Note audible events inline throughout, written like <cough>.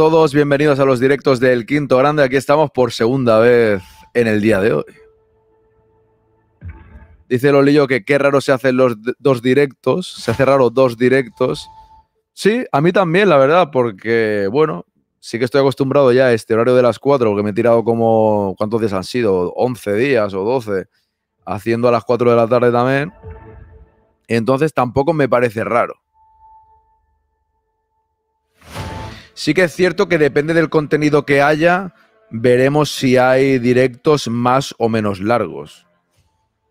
todos, bienvenidos a los directos del Quinto Grande. Aquí estamos por segunda vez en el día de hoy. Dice Lolillo que qué raro se hacen los dos directos, se hace raro dos directos. Sí, a mí también, la verdad, porque, bueno, sí que estoy acostumbrado ya a este horario de las 4, Que me he tirado como, ¿cuántos días han sido? 11 días o 12, haciendo a las 4 de la tarde también. Entonces tampoco me parece raro. Sí que es cierto que depende del contenido que haya, veremos si hay directos más o menos largos.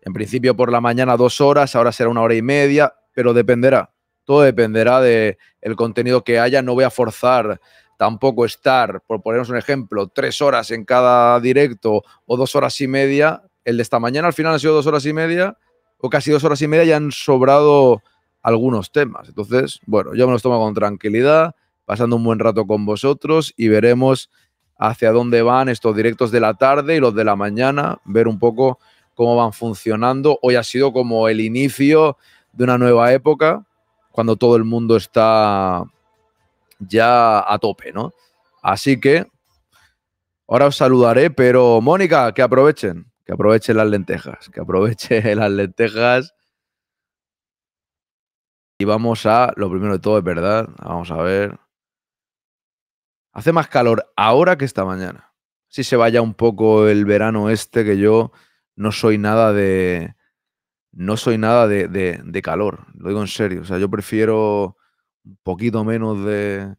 En principio por la mañana dos horas, ahora será una hora y media, pero dependerá. Todo dependerá del el contenido que haya. No voy a forzar tampoco estar, por ponernos un ejemplo, tres horas en cada directo o dos horas y media. El de esta mañana al final ha sido dos horas y media o casi dos horas y media y han sobrado algunos temas. Entonces, bueno, yo me los tomo con tranquilidad pasando un buen rato con vosotros y veremos hacia dónde van estos directos de la tarde y los de la mañana, ver un poco cómo van funcionando. Hoy ha sido como el inicio de una nueva época, cuando todo el mundo está ya a tope, ¿no? Así que ahora os saludaré, pero Mónica, que aprovechen, que aprovechen las lentejas, que aprovechen <laughs> las lentejas. Y vamos a, lo primero de todo es verdad, vamos a ver. Hace más calor ahora que esta mañana. Si se vaya un poco el verano este, que yo no soy nada de. No soy nada de, de, calor. Lo digo en serio. O sea, yo prefiero un poquito menos de.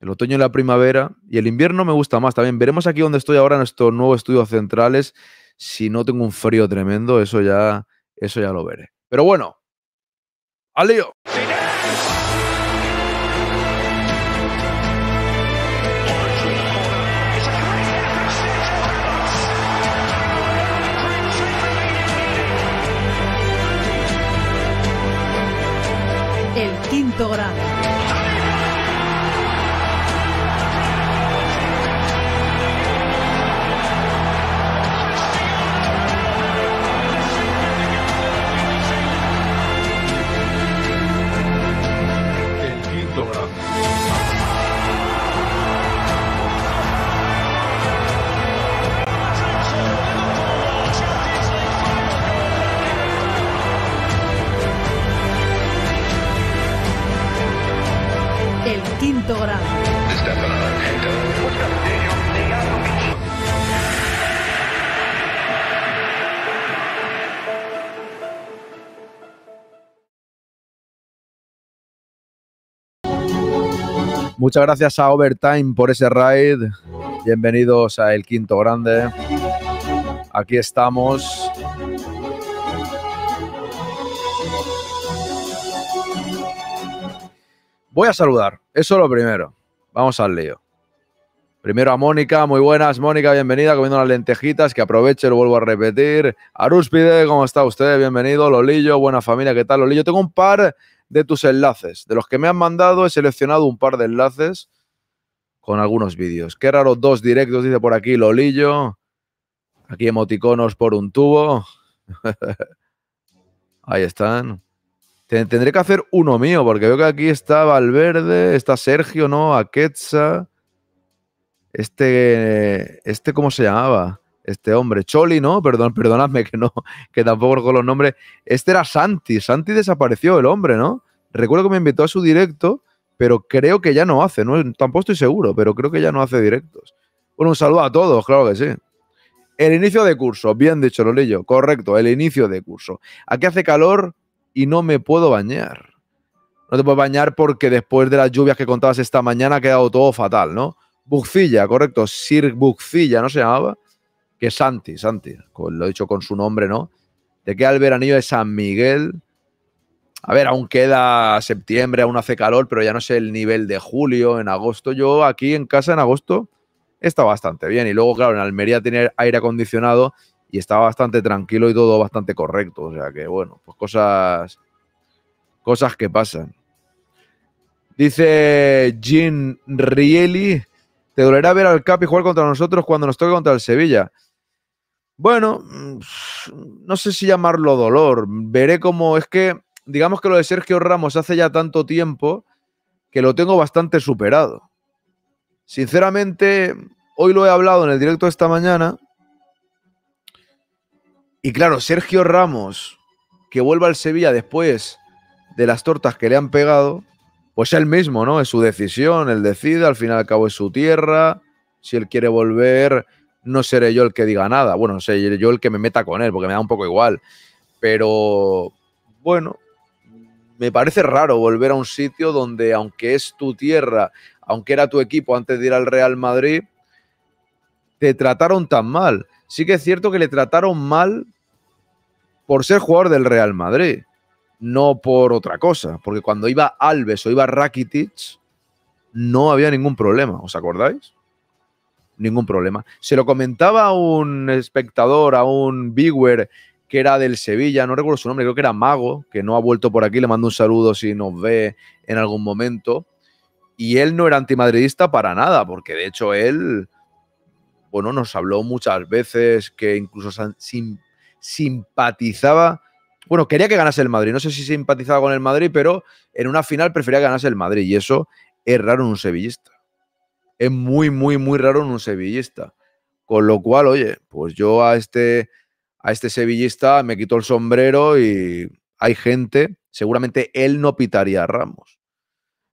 El otoño y la primavera. Y el invierno me gusta más también. Veremos aquí donde estoy ahora en estos nuevos estudios centrales. Si no tengo un frío tremendo, eso ya, eso ya lo veré. Pero bueno, ¡al lío! ¡Dora! Muchas gracias a Overtime por ese raid. Bienvenidos a El Quinto Grande. Aquí estamos. Voy a saludar, eso lo primero. Vamos al lío. Primero a Mónica, muy buenas, Mónica, bienvenida, comiendo unas lentejitas, que aproveche, lo vuelvo a repetir. Arúspide, ¿cómo está usted? Bienvenido, Lolillo, buena familia, ¿qué tal, Lolillo? Tengo un par de tus enlaces. De los que me han mandado he seleccionado un par de enlaces con algunos vídeos. Qué raro, dos directos, dice por aquí Lolillo. Aquí emoticonos por un tubo. <laughs> Ahí están. Tendré que hacer uno mío, porque veo que aquí está Valverde, está Sergio, ¿no? Aquetza. Este, este, ¿cómo se llamaba? Este hombre, Choli, ¿no? Perdón, perdonadme que no, que tampoco recuerdo los nombres. Este era Santi, Santi desapareció el hombre, ¿no? Recuerdo que me invitó a su directo, pero creo que ya no hace, no, tampoco estoy seguro, pero creo que ya no hace directos. Bueno, un saludo a todos, claro que sí. El inicio de curso, bien dicho, Lolillo, correcto, el inicio de curso. Aquí hace calor y no me puedo bañar. No te puedes bañar porque después de las lluvias que contabas esta mañana ha quedado todo fatal, ¿no? Buccilla, correcto, Sir Buccilla, ¿no se llamaba? Que Santi, Santi, lo he dicho con su nombre, ¿no? De queda el veranillo de San Miguel, a ver, aún queda septiembre, aún hace calor, pero ya no sé el nivel de julio, en agosto. Yo aquí en casa en agosto está bastante bien. Y luego, claro, en Almería tener aire acondicionado y estaba bastante tranquilo y todo bastante correcto. O sea que, bueno, pues cosas, cosas que pasan. Dice Jean Rieli, ¿te dolerá ver al Capi jugar contra nosotros cuando nos toque contra el Sevilla? Bueno, mm, no sé si llamarlo dolor. Veré cómo es que digamos que lo de Sergio Ramos hace ya tanto tiempo que lo tengo bastante superado. Sinceramente, hoy lo he hablado en el directo de esta mañana. Y claro, Sergio Ramos, que vuelva al Sevilla después de las tortas que le han pegado, pues él mismo, ¿no? Es su decisión, él decide, al fin y al cabo es su tierra. Si él quiere volver, no seré yo el que diga nada. Bueno, no seré yo el que me meta con él, porque me da un poco igual. Pero bueno, me parece raro volver a un sitio donde, aunque es tu tierra, aunque era tu equipo antes de ir al Real Madrid, te trataron tan mal. Sí que es cierto que le trataron mal por ser jugador del Real Madrid, no por otra cosa. Porque cuando iba Alves o iba Rakitic, no había ningún problema, ¿os acordáis? Ningún problema. Se lo comentaba a un espectador, a un viewer que era del Sevilla, no recuerdo su nombre, creo que era Mago, que no ha vuelto por aquí, le mando un saludo si nos ve en algún momento. Y él no era antimadridista para nada, porque de hecho él, bueno, nos habló muchas veces que incluso simpatizaba, bueno, quería que ganase el Madrid, no sé si simpatizaba con el Madrid, pero en una final prefería que ganase el Madrid y eso es raro en un sevillista. Es muy, muy, muy raro en un sevillista. Con lo cual, oye, pues yo a este a este sevillista, me quitó el sombrero y hay gente, seguramente él no pitaría a Ramos.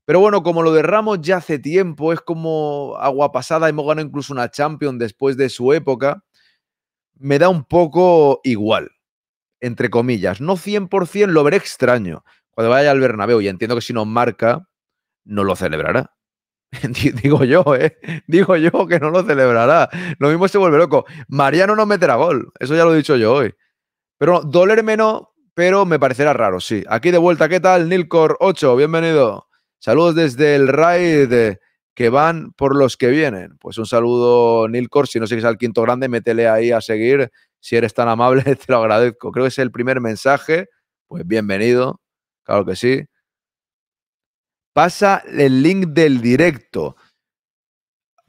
Pero bueno, como lo de Ramos ya hace tiempo, es como agua pasada, hemos ganado incluso una Champions después de su época, me da un poco igual, entre comillas. No 100% lo veré extraño cuando vaya al Bernabéu y entiendo que si no marca, no lo celebrará. <laughs> Digo yo, ¿eh? Digo yo que no lo celebrará. Lo mismo se vuelve loco. Mariano no meterá gol. Eso ya lo he dicho yo hoy. Pero doler menos, pero me parecerá raro, sí. Aquí de vuelta, ¿qué tal? Nilcor8, bienvenido. Saludos desde el raid que van por los que vienen. Pues un saludo, Nilcor. Si no sigues al quinto grande, métele ahí a seguir. Si eres tan amable, <laughs> te lo agradezco. Creo que es el primer mensaje. Pues bienvenido. Claro que sí. Pasa el link del directo.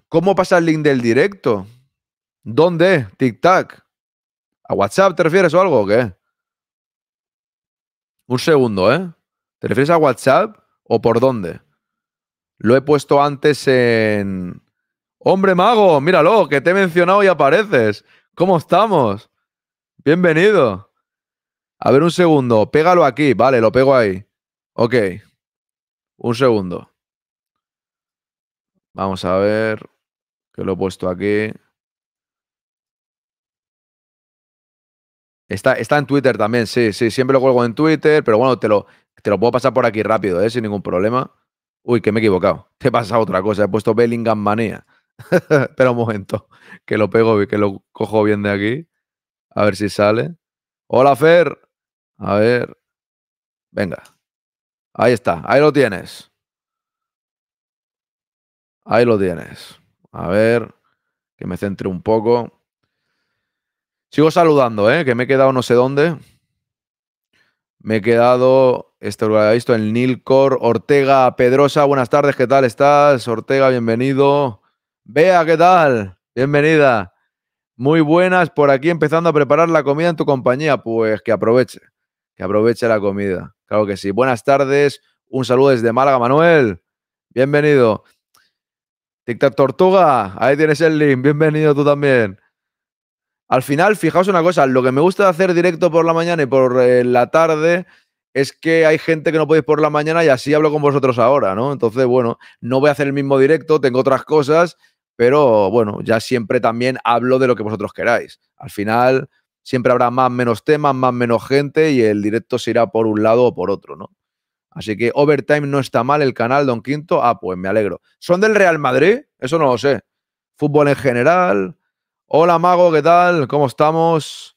¿Cómo pasa el link del directo? ¿Dónde? Tic-tac. ¿A WhatsApp te refieres o algo o qué? Un segundo, ¿eh? ¿Te refieres a WhatsApp o por dónde? Lo he puesto antes en... Hombre mago, míralo, que te he mencionado y apareces. ¿Cómo estamos? Bienvenido. A ver un segundo, pégalo aquí, vale, lo pego ahí. Ok. Un segundo. Vamos a ver que lo he puesto aquí. Está, está, en Twitter también, sí, sí, siempre lo cuelgo en Twitter, pero bueno, te lo, te lo puedo pasar por aquí rápido, ¿eh? sin ningún problema. Uy, que me he equivocado. <laughs> Te pasa otra cosa, he puesto Bellingham Manía. <laughs> Espera un momento, que lo pego, que lo cojo bien de aquí. A ver si sale. Hola, Fer. A ver. Venga, Ahí está, ahí lo tienes. Ahí lo tienes. A ver, que me centre un poco. Sigo saludando, ¿eh? que me he quedado no sé dónde. Me he quedado, esto lo había visto, el Nilcor Ortega Pedrosa. Buenas tardes, ¿qué tal estás? Ortega, bienvenido. Bea, ¿qué tal? Bienvenida. Muy buenas por aquí empezando a preparar la comida en tu compañía. Pues que aproveche, que aproveche la comida. Claro que sí. Buenas tardes. Un saludo desde Málaga, Manuel. Bienvenido. Tac Tortuga, ahí tienes el link. Bienvenido tú también. Al final, fijaos una cosa, lo que me gusta hacer directo por la mañana y por eh, la tarde es que hay gente que no podéis por la mañana y así hablo con vosotros ahora, ¿no? Entonces, bueno, no voy a hacer el mismo directo, tengo otras cosas, pero bueno, ya siempre también hablo de lo que vosotros queráis. Al final, siempre habrá más, menos temas, más, menos gente y el directo se irá por un lado o por otro, ¿no? Así que Overtime no está mal, el canal Don Quinto, ah, pues me alegro. ¿Son del Real Madrid? Eso no lo sé. Fútbol en general. Hola Mago, ¿qué tal? ¿Cómo estamos?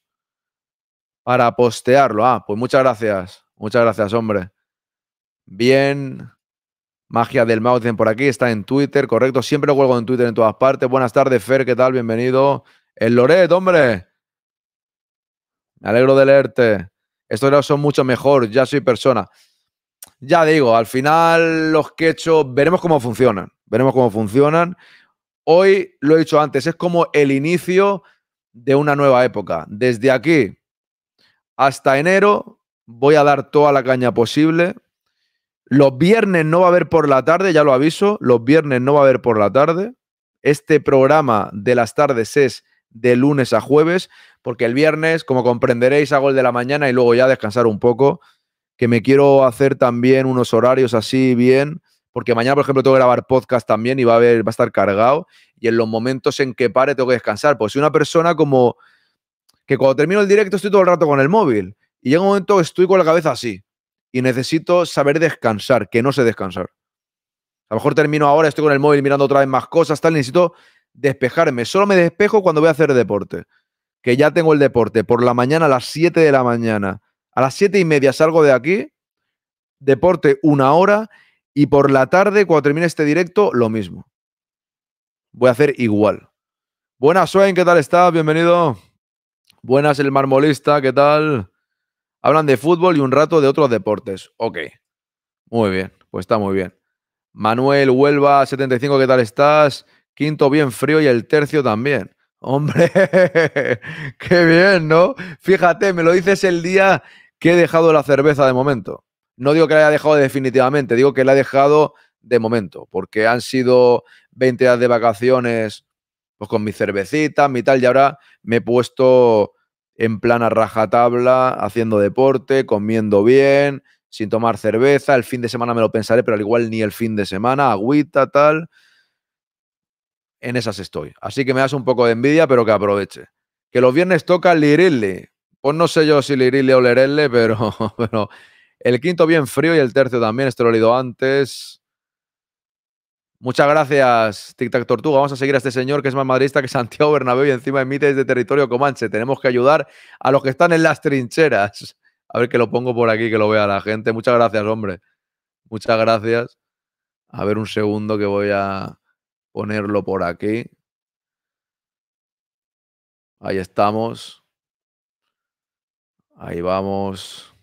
Para postearlo. Ah, pues muchas gracias. Muchas gracias, hombre. Bien. Magia del mouse por aquí, está en Twitter, correcto. Siempre lo en Twitter en todas partes. Buenas tardes, Fer, ¿qué tal? Bienvenido. El Loret, hombre. Me alegro de leerte. Estos son mucho mejor. Ya soy persona. Ya digo, al final los que he hecho, veremos cómo funcionan. Veremos cómo funcionan. Hoy, lo he dicho antes, es como el inicio de una nueva época. Desde aquí hasta enero voy a dar toda la caña posible. Los viernes no va a haber por la tarde, ya lo aviso, los viernes no va a haber por la tarde. Este programa de las tardes es de lunes a jueves porque el viernes, como comprenderéis, hago el de la mañana y luego ya descansar un poco, que me quiero hacer también unos horarios así bien, porque mañana, por ejemplo, tengo que grabar podcast también y va a, haber, va a estar cargado, y en los momentos en que pare tengo que descansar, pues soy una persona como que cuando termino el directo estoy todo el rato con el móvil, y llega un momento que estoy con la cabeza así, y necesito saber descansar, que no sé descansar. A lo mejor termino ahora, estoy con el móvil mirando otra vez más cosas, tal, necesito despejarme. Solo me despejo cuando voy a hacer deporte que ya tengo el deporte por la mañana a las 7 de la mañana. A las 7 y media salgo de aquí, deporte una hora y por la tarde, cuando termine este directo, lo mismo. Voy a hacer igual. Buenas, Swain, ¿qué tal estás? Bienvenido. Buenas, el marmolista, ¿qué tal? Hablan de fútbol y un rato de otros deportes. Ok. Muy bien, pues está muy bien. Manuel Huelva, 75, ¿qué tal estás? Quinto bien frío y el tercio también. Hombre, <laughs> qué bien, ¿no? Fíjate, me lo dices el día que he dejado la cerveza de momento. No digo que la haya dejado definitivamente, digo que la he dejado de momento, porque han sido 20 días de vacaciones pues con mi cervecita, mi tal, y ahora me he puesto en plan a rajatabla, haciendo deporte, comiendo bien, sin tomar cerveza. El fin de semana me lo pensaré, pero al igual ni el fin de semana, agüita, tal en esas estoy. Así que me das un poco de envidia, pero que aproveche. Que los viernes toca Lirilli. Pues no sé yo si Lirilli o Lerelle, <laughs> pero, el quinto bien frío y el tercio también, esto lo he leído antes. Muchas gracias, Tic Tortuga. Vamos a seguir a este señor que es más madridista que <laughs> Santiago Bernabéu y encima emite desde territorio comanche. Tenemos que ayudar a los que están en las trincheras. <laughs> A ver que lo pongo por aquí, que lo vea la gente. Muchas gracias, hombre. Muchas gracias. A ver un segundo que voy a ponerlo por aquí. Ahí estamos. Ahí vamos.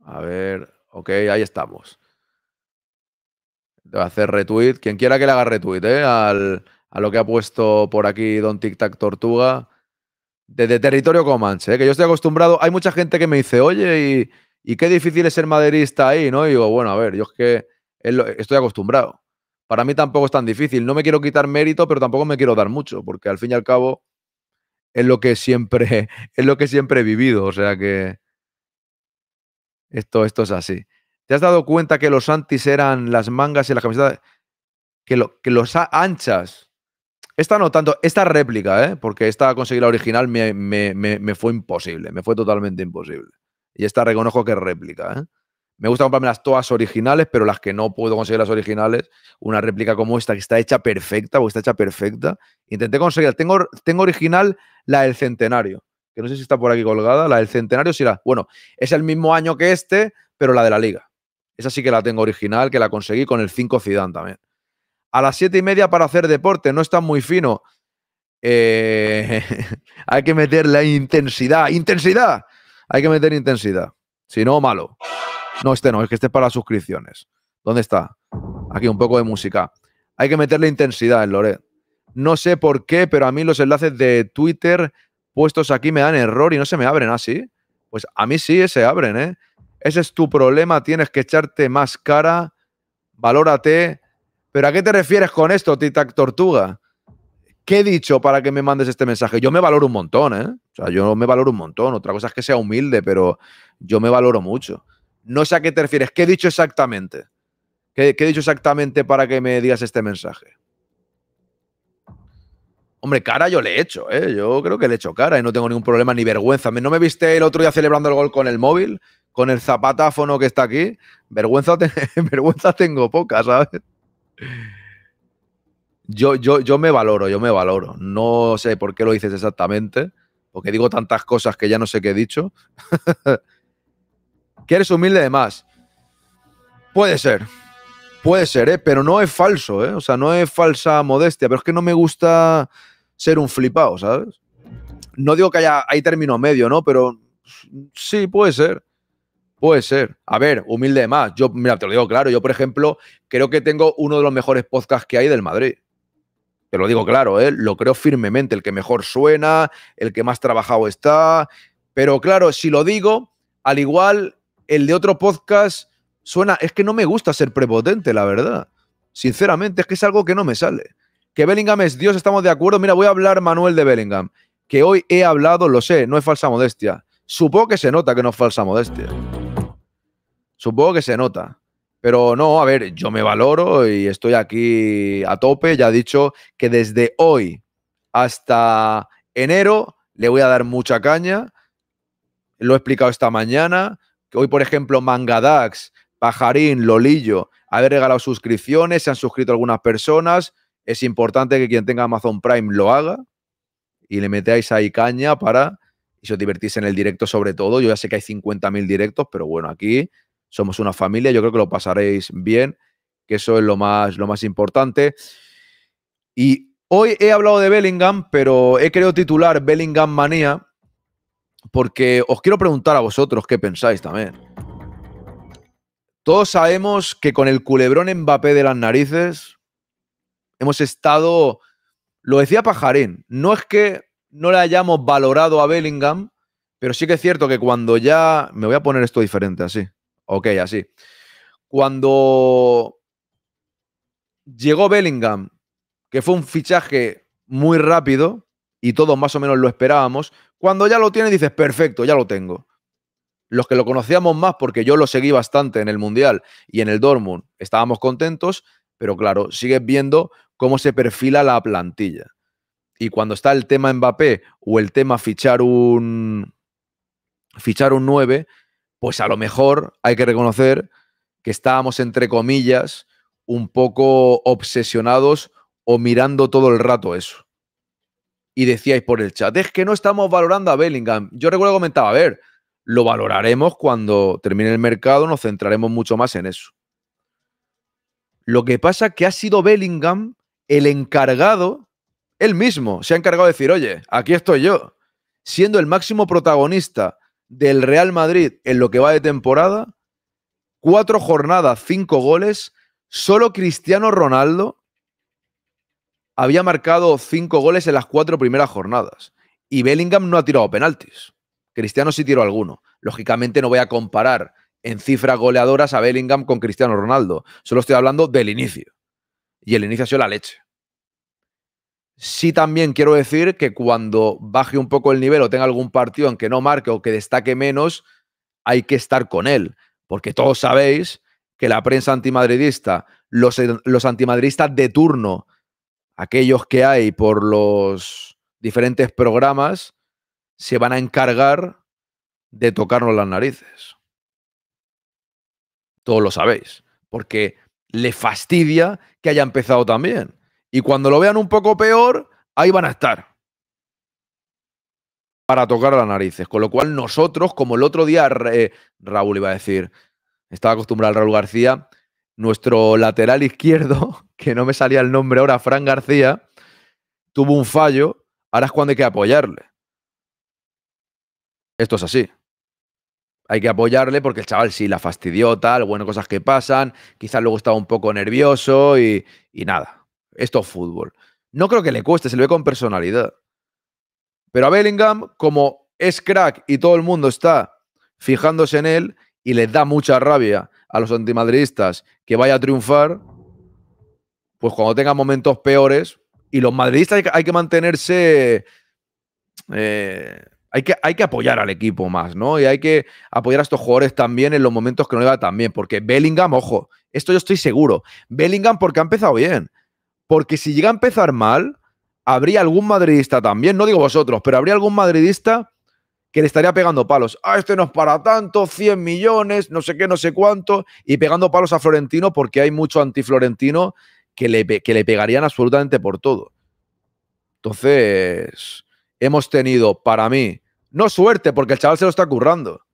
A ver, ok, ahí estamos. voy a hacer retweet. Quien quiera que le haga retweet ¿eh? a lo que ha puesto por aquí Don Tic Tac Tortuga. Desde territorio Comanche, ¿eh? que yo estoy acostumbrado. Hay mucha gente que me dice, oye, y, y qué difícil es ser maderista ahí, ¿no? Y digo, bueno, a ver, yo es que estoy acostumbrado para mí tampoco es tan difícil. No me quiero quitar mérito, pero tampoco me quiero dar mucho, porque al fin y al cabo es lo que siempre, <laughs> es lo que siempre he vivido. O sea que esto, esto es así. ¿Te has dado cuenta que los antis eran las mangas y las camisetas? Que, que los anchas. Esta no tanto, esta réplica, ¿eh? porque esta conseguir la original me, me, me fue imposible, me fue totalmente imposible. Y esta reconozco que es réplica. ¿eh? Me gusta comprarme las todas originales, pero las que no puedo conseguir las originales, una réplica como esta que está hecha perfecta o está hecha perfecta. Intenté conseguirla. Tengo, tengo original la del centenario, que no sé si está por aquí colgada. La del centenario, si la. Bueno, es el mismo año que este, pero la de la liga. Esa sí que la tengo original, que la conseguí con el 5 Zidane también. A las 7 y media para hacer deporte, no está muy fino. Eh, <laughs> hay que meter la intensidad, intensidad. Hay que meter intensidad. Si no, malo. No, este no, es que este es para suscripciones. ¿Dónde está? Aquí un poco de música. Hay que meterle intensidad en eh, Loret. No sé por qué, pero a mí los enlaces de Twitter puestos aquí me dan error y no se me abren así. ¿ah, pues a mí sí se abren, ¿eh? Ese es tu problema, tienes que echarte más cara, valórate. ¿Pero a qué te refieres con esto, Titac Tortuga? ¿Qué he dicho para que me mandes este mensaje? Yo me valoro un montón, ¿eh? O sea, yo me valoro un montón. Otra cosa es que sea humilde, pero yo me valoro mucho. No sé a qué te refieres. ¿Qué he dicho exactamente? ¿Qué, he dicho exactamente para que me digas este mensaje? Hombre, cara yo le he hecho, ¿eh? Yo creo que le he hecho cara y no tengo ningún problema ni vergüenza. ¿No me viste el otro día celebrando el gol con el móvil? Con el zapatáfono que está aquí. Vergüenza, <laughs> vergüenza tengo poca, ¿sabes? Yo, yo, yo, me valoro, yo me valoro. No sé por qué lo dices exactamente, porque digo tantas cosas que ya no sé qué he dicho. <laughs> ¿Quieres eres humilde de más. Puede ser, puede ser, ¿eh? pero no es falso, ¿eh? o sea, no es falsa modestia, pero es que no me gusta ser un flipado, ¿sabes? No digo que haya, hay término medio, ¿no? Pero sí, puede ser. Puede ser. A ver, humilde de más. Yo, mira, te lo digo claro. Yo, por ejemplo, creo que tengo uno de los mejores podcasts que hay del Madrid. Te lo digo claro, ¿eh? lo creo firmemente. El que mejor suena, el que más trabajado está. Pero claro, si lo digo, al igual el de otro podcast suena, es que no me gusta ser prepotente, la verdad. Sinceramente, es que es algo que no me sale. Que Bellingham es Dios, estamos de acuerdo. Mira, voy a hablar Manuel de Bellingham, que hoy he hablado, lo sé, no es falsa modestia. Supongo que se nota que no es falsa modestia. Supongo que se nota. Pero no, a ver, yo me valoro y estoy aquí a tope. Ya he dicho que desde hoy hasta enero le voy a dar mucha caña. Lo he explicado esta mañana hoy, por ejemplo, Mangadax, Pajarín, Lolillo, haber regalado suscripciones, se han suscrito algunas personas. Es importante que quien tenga Amazon Prime lo haga y le metáis ahí caña para y os divertís en el directo sobre todo. Yo ya sé que hay 50.000 directos, pero bueno, aquí somos una familia, yo creo que lo pasaréis bien, que eso es lo más, lo más importante. Y hoy he hablado de Bellingham, pero he querido titular Bellingham Manía, porque os quiero preguntar a vosotros qué pensáis también. Todos sabemos que con el culebrón Mbappé de las narices hemos estado, lo decía Pajarín, no es que no le hayamos valorado a Bellingham, pero sí que es cierto que cuando ya, me voy a poner esto diferente así, ok, así, cuando llegó Bellingham, que fue un fichaje muy rápido y todos más o menos lo esperábamos, cuando ya lo tienes, dices, perfecto, ya lo tengo. Los que lo conocíamos más, porque yo lo seguí bastante en el Mundial y en el Dortmund, estábamos contentos, pero claro, sigues viendo cómo se perfila la plantilla. Y cuando está el tema Mbappé o el tema fichar un fichar un 9, pues a lo mejor hay que reconocer que estábamos entre comillas un poco obsesionados o mirando todo el rato eso y decíais por el chat, es que no estamos valorando a Bellingham. Yo recuerdo que comentaba, a ver, lo valoraremos cuando termine el mercado, nos centraremos mucho más en eso. Lo que pasa que ha sido Bellingham el encargado, él mismo se ha encargado de decir, oye, aquí estoy yo, siendo el máximo protagonista del Real Madrid en lo que va de temporada, cuatro jornadas, cinco goles, solo Cristiano Ronaldo había marcado cinco goles en las cuatro primeras jornadas y Bellingham no ha tirado penaltis. Cristiano sí tiró alguno. Lógicamente no voy a comparar en cifras goleadoras a Bellingham con Cristiano Ronaldo. Solo estoy hablando del inicio. Y el inicio ha sido la leche. Sí también quiero decir que cuando baje un poco el nivel o tenga algún partido en que no marque o que destaque menos, hay que estar con él. Porque todos sabéis que la prensa antimadridista, los, los antimadridistas de turno aquellos que hay por los diferentes programas se van a encargar de tocarnos las narices. Todos lo sabéis, porque le fastidia que haya empezado también. Y cuando lo vean un poco peor, ahí van a estar. Para tocar las narices. Con lo cual nosotros, como el otro día eh, Raúl iba a decir, estaba acostumbrado al Raúl García, nuestro lateral izquierdo, <laughs> que no me salía el nombre ahora, Fran García, tuvo un fallo, ahora es cuando hay que apoyarle. Esto es así. Hay que apoyarle porque el chaval sí la fastidió, tal, bueno, cosas que pasan, quizás luego estaba un poco nervioso y, nada. Esto es fútbol. No creo que le cueste, se le ve con personalidad. Pero a Bellingham, como es crack y todo el mundo está fijándose en él y le da mucha rabia a los antimadridistas que vaya a triunfar, pues cuando tenga momentos peores, y los madridistas hay que, mantenerse... Eh, hay que, hay que, apoyar al equipo más, ¿no? Y hay que apoyar a estos jugadores también en los momentos que no le va tan bien. Porque Bellingham, ojo, esto yo estoy seguro. Bellingham porque ha empezado bien. Porque si llega a empezar mal, habría algún madridista también, no digo vosotros, pero habría algún madridista que le estaría pegando palos. Ah, este no es para tanto, 100 millones, no sé qué, no sé cuánto, y pegando palos a Florentino porque hay mucho anti-Florentino que le, pegarían absolutamente por todo. Entonces, hemos tenido para mí, no suerte, porque el chaval se lo está currando,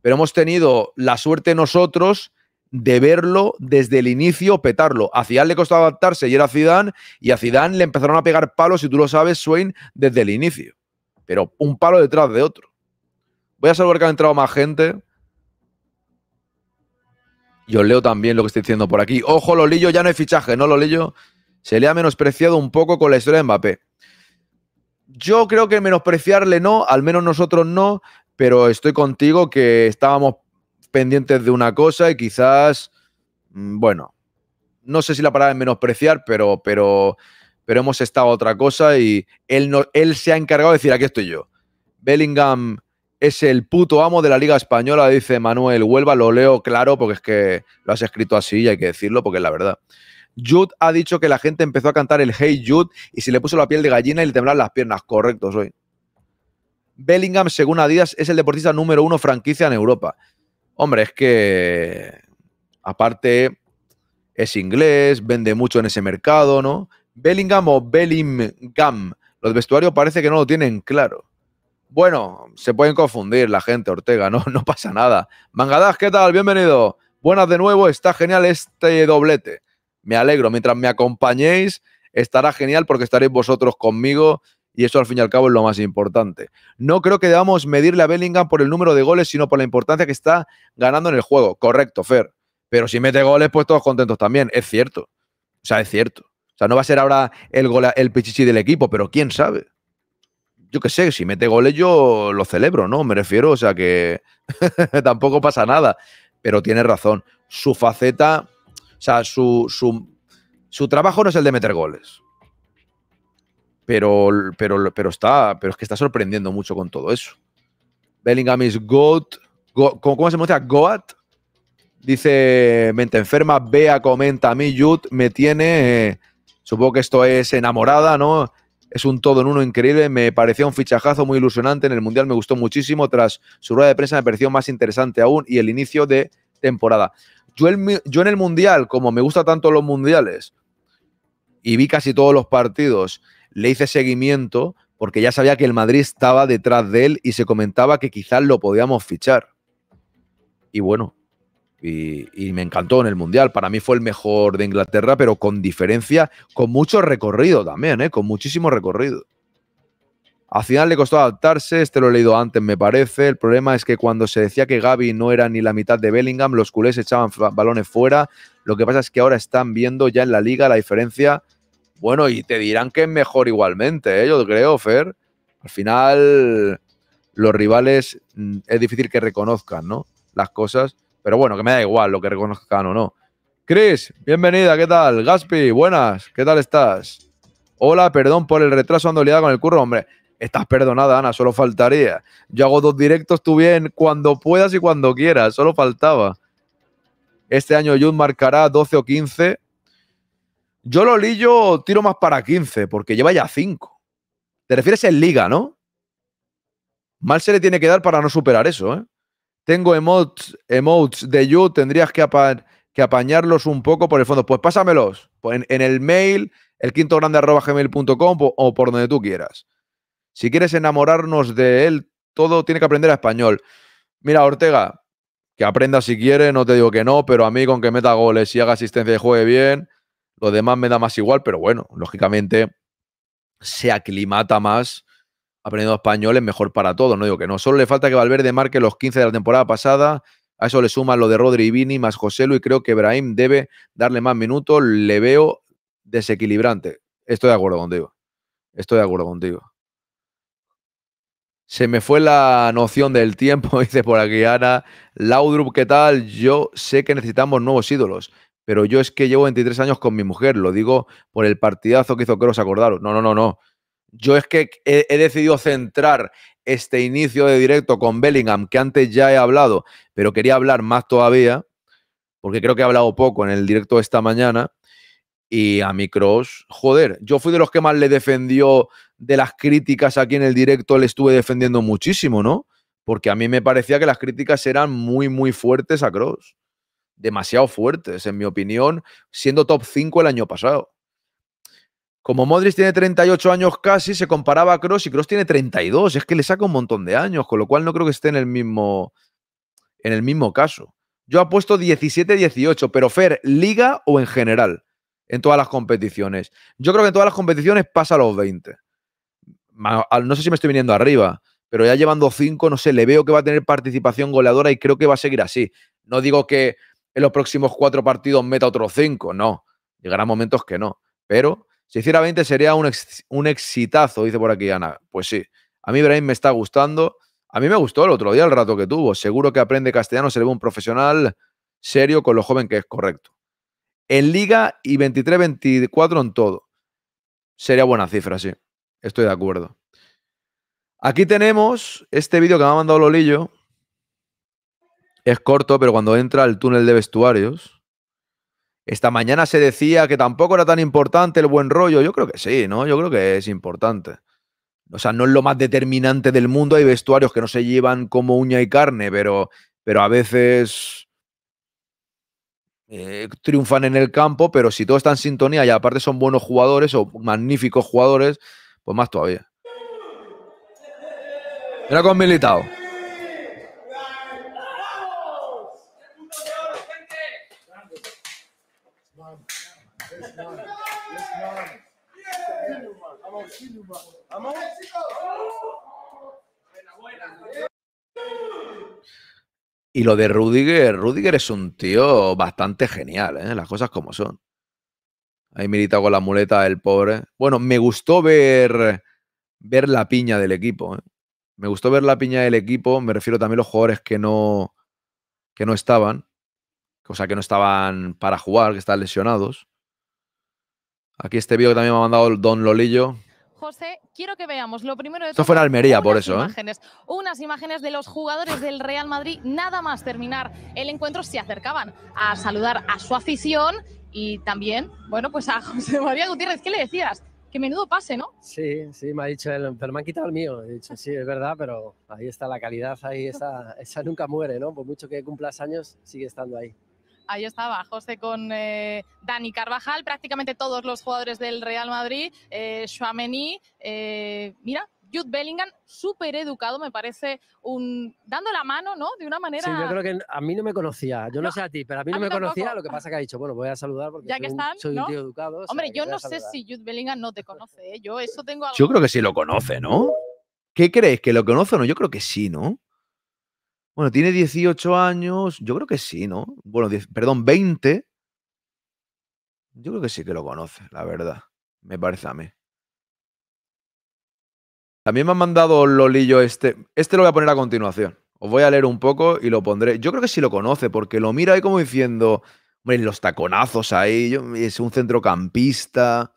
pero hemos tenido la suerte nosotros de verlo desde el inicio petarlo. A Zidane le costó adaptarse y era Zidane, y a Zidane le empezaron a pegar palos, y tú lo sabes, Swain, desde el inicio pero un palo detrás de otro. Voy a saber que ha entrado más gente. Y os leo también lo que estoy diciendo por aquí. Ojo, Lolillo, ya no hay fichaje, ¿no, Lolillo? Se le ha menospreciado un poco con la historia de Mbappé. Yo creo que menospreciarle no, al menos nosotros no, pero estoy contigo que estábamos pendientes de una cosa y quizás, mm, bueno, no sé si la palabra es menospreciar, pero, pero pero hemos estado otra cosa y él, no, él se ha encargado de decir, aquí estoy yo. Bellingham es el puto amo de la Liga Española, dice Manuel Huelva, lo leo claro porque es que lo has escrito así y hay que decirlo porque es la verdad. Jude ha dicho que la gente empezó a cantar el Hey Jude y se le puso la piel de gallina y le temblaron las piernas. Correcto, soy. Bellingham, según Adidas, es el deportista número uno franquicia en Europa. Hombre, es que aparte es inglés, vende mucho en ese mercado, ¿no? Bellingham o Bellingham. Los vestuarios parece que no lo tienen claro. Bueno, se pueden confundir la gente, Ortega, no, no pasa nada. Mangadas, ¿qué tal? Bienvenido. Buenas de nuevo, está genial este doblete. Me alegro, mientras me acompañéis, estará genial porque estaréis vosotros conmigo y eso al fin y al cabo es lo más importante. No creo que debamos medirle a Bellingham por el número de goles, sino por la importancia que está ganando en el juego. Correcto, Fer. Pero si mete goles, pues todos contentos también. Es cierto. O sea, es cierto no va a ser ahora el, el pichichi del equipo, pero quién sabe. Yo qué sé, si mete goles yo lo celebro, ¿no? Me refiero, o sea que <laughs> tampoco pasa nada. Pero tiene razón. Su faceta, o sea, su, su, trabajo no es el de meter goles. Pero, pero, pero está, pero es que está sorprendiendo mucho con todo eso. Bellingham is goat. ¿Cómo se pronuncia? Goat. Dice, mente enferma, vea comenta, a mí yud me tiene eh, Supongo que esto es enamorada, ¿no? Es un todo en uno increíble. Me pareció un fichajazo muy ilusionante. En el Mundial me gustó muchísimo. Tras su rueda de prensa me pareció más interesante aún y el inicio de temporada. Yo, yo en el Mundial, como me gustan tanto los Mundiales y vi casi todos los partidos, le hice seguimiento porque ya sabía que el Madrid estaba detrás de él y se comentaba que quizás lo podíamos fichar. Y bueno, y, me encantó en el Mundial. Para mí fue el mejor de Inglaterra, pero con diferencia, con mucho recorrido también, ¿eh? con muchísimo recorrido. Al final le costó adaptarse, este lo he leído antes me parece. El problema es que cuando se decía que Gaby no era ni la mitad de Bellingham, los culés echaban balones fuera. Lo que pasa es que ahora están viendo ya en la liga la diferencia. Bueno, y te dirán que es mejor igualmente, ¿eh? yo creo, Fer. Al final los rivales mm, es difícil que reconozcan ¿no? las cosas pero bueno, que me da igual lo que reconozcan o no. Chris, bienvenida, ¿qué tal? Gaspi, buenas, ¿qué tal estás? Hola, perdón por el retraso, ando liada con el curro, hombre. Estás perdonada, Ana, solo faltaría. Yo hago dos directos, tú bien, cuando puedas y cuando quieras, solo faltaba. Este año Jun marcará 12 o 15. Yo lo lillo, tiro más para 15, porque lleva ya 5. Te refieres en liga, ¿no? Mal se le tiene que dar para no superar eso, ¿eh? Tengo emotes, emotes de You, tendrías que, apañarlos un poco por el fondo. Pues pásamelos en, el mail, el quinto grande gmail.com o por donde tú quieras. Si quieres enamorarnos de él, todo tiene que aprender a español. Mira, Ortega, que aprenda si quiere, no te digo que no, pero a mí con que meta goles y haga asistencia y juegue bien, lo demás me da más igual, pero bueno, lógicamente se aclimata más aprendiendo español es mejor para todos, no digo que no. Solo le falta que Valverde marque los 15 de la temporada pasada. A eso le suma lo de Rodri y Vini más Joselu y creo que Ibrahim debe darle más minutos. Le veo desequilibrante. Estoy de acuerdo contigo. Estoy de acuerdo contigo. Se me fue la noción del tiempo, <laughs> dice por aquí Ana. Laudrup, ¿qué tal? Yo sé que necesitamos nuevos ídolos, pero yo es que llevo 23 años con mi mujer, lo digo por el partidazo que hizo os acordaros. No, no, no, no. Yo es que he, decidido centrar este inicio de directo con Bellingham, que antes ya he hablado, pero quería hablar más todavía, porque creo que he hablado poco en el directo de esta mañana. Y a mi Cross, joder, yo fui de los que más le defendió de las críticas aquí en el directo, le estuve defendiendo muchísimo, ¿no? Porque a mí me parecía que las críticas eran muy, muy fuertes a Cross. Demasiado fuertes, en mi opinión, siendo top 5 el año pasado. Como Modric tiene 38 años casi, se comparaba a Cross y Cross tiene 32. Es que le saca un montón de años, con lo cual no creo que esté en el mismo, en el mismo caso. Yo apuesto 17-18, pero Fer, ¿liga o en general? En todas las competiciones. Yo creo que en todas las competiciones pasa a los 20. No sé si me estoy viniendo arriba, pero ya llevando 5, no sé, le veo que va a tener participación goleadora y creo que va a seguir así. No digo que en los próximos 4 partidos meta otros 5, no. Llegarán momentos que no, pero si hiciera 20 sería un, exitazo, dice por aquí Ana. Pues sí, a mí brain me está gustando. A mí me gustó el otro día el rato que tuvo. Seguro que aprende castellano, se le ve un profesional serio con lo joven que es, correcto. En liga y 23-24 en todo. Sería buena cifra, sí. Estoy de acuerdo. Aquí tenemos este vídeo que me ha mandado Lolillo. Es corto, pero cuando entra al túnel de vestuarios, esta mañana se decía que tampoco era tan importante el buen rollo. Yo creo que sí, ¿no? Yo creo que es importante. O sea, no es lo más determinante del mundo. Hay vestuarios que no se llevan como uña y carne, pero, pero a veces eh, triunfan en el campo. Pero si todo está en sintonía y aparte son buenos jugadores o magníficos jugadores, pues más todavía. era con militado. Y lo de Rudiger, Rudiger es un tío bastante genial, ¿eh? las cosas como son. Ahí milita con la muleta el pobre. Bueno, me gustó ver, ver la piña del equipo. ¿eh? Me gustó ver la piña del equipo. Me refiero también a los jugadores que no, que no estaban. O sea, que no estaban para jugar, que están lesionados. Aquí este vídeo que también me ha mandado el Don Lolillo. José, quiero que veamos lo primero de todo. Esto fue Almería, por eso. ¿eh? Imágenes, Unas imágenes de los jugadores del Real Madrid, nada más terminar el encuentro, se acercaban a saludar a su afición y también, bueno, pues a <laughs> José María Gutiérrez. ¿Qué le decías? Que menudo pase, ¿no? Sí, sí, me ha dicho, el, pero me han quitado el mío. He dicho, sí, es verdad, pero ahí está la calidad, ahí está, esa nunca muere, ¿no? Por mucho que cumplas años, sigue estando ahí. Ahí estaba José con eh, Dani Carvajal, prácticamente todos los jugadores del Real Madrid, eh, eh mira, Jude Bellingham, súper educado, me parece, dando la mano, ¿no? De una manera... Sí, yo creo que a mí no me conocía, yo no, sé a ti, pero a mí no me conocía, lo que pasa que ha dicho, bueno, voy a saludar porque soy, un tío educado. Hombre, yo no sé si Jude Bellingham no te conoce, ¿eh? yo eso tengo Yo creo que sí lo conoce, ¿no? ¿Qué crees? ¿Que lo conoce o no? Yo creo que sí, ¿no? Bueno, tiene 18 años, yo creo que sí, ¿no? Bueno, perdón, 20. Yo creo que sí que lo conoce, la verdad. Me parece a mí. También me han mandado Lolillo este. Este lo voy a poner a continuación. Os voy a leer un poco y lo pondré. Yo creo que sí lo conoce, porque lo mira ahí como diciendo, hombre, los taconazos ahí, es un centrocampista.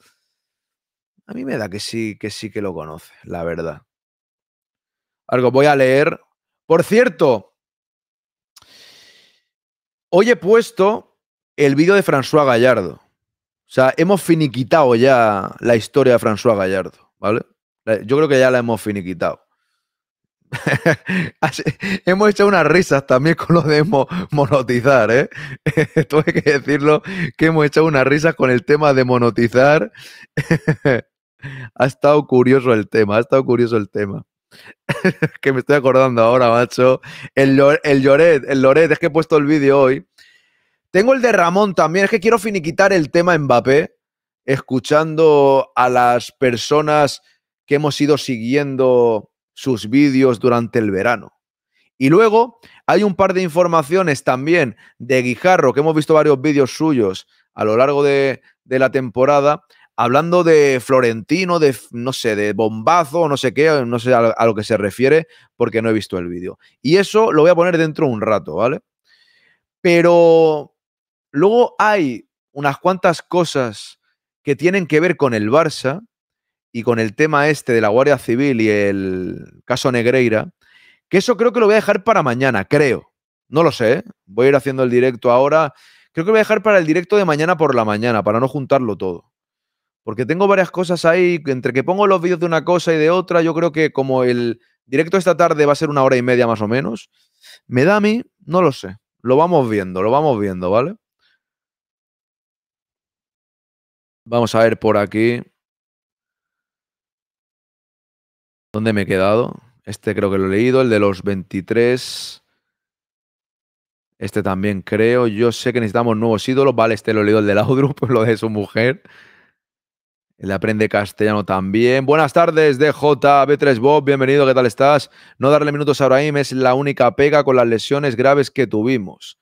A mí me da que sí, que sí que lo conoce, la verdad. Algo, voy a leer por cierto, hoy he puesto el vídeo de François Gallardo. O sea, hemos finiquitado ya la historia de François Gallardo, ¿vale? Yo creo que ya la hemos finiquitado. <laughs> hemos hecho unas risas también con lo de monotizar, ¿eh? <laughs> Tuve hay que decirlo, que hemos hecho unas risas con el tema de monotizar. <laughs> ha estado curioso el tema, ha estado curioso el tema. <laughs> que me estoy acordando ahora, macho. El, el Lloret, el Loret, es que he puesto el vídeo hoy. Tengo el de Ramón también, es que quiero finiquitar el tema Mbappé, escuchando a las personas que hemos ido siguiendo sus vídeos durante el verano. Y luego hay un par de informaciones también de Guijarro, que hemos visto varios vídeos suyos a lo largo de la temporada, hablando de Florentino, de no sé, de bombazo, no sé qué, no sé a, lo que se refiere, porque no he visto el vídeo. Y eso lo voy a poner dentro un rato, ¿vale? Pero luego hay unas cuantas cosas que tienen que ver con el Barça y con el tema este de la Guardia Civil y el caso Negreira, que eso creo que lo voy a dejar para mañana, creo. No lo sé, ¿eh? voy a ir haciendo el directo ahora. Creo que lo voy a dejar para el directo de mañana por la mañana, para no juntarlo todo porque tengo varias cosas ahí, entre que pongo los vídeos de una cosa y de otra, yo creo que como el directo esta tarde va a ser una hora y media más o menos, me da a mí, no lo sé, lo vamos viendo, lo vamos viendo, ¿vale? Vamos a ver por aquí. ¿Dónde me he quedado? Este creo que lo he leído, el de los 23. Este también creo. Yo sé que necesitamos nuevos ídolos. Vale, este lo he leído, el de Laudrup, <laughs> lo de su mujer. El Aprende Castellano también. Buenas tardes, DJB3 Bob. Bienvenido, ¿qué tal estás? No darle minutos a Abraham es la única pega con las lesiones graves que tuvimos.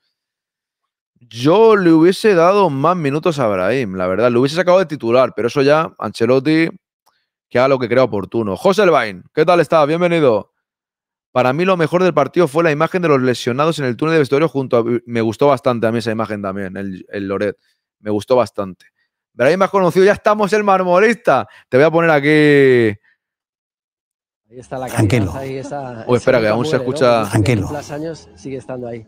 Yo le hubiese dado más minutos a Abraham. la verdad. Lo hubiese sacado de titular, pero eso ya, Ancelotti, que haga lo que crea oportuno. José Elvain, ¿qué tal estás? Bienvenido. Para mí lo mejor del partido fue la imagen de los lesionados en el túnel de vestuario junto a... Me gustó bastante a mí esa imagen también, el, el Loret. Me gustó bastante. Pero ahí más conocido, ya estamos el marmolista. Te voy a poner aquí. Ahí está la Tranquilo. Ahí está, espera, que aún se escucha. Tranquilo. años sigue estando ahí.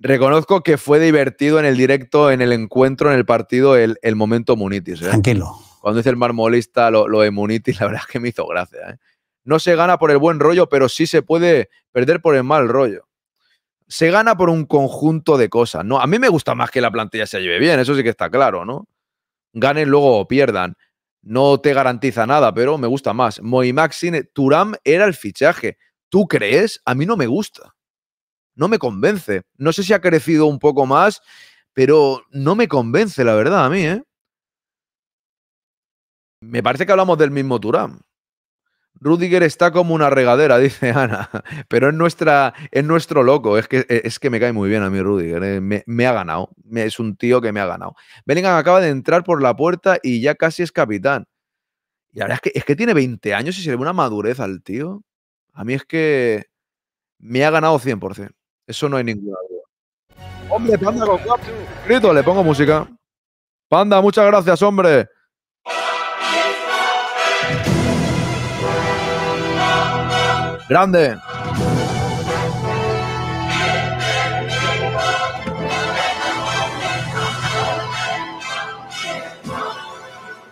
Reconozco que fue divertido en el directo, en el encuentro, en el partido, el, momento Munitis. ¿eh? Tranquilo. Cuando dice el marmolista lo, de Munitis, la verdad es que me hizo gracia. ¿eh? No se gana por el buen rollo, pero sí se puede perder por el mal rollo. Se gana por un conjunto de cosas. ¿no? A mí me gusta más que la plantilla se lleve bien, eso sí que está claro, ¿no? ganen luego pierdan. No te garantiza nada, pero me gusta más. Moimaxin, e, Turam era el fichaje. ¿Tú crees? A mí no me gusta. No me convence. No sé si ha crecido un poco más, pero no me convence, la verdad, a mí, ¿eh? Me parece que hablamos del mismo Turam. Rudiger está como una regadera, <laughs> dice Ana. Pero es, nuestra, es nuestro loco. Es que, es que me cae muy bien a mí Rudiger. Eh, me, ha ganado. es un tío que me ha ganado. Bellingham acaba de entrar por la puerta y ya casi es capitán. Y la verdad es que, es que tiene 20 años y se le ve una madurez al tío. A mí es que me ha ganado 100%. Eso no hay ninguna duda. Hombre, panda con Grito, le pongo música. Panda, muchas gracias, hombre. Grande.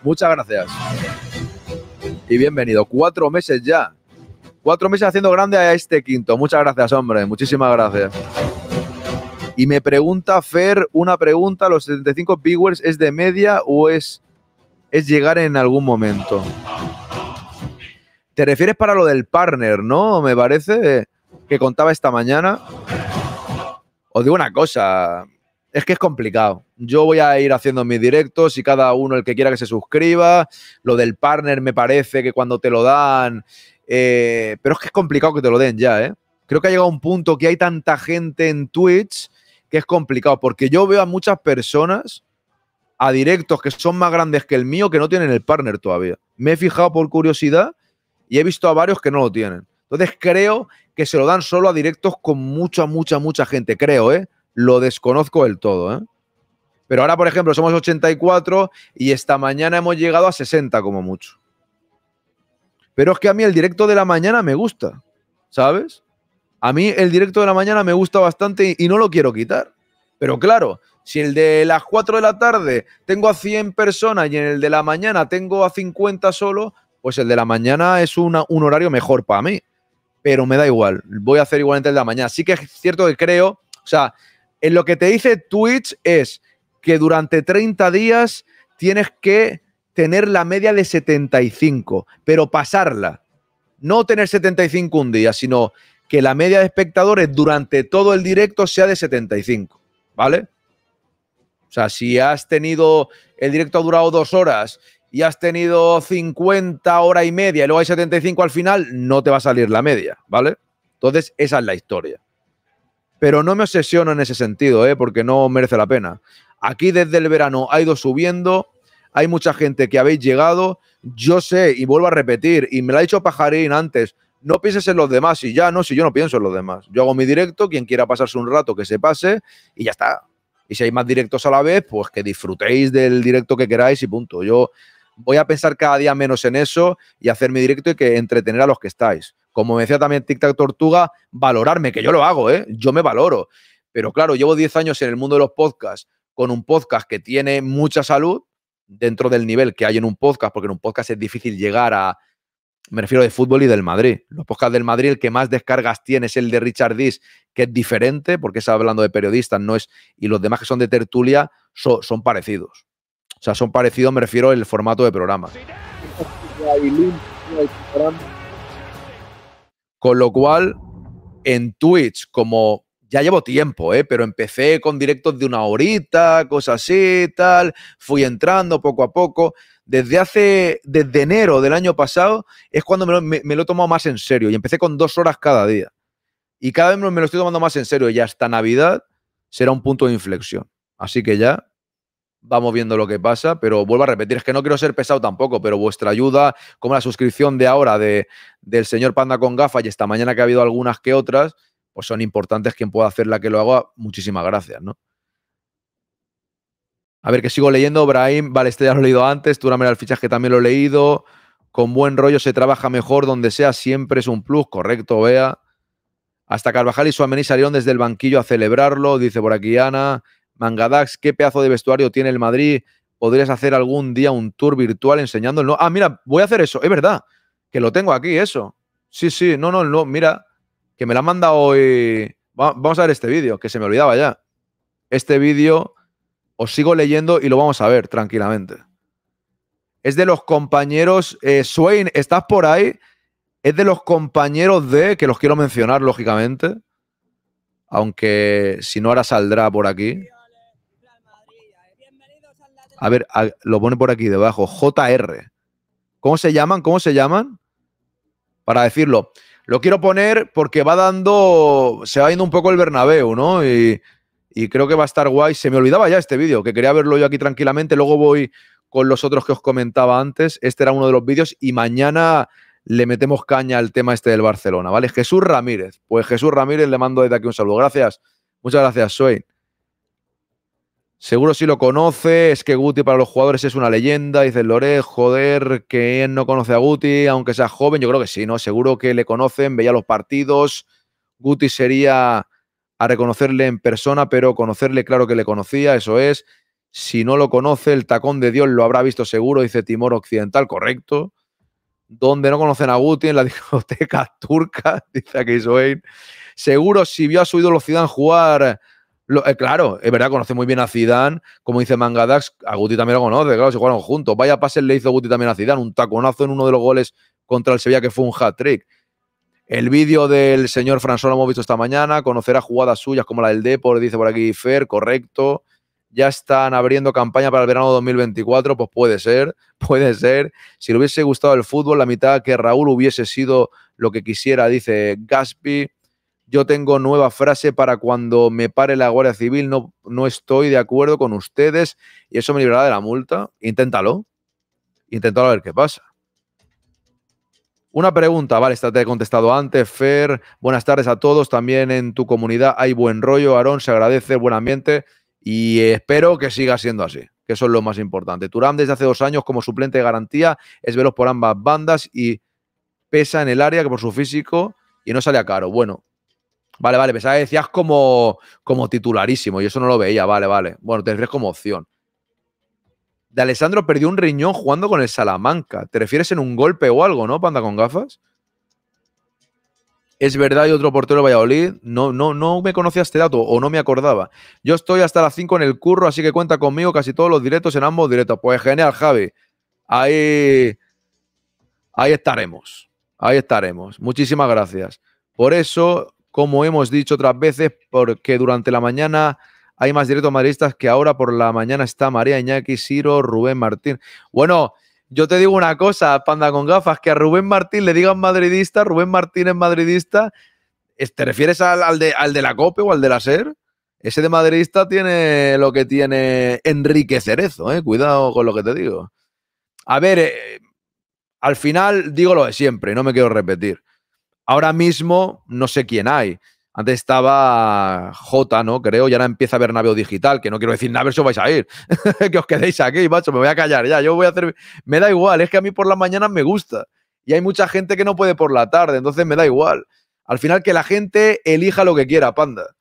Muchas gracias. Y bienvenido. Cuatro meses ya. Cuatro meses haciendo grande a este quinto. Muchas gracias, hombre. Muchísimas gracias. Y me pregunta Fer una pregunta, ¿los 75 viewers es de media o es, es llegar en algún momento? Te refieres para lo del partner, ¿no? Me parece que contaba esta mañana. Os digo una cosa, es que es complicado. Yo voy a ir haciendo mis directos y cada uno el que quiera que se suscriba. Lo del partner me parece que cuando te lo dan... Eh, pero es que es complicado que te lo den ya, ¿eh? Creo que ha llegado un punto que hay tanta gente en Twitch que es complicado, porque yo veo a muchas personas a directos que son más grandes que el mío que no tienen el partner todavía. Me he fijado por curiosidad y he visto a varios que no lo tienen. Entonces creo que se lo dan solo a directos con mucha, mucha, mucha gente, creo, ¿eh? Lo desconozco del todo, ¿eh? Pero ahora, por ejemplo, somos 84 y esta mañana hemos llegado a 60 como mucho. Pero es que a mí el directo de la mañana me gusta, ¿sabes? A mí el directo de la mañana me gusta bastante y, no lo quiero quitar. Pero claro, si el de las 4 de la tarde tengo a 100 personas y en el de la mañana tengo a 50 solo, pues el de la mañana es un horario mejor para mí, pero me da igual, voy a hacer igualmente el de la mañana. Sí que es cierto que creo, o sea, en lo que te dice Twitch es que durante 30 días tienes que tener la media de 75, pero pasarla. No tener 75 un día, sino que la media de espectadores durante todo el directo sea de 75, ¿vale? O sea, si has tenido, el directo ha durado dos horas y has tenido 50 hora y media y luego hay 75 al final, no te va a salir la media, ¿vale? Entonces, esa es la historia. Pero no me obsesiono en ese sentido, ¿eh? porque no merece la pena. Aquí desde el verano ha ido subiendo, hay mucha gente que habéis llegado. Yo sé, y vuelvo a repetir, y me lo ha dicho Pajarín antes, no pienses en los demás, y ya no, si yo no pienso en los demás. Yo hago mi directo, quien quiera pasarse un rato, que se pase, y ya está. Y si hay más directos a la vez, pues que disfrutéis del directo que queráis y punto. Yo voy a pensar cada día menos en eso y hacer mi directo y que entretener a los que estáis. Como decía también TikTok Tortuga, valorarme, que yo lo hago, ¿eh? yo me valoro. Pero claro, llevo 10 años en el mundo de los podcasts con un podcast que tiene mucha salud dentro del nivel que hay en un podcast, porque en un podcast es difícil llegar a, me refiero de fútbol y del Madrid. Los podcasts del Madrid, el que más descargas tiene es el de Richard Dis, que es diferente, porque está hablando de periodistas, no es. Y los demás que son de tertulia son parecidos sea, son parecidos, me refiero al formato de programa. Con lo cual, en Twitch, como ya llevo tiempo, ¿eh? pero empecé con directos de una horita, cosas así, tal, fui entrando poco a poco. Desde hace, desde enero del año pasado, es cuando me lo, me lo he tomado más en serio y empecé con dos horas cada día. Y cada vez me lo estoy tomando más en serio y hasta Navidad será un punto de inflexión. Así que ya vamos viendo lo que pasa, pero vuelvo a repetir, es que no quiero ser pesado tampoco, pero vuestra ayuda, como la suscripción de ahora de, del señor Panda con gafas y esta mañana que ha habido algunas que otras, pues son importantes quien pueda la que lo haga, muchísimas gracias, ¿no? A ver, que sigo leyendo, Brahim, vale, este ya lo he leído antes, Turamel al fichaje también lo he leído, con buen rollo se trabaja mejor donde sea, siempre es un plus, correcto, vea. Hasta Carvajal y Suamení salieron desde el banquillo a celebrarlo, dice por aquí Ana. Mangadax, ¿qué pedazo de vestuario tiene el Madrid? ¿Podrías hacer algún día un tour virtual enseñándolo? Ah, mira, voy a hacer eso, es verdad, que lo tengo aquí, eso. Sí, sí, no, no, no, mira, que me la manda hoy. vamos a ver este vídeo, que se me olvidaba ya. Este vídeo os sigo leyendo y lo vamos a ver tranquilamente. Es de los compañeros. Eh, Swain, ¿estás por ahí? Es de los compañeros de, que los quiero mencionar, lógicamente. Aunque si no, ahora saldrá por aquí. A ver, lo pone por aquí debajo, JR. ¿Cómo se llaman? ¿Cómo se llaman? Para decirlo. Lo quiero poner porque va dando, se va yendo un poco el Bernabéu, ¿no? Y, creo que va a estar guay. Se me olvidaba ya este vídeo, que quería verlo yo aquí tranquilamente. Luego voy con los otros que os comentaba antes. Este era uno de los vídeos y mañana le metemos caña al tema este del Barcelona, ¿vale? Jesús Ramírez. Pues Jesús Ramírez le mando desde aquí un saludo. Gracias. Muchas gracias, Soy. Seguro si lo conoce, es que Guti para los jugadores es una leyenda, dice Lore, joder, que no conoce a Guti, aunque sea joven, yo creo que sí, ¿no? Seguro que le conocen, veía los partidos, Guti sería a reconocerle en persona, pero conocerle, claro que le conocía, eso es. Si no lo conoce, el tacón de Dios lo habrá visto seguro, dice Timor Occidental, correcto. Donde no conocen a Guti, en la <laughs> discoteca turca, dice aquí Seguro si vio a su ídolo Zidane jugar eh, claro, es verdad, conoce muy bien a Zidane, como dice Mangadax, a Guti también lo conoce, claro, se jugaron juntos. Vaya pase le hizo Guti también a Zidane, un taconazo en uno de los goles contra el Sevilla que fue un hat-trick. El vídeo del señor François lo hemos visto esta mañana, conocerá jugadas suyas como la del Depor, dice por aquí Fer, correcto. Ya están abriendo campaña para el verano 2024, pues puede ser, <laughs> puede ser. Si le hubiese gustado el fútbol, la mitad que Raúl hubiese sido lo que quisiera, dice Gaspi. Yo tengo nueva frase para cuando me pare la Guardia Civil, no, no estoy de acuerdo con ustedes y eso me liberará de la multa. Inténtalo. Inténtalo a ver qué pasa. Una pregunta, vale, esta te he contestado antes, Fer. Buenas tardes a todos. También en tu comunidad hay buen rollo, Aarón, se agradece, buen ambiente y espero que siga siendo así, que eso es lo más importante. Turam desde hace dos años como suplente de garantía es veloz por ambas bandas y pesa en el área que por su físico y no sale a caro. Bueno, Vale, vale, pensaba que decías como, como titularísimo y eso no lo veía, vale, vale. Bueno, te refieres como opción. De Alessandro perdió un riñón jugando con el Salamanca. ¿Te refieres en un golpe o algo, no, panda con gafas? Es verdad, hay otro portero de Valladolid. No, no, no me conocía este dato o no me acordaba. Yo estoy hasta las 5 en el curro, así que cuenta conmigo casi todos los directos en ambos directos. Pues genial, Javi. Ahí, ahí estaremos. Ahí estaremos. Muchísimas gracias. Por eso, como hemos dicho otras veces, porque durante la mañana hay más directos madridistas que ahora por la mañana está María Iñaki, Siro, Rubén Martín. Bueno, yo te digo una cosa, panda con gafas, que a Rubén Martín le digan madridista, Rubén Martín es madridista. ¿Te refieres al, de, la COPE o al de la SER? Ese de madridista tiene lo que tiene Enrique Cerezo, ¿eh? cuidado con lo que te digo. A ver, eh, al final digo lo de siempre, no me quiero repetir. Ahora mismo no sé quién hay. Antes estaba J, ¿no? Creo, y ahora empieza a haber Naveo Digital, que no quiero decir nada, os vais a ir. <laughs> que os quedéis aquí, macho, me voy a callar ya. Yo voy a hacer. Me da igual, es que a mí por la mañana me gusta. Y hay mucha gente que no puede por la tarde, entonces me da igual. Al final, que la gente elija lo que quiera, panda.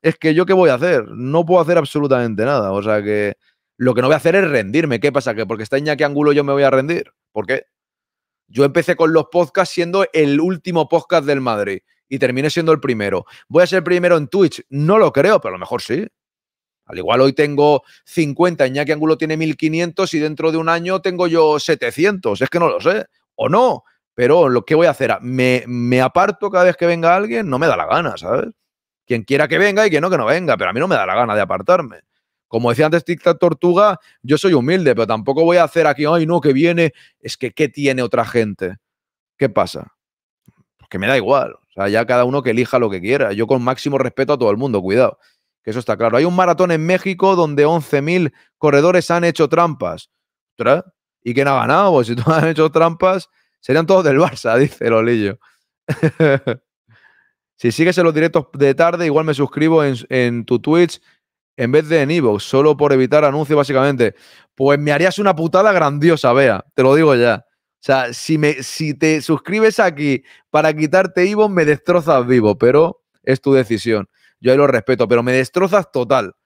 Es que yo qué voy a hacer? No puedo hacer absolutamente nada. O sea que lo que no voy a hacer es rendirme. ¿Qué pasa? ¿Que porque está qué ángulo yo me voy a rendir? ¿Por qué? Yo empecé con los podcasts siendo el último podcast del Madrid y terminé siendo el primero. ¿Voy a ser primero en Twitch? No lo creo, pero a lo mejor sí. Al igual hoy tengo 50, Iñaki Angulo tiene 1500 y dentro de un año tengo yo 700. Es que no lo sé. O no. Pero lo que voy a hacer, me, me aparto cada vez que venga alguien, no me da la gana, ¿sabes? Quien quiera que venga y quien no, que no venga, pero a mí no me da la gana de apartarme. Como decía antes TikTok Tortuga, yo soy humilde, pero tampoco voy a hacer aquí, ay, no, que viene. Es que, ¿qué tiene otra gente? ¿Qué pasa? Pues que me da igual. O sea, ya cada uno que elija lo que quiera. Yo con máximo respeto a todo el mundo, cuidado. Que eso está claro. Hay un maratón en México donde 11.000 corredores han hecho trampas. ¿Y quién ha ganado? Pues si tú <laughs> has hecho trampas, serían todos del Barça, <laughs> dice Lolillo. <laughs> si sigues en los directos de tarde, igual me suscribo en, en tu Twitch en vez de en Evox, solo por evitar anuncios, básicamente. Pues me harías una putada grandiosa, vea, te lo digo ya. O sea, si, me, si te suscribes aquí para quitarte Evox, me destrozas vivo, pero es tu decisión. Yo ahí lo respeto, pero me destrozas total.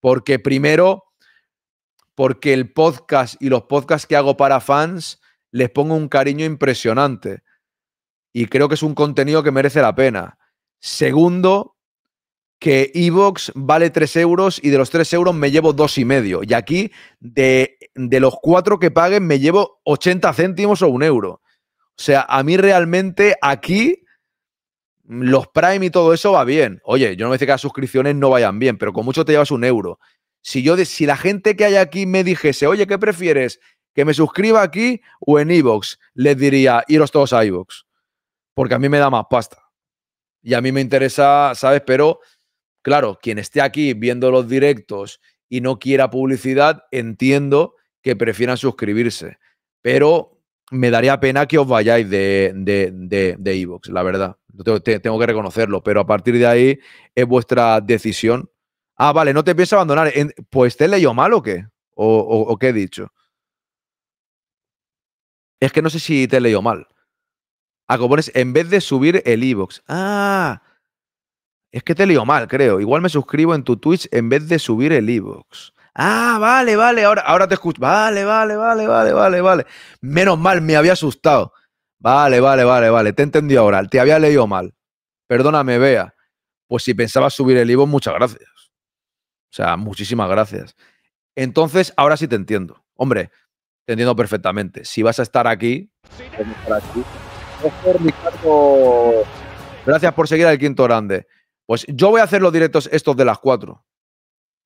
Porque primero, porque el podcast y los podcasts que hago para fans les pongo un cariño impresionante. Y creo que es un contenido que merece la pena. Segundo, que Evox vale 3 euros y de los 3 euros me llevo 2,5. y medio. Y aquí, de, los 4 que paguen, me llevo 80 céntimos o un euro. O sea, a mí realmente aquí los Prime y todo eso va bien. Oye, yo no me dice que las suscripciones no vayan bien, pero con mucho te llevas un euro. Si yo, si la gente que hay aquí me dijese, oye, ¿qué prefieres? ¿Que me suscriba aquí o en Evox? Les diría, iros todos a Evox. Porque a mí me da más pasta. Y a mí me interesa, ¿sabes? Pero Claro, quien esté aquí viendo los directos y no quiera publicidad, entiendo que prefieran suscribirse. Pero me daría pena que os vayáis de, de, de, Evox, la verdad. Tengo, que reconocerlo, pero a partir de ahí es vuestra decisión. Ah, vale, no te a abandonar. Pues te he leído mal o qué? ¿O, qué he dicho? Es que no sé si te he leído mal. A ah, pones, en vez de subir el Evox. Ah, es que te leído mal, creo. Igual me suscribo en tu Twitch en vez de subir el iVoox. ah, vale, vale, ahora, ahora te escucho. Vale, vale, vale, vale, vale, vale. Menos mal, me había asustado. Vale, vale, vale, vale. Te entendido ahora. Te había leído mal. Perdóname, Bea. Pues si pensabas subir el iVoox, muchas gracias. O sea, muchísimas gracias. Entonces, ahora sí te entiendo. Hombre, te entiendo perfectamente. Si vas a estar aquí, vas a estar aquí. Gracias por seguir al quinto grande. Pues yo voy a hacer los directos estos de las cuatro.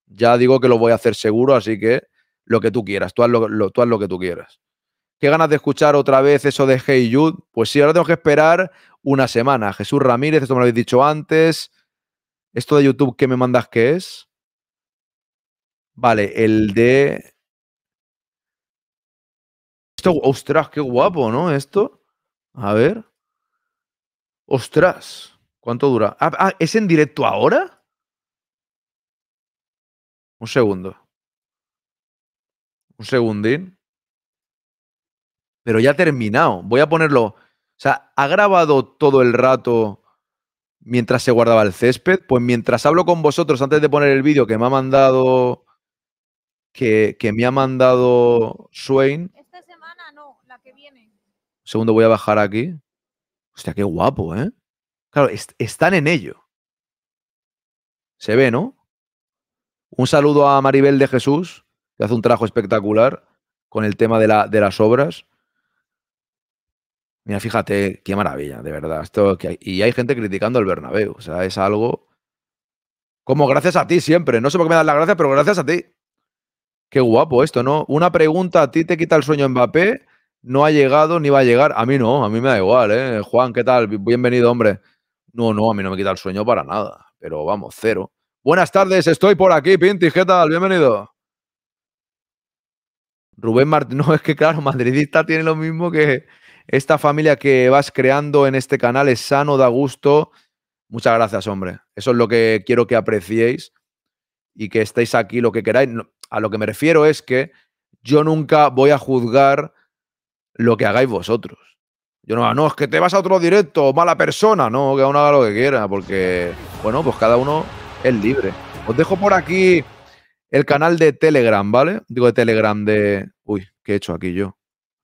Ya digo que lo voy a hacer seguro, así que lo que tú quieras, tú haz lo, lo que tú quieras. ¿Qué ganas de escuchar otra vez eso de Hey Jude? Pues sí, ahora tengo que esperar una semana. Jesús Ramírez, esto me lo habéis dicho antes. Esto de YouTube ¿qué me mandas qué es. Vale, el de. Esto, ostras, qué guapo, ¿no? Esto. A ver. Ostras. ¿Cuánto dura? Ah, ah, ¿es en directo ahora? Un segundo. Un segundín. Pero ya ha terminado. Voy a ponerlo. O sea, ha grabado todo el rato mientras se guardaba el césped. Pues mientras hablo con vosotros antes de poner el vídeo que me ha mandado. Que, que me ha mandado Swain. Esta semana no, la que viene. Un segundo, voy a bajar aquí. Hostia, qué guapo, ¿eh? Claro, están en ello. Se ve, ¿no? Un saludo a Maribel de Jesús, que hace un trabajo espectacular con el tema de, las obras. Mira, fíjate, qué maravilla, de verdad. Esto, y hay gente criticando el Bernabéu. O sea, es algo... Como gracias a ti siempre. No sé por qué me das las gracias, pero gracias a ti. Qué guapo esto, ¿no? Una pregunta, ¿a ti te quita el sueño Mbappé? No ha llegado ni va a llegar. A mí no, a mí me da igual, ¿eh? Juan, ¿qué tal? Bienvenido, hombre. No, no, a mí no me quita el sueño para nada, pero vamos, cero. Buenas tardes, estoy por aquí, Pinti, ¿qué tal? Bienvenido. Rubén Martín, <laughs> no, es que claro, madridista tiene lo mismo que esta familia que vas creando en este canal, es sano, da gusto. Muchas gracias, hombre. Eso es lo que quiero que apreciéis y que estéis aquí lo que queráis. A lo que me refiero es que yo nunca voy a juzgar lo que hagáis vosotros. Yo no, no, es que te vas a otro directo, mala persona. No, que uno haga lo que quiera, porque, bueno, pues cada uno es libre. Os dejo por aquí el canal de Telegram, ¿vale? Digo de Telegram de. Uy, ¿qué he hecho aquí yo?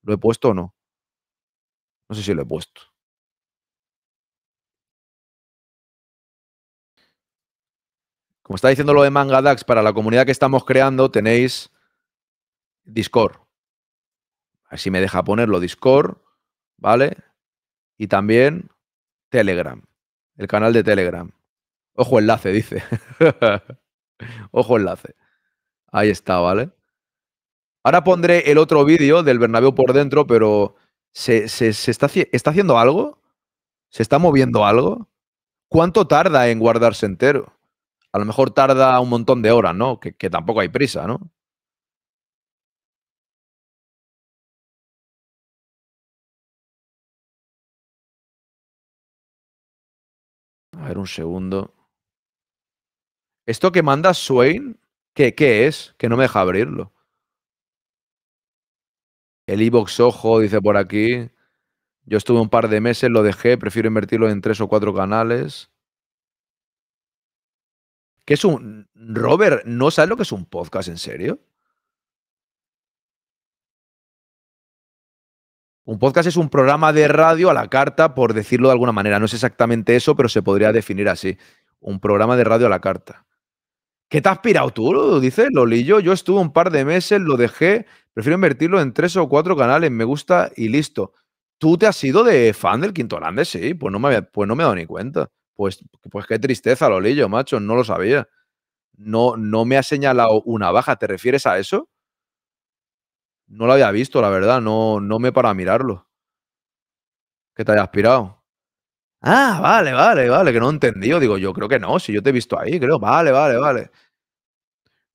¿Lo he puesto o no? No sé si lo he puesto. Como está diciendo lo de Dax para la comunidad que estamos creando tenéis Discord. Así si me deja ponerlo, Discord ¿vale? Y también Telegram, el canal de Telegram. Ojo enlace, dice. <laughs> Ojo enlace. Ahí está, ¿vale? Ahora pondré el otro vídeo del Bernabéu por dentro, pero ¿se, está, está, haciendo algo? ¿Se está moviendo algo? ¿Cuánto tarda en guardarse entero? A lo mejor tarda un montón de horas, ¿no? que tampoco hay prisa, ¿no? A ver un segundo. Esto que manda Swain, ¿qué, qué es? Que no me deja abrirlo. El iBox Ojo dice por aquí. Yo estuve un par de meses, lo dejé, prefiero invertirlo en tres o cuatro canales. ¿Qué es un. Robert, ¿no sabes lo que es un podcast en serio? Un podcast es un programa de radio a la carta, por decirlo de alguna manera. No es exactamente eso, pero se podría definir así. Un programa de radio a la carta. ¿Qué te has pirado tú? dice dices, yo. estuve un par de meses, lo dejé. Prefiero invertirlo en tres o cuatro canales, me gusta y listo. Tú te has ido de fan del Quinto Grande, sí. Pues no me, pues no me he dado ni cuenta. Pues, pues qué tristeza, Lolillo, macho. No lo sabía. No, no me ha señalado una baja. ¿Te refieres a eso? No lo había visto, la verdad. No, no me para mirarlo. Que te haya aspirado. Ah, vale, vale, vale, que no he entendido. Digo, yo creo que no, si yo te he visto ahí, creo. Vale, vale, vale.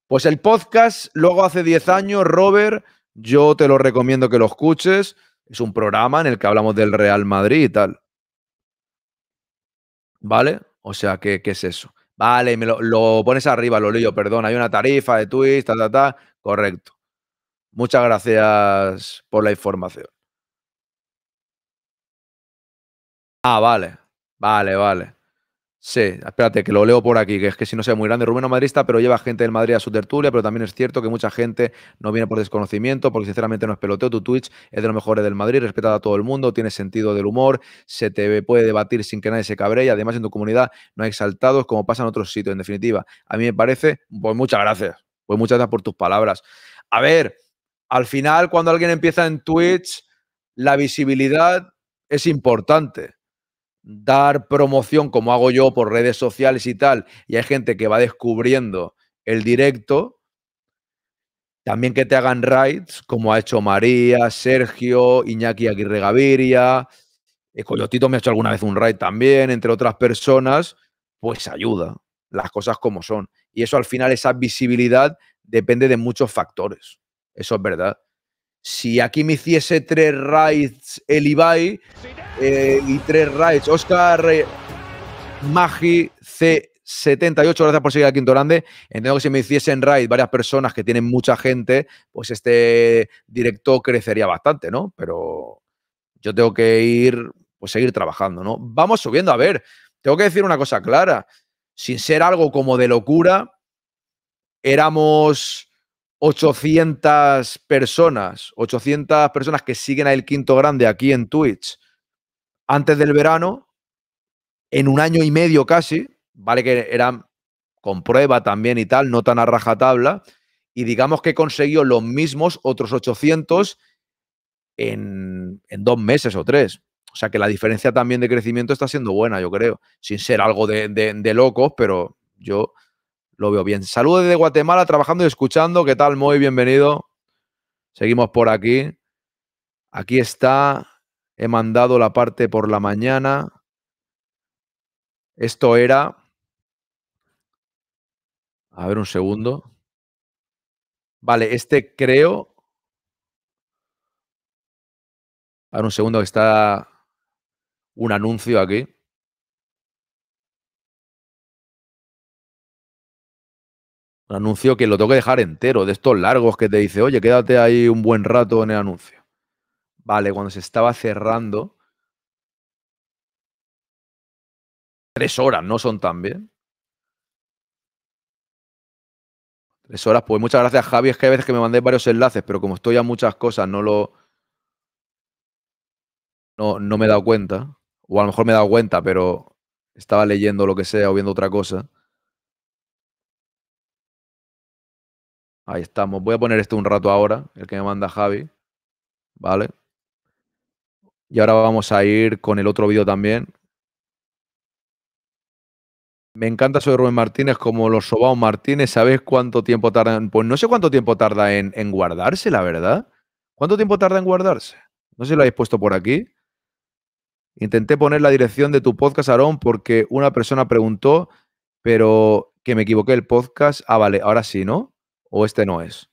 Pues el podcast, luego hace 10 años, Robert, yo te lo recomiendo que lo escuches. Es un programa en el que hablamos del Real Madrid y tal. ¿Vale? O sea, ¿qué, es eso? Vale, me lo, pones arriba, lo leo, perdón. Hay una tarifa de Twitch, ta, ta, ta. Correcto. Muchas gracias por la información. Ah, vale. Vale, vale. Sí, espérate, que lo leo por aquí, que es que si no sea muy grande, Rubén madrista, pero lleva gente del Madrid a su tertulia, pero también es cierto que mucha gente no viene por desconocimiento, porque sinceramente no es peloteo, tu Twitch es de los mejores del Madrid, respetada a todo el mundo, tiene sentido del humor, se te puede debatir sin que nadie se cabre y además en tu comunidad no hay exaltados como pasa en otros sitios, en definitiva. A mí me parece, pues muchas gracias, pues muchas gracias por tus palabras. A ver, al final cuando alguien empieza en Twitch, la visibilidad es importante. Dar promoción, como hago yo por redes sociales y tal, y hay gente que va descubriendo el directo, también que te hagan rides, como ha hecho María, Sergio, Iñaki Aguirre Gaviria, eh, Coyotito me ha hecho alguna vez un raid también, entre otras personas, pues ayuda, las cosas como son. Y eso al final, esa visibilidad depende de muchos factores. Eso es verdad. Si aquí me hiciese tres raids el eh, y tres raids Oscar eh, Magi C78, gracias por seguir aquí Quinto Grande. Entiendo que si me hiciesen Raids varias personas que tienen mucha gente, pues este directo crecería bastante, ¿no? Pero yo tengo que ir, pues seguir trabajando, ¿no? Vamos subiendo, a ver, tengo que decir una cosa clara. Sin ser algo como de locura, éramos 800 personas, 800 personas que siguen a El Quinto Grande aquí en Twitch antes del verano, en un año y medio casi, vale que eran con prueba también y tal, no tan a rajatabla, y digamos que consiguió los mismos otros 800 en, en, dos meses o tres. O sea que la diferencia también de crecimiento está siendo buena, yo creo, sin ser algo de, de locos, pero yo lo veo bien. Saludos desde Guatemala, trabajando y escuchando. ¿Qué tal, Muy Bienvenido. Seguimos por aquí. Aquí está. He mandado la parte por la mañana. Esto era. A ver un segundo. Vale, este creo. A ver un segundo que está un anuncio aquí. Un anuncio que lo tengo que dejar entero, de estos largos que te dice, oye, quédate ahí un buen rato en el anuncio. Vale, cuando se estaba cerrando, tres horas no son tan bien. Tres horas, pues muchas gracias, Javi. Es que hay veces que me mandé varios enlaces, pero como estoy a muchas cosas, no lo. No, no me he dado cuenta. O a lo mejor me he dado cuenta, pero estaba leyendo lo que sea o viendo otra cosa. Ahí estamos. Voy a poner esto un rato ahora, el que me manda Javi. ¿Vale? Y ahora vamos a ir con el otro vídeo también. Me encanta sobre Rubén Martínez, como los sobaos Martínez. ¿Sabes cuánto tiempo tardan? Pues no sé cuánto tiempo tarda en, guardarse, la verdad. ¿Cuánto tiempo tarda en guardarse? No sé si lo habéis puesto por aquí. Intenté poner la dirección de tu podcast, Aarón, porque una persona preguntó, pero que me equivoqué el podcast. Ah, vale, ahora sí, ¿no? o este no es.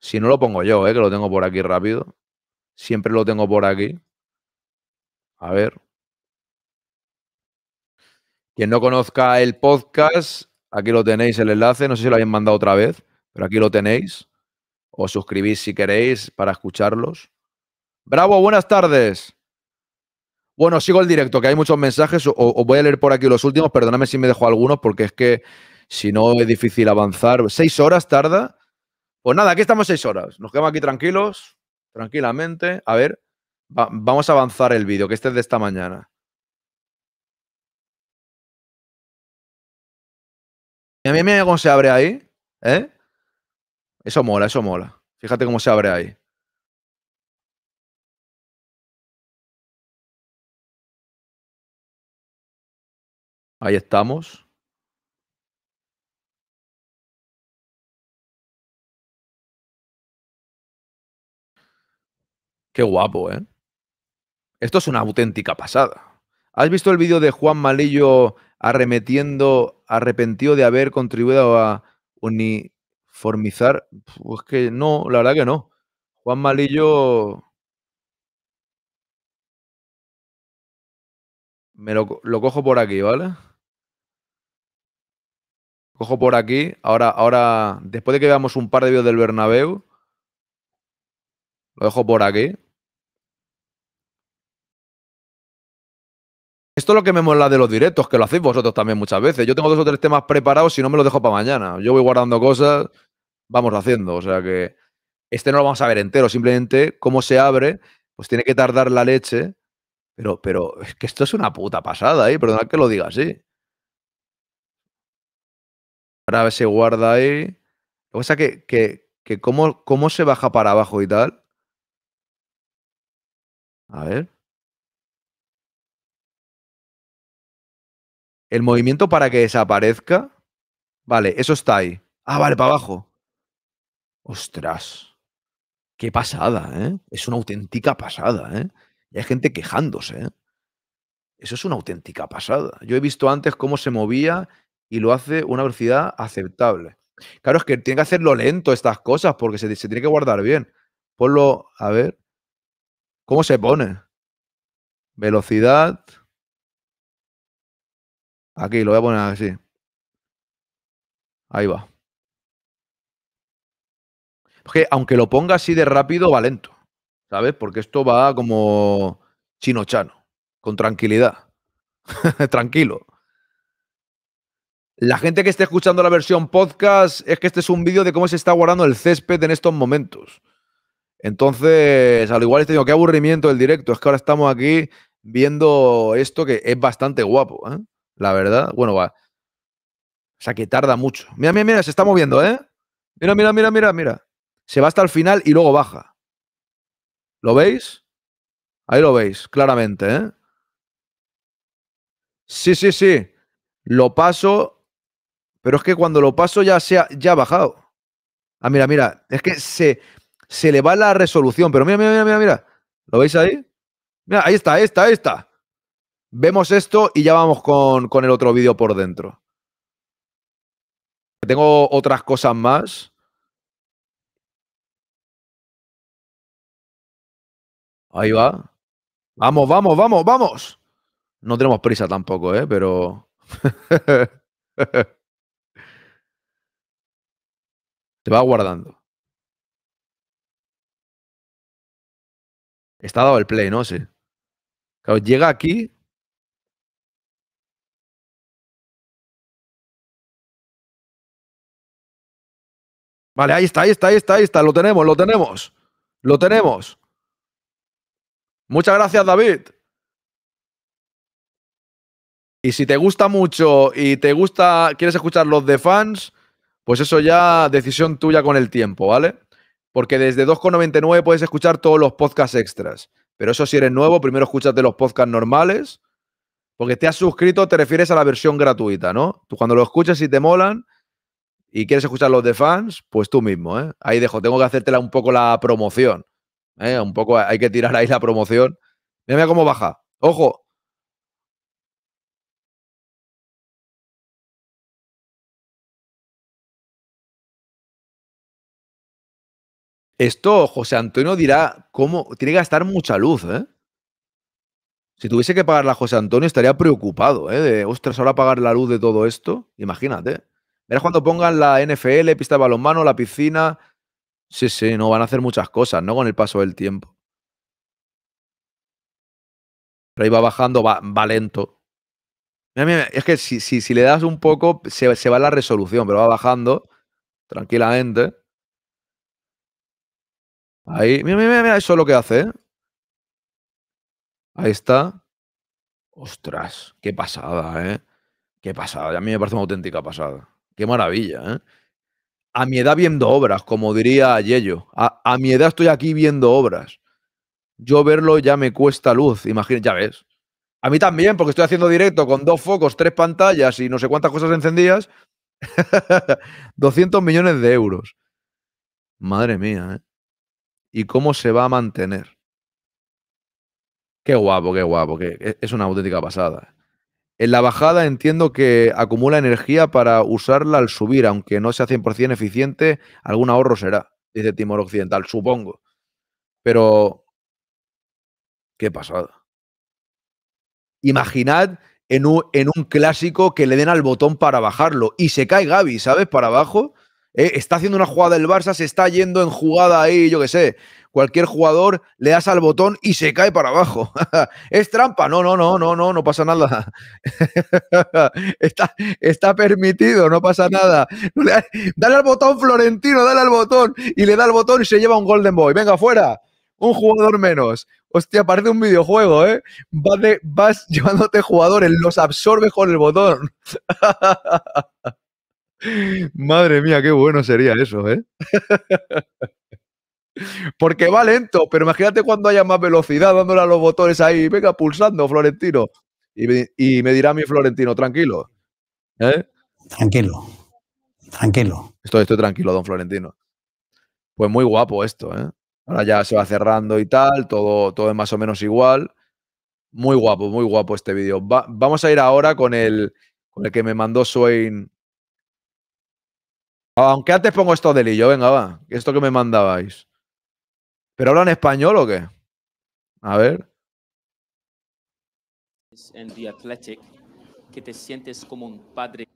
Si no lo pongo yo, eh, que lo tengo por aquí rápido. Siempre lo tengo por aquí. A ver. Quien no conozca el podcast, aquí lo tenéis el enlace. No sé si lo habéis mandado otra vez, pero aquí lo tenéis. Os suscribís si queréis para escucharlos. Bravo, buenas tardes. Bueno, sigo el directo, que hay muchos mensajes. Os voy a leer por aquí los últimos. Perdóname si me dejo algunos, porque es que si no es difícil avanzar. Seis horas tarda. Pues nada, aquí estamos seis horas. Nos quedamos aquí tranquilos, tranquilamente. A ver, vamos a avanzar el vídeo, que este es de esta mañana. Y a mí mira cómo se abre ahí. ¿eh? Eso mola, eso mola. Fíjate cómo se abre ahí. Ahí estamos. Qué guapo, ¿eh? Esto es una auténtica pasada. ¿Has visto el vídeo de Juan Malillo arremetiendo, arrepentido de haber contribuido a uniformizar? Pues que no, la verdad que no. Juan Malillo Me lo, cojo por aquí, ¿vale? Cojo por aquí. Ahora, ahora, después de que veamos un par de vídeos del Bernabéu, lo dejo por aquí. Esto es lo que me mola de los directos, que lo hacéis vosotros también muchas veces. Yo tengo dos o tres temas preparados y no me los dejo para mañana. Yo voy guardando cosas, vamos haciendo. O sea que este no lo vamos a ver entero, simplemente cómo se abre, pues tiene que tardar la leche. Pero, pero es que esto es una puta pasada, ¿eh? Perdonad que lo diga así. Ahora se guarda ahí. o sea que, cómo, cómo se baja para abajo y tal. A ver. El movimiento para que desaparezca. Vale, eso está ahí. Ah, vale, para abajo. Ostras. Qué pasada, ¿eh? Es una auténtica pasada, ¿eh? Y hay gente quejándose, ¿eh? Eso es una auténtica pasada. Yo he visto antes cómo se movía y lo hace a una velocidad aceptable. Claro, es que tiene que hacerlo lento estas cosas porque se, tiene que guardar bien. Ponlo, a ver. ¿Cómo se pone? Velocidad. Aquí lo voy a poner así. Ahí va. Porque aunque lo ponga así de rápido, va lento. ¿Sabes? Porque esto va como chino chano, con tranquilidad. <laughs> Tranquilo. La gente que esté escuchando la versión podcast es que este es un vídeo de cómo se está guardando el césped en estos momentos. Entonces, al igual este digo, qué aburrimiento el directo. Es que ahora estamos aquí viendo esto que es bastante guapo. ¿eh? la verdad. Bueno, va. O sea que tarda mucho. Mira, mira, mira, se está moviendo, ¿eh? Mira, mira, mira, mira, mira. Se va hasta el final y luego baja. ¿Lo veis? Ahí lo veis, claramente, ¿eh? Sí, sí, sí. Lo paso, pero es que cuando lo paso ya se ha, ya bajado. Ah, mira, mira, es que se, se le va la resolución, pero mira, mira, mira, mira, mira. ¿Lo veis ahí? Mira, ahí está, ahí está, ahí está. Vemos esto y ya vamos con, el otro vídeo por dentro. Tengo otras cosas más. Ahí va. Vamos, vamos, vamos, vamos. No tenemos prisa tampoco, ¿eh? Pero... <laughs> Te va guardando. Está dado el play, ¿no? sé llega aquí Vale, ahí está, ahí está, ahí está, ahí está. Lo tenemos, lo tenemos. Lo tenemos. Muchas gracias, David. Y si te gusta mucho y te gusta, quieres escuchar los de fans, pues eso ya decisión tuya con el tiempo, ¿vale? Porque desde 2,99 puedes escuchar todos los podcasts extras. Pero eso si eres nuevo, primero escúchate los podcasts normales. Porque te has suscrito, te refieres a la versión gratuita, ¿no? Tú cuando lo escuchas y te molan, y quieres escuchar los de fans, pues tú mismo, ¿eh? Ahí dejo, tengo que hacértela un poco la promoción. ¿eh? Un poco hay que tirar ahí la promoción. Mira, mira cómo baja. Ojo. Esto José Antonio dirá cómo tiene que gastar mucha luz, ¿eh? Si tuviese que pagarla la José Antonio estaría preocupado, ¿eh? De, ostras, ahora pagar la luz de todo esto, imagínate. Verás cuando pongan la NFL, pista de balonmano, la piscina. Sí, sí, no, van a hacer muchas cosas, ¿no? Con el paso del tiempo. Pero ahí va bajando, va, lento. Mira, mira, es que si, si, le das un poco, se, va la resolución, pero va bajando tranquilamente. Ahí, mira, mira, mira, eso es lo que hace. ¿eh? Ahí está. Ostras, qué pasada, ¿eh? Qué pasada. A mí me parece una auténtica pasada. Qué maravilla, ¿eh? A mi edad viendo obras, como diría Yello. A, mi edad estoy aquí viendo obras. Yo verlo ya me cuesta luz, imagínate, ya ves. A mí también, porque estoy haciendo directo con dos focos, tres pantallas y no sé cuántas cosas encendidas. 200 <laughs> millones de euros. Madre mía, ¿eh? ¿Y cómo se va a mantener? Qué guapo, qué guapo, que e, es una auténtica pasada. ¿eh? En la bajada entiendo que acumula energía para usarla al subir, aunque no sea 100% eficiente, algún ahorro será, dice Timor Occidental, supongo. Pero, qué pasado. Imaginad en un, en un, clásico que le den al botón para bajarlo y se cae Gaby, ¿sabes? Para abajo. ¿eh? está haciendo una jugada del Barça, se está yendo en jugada ahí, yo qué sé, cualquier jugador le das al botón y se cae para abajo. <laughs> ¿Es trampa? No, no, no, no, no, no pasa nada. <laughs> está, está permitido, no pasa nada. Dale al botón, Florentino, dale al botón. Y le da al botón y se lleva un Golden Boy. Venga, fuera. Un jugador menos. Hostia, parece un videojuego, ¿eh? Vas, vas <laughs> llevándote jugadores, los absorbes con el botón. Madre mía, qué bueno sería eso, ¿eh? Porque va lento, pero imagínate cuando haya más velocidad dándole a los botones ahí, venga, pulsando, Florentino. Y me, dirá mi Florentino, tranquilo. ¿eh? Tranquilo, tranquilo. Estoy, estoy tranquilo, don Florentino. Pues muy guapo esto, ¿eh? Ahora ya se va cerrando y tal, todo, todo es más o menos igual. Muy guapo, muy guapo este vídeo. vamos a ir ahora con el, con el que me mandó Swain. Aunque antes pongo esto de Lillo, venga, va. Esto que me mandabais. ¿Pero hablan español o qué? A ver. En The que te sientes como un padre.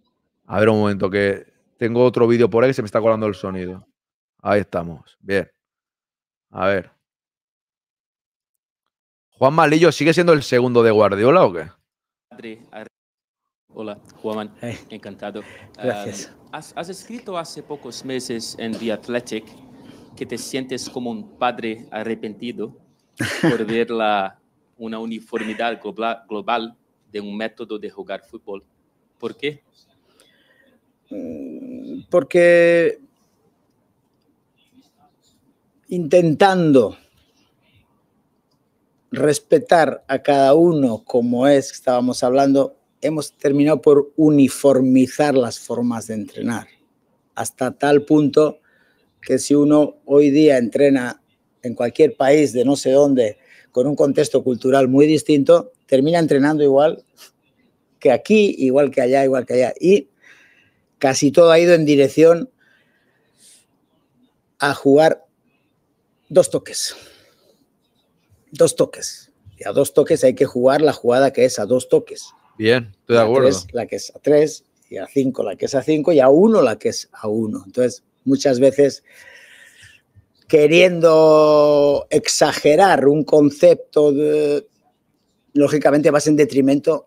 A ver un momento, que tengo otro vídeo por ahí que se me está colando el sonido. Ahí estamos. Bien. A ver. ¿Juan Malillo sigue siendo el segundo de Guardiola o qué? Hola, Juan, encantado. Gracias. Ah, has, has escrito hace pocos meses en The Athletic que te sientes como un padre arrepentido por <laughs> ver la, una uniformidad global de un método de jugar fútbol. ¿Por qué? Mm, porque intentando respetar a cada uno como es, estábamos hablando, hemos terminado por uniformizar las formas de entrenar, hasta tal punto que si uno hoy día entrena en cualquier país de no sé dónde, con un contexto cultural muy distinto, termina entrenando igual que aquí, igual que allá, igual que allá. Y casi todo ha ido en dirección a jugar dos toques. Dos toques. Y a dos toques hay que jugar la jugada que es a dos toques. Bien, estoy de acuerdo. la que es a tres, y a cinco la que es a cinco, y a uno la que es a uno. Entonces, muchas veces queriendo exagerar un concepto, de, lógicamente vas en detrimento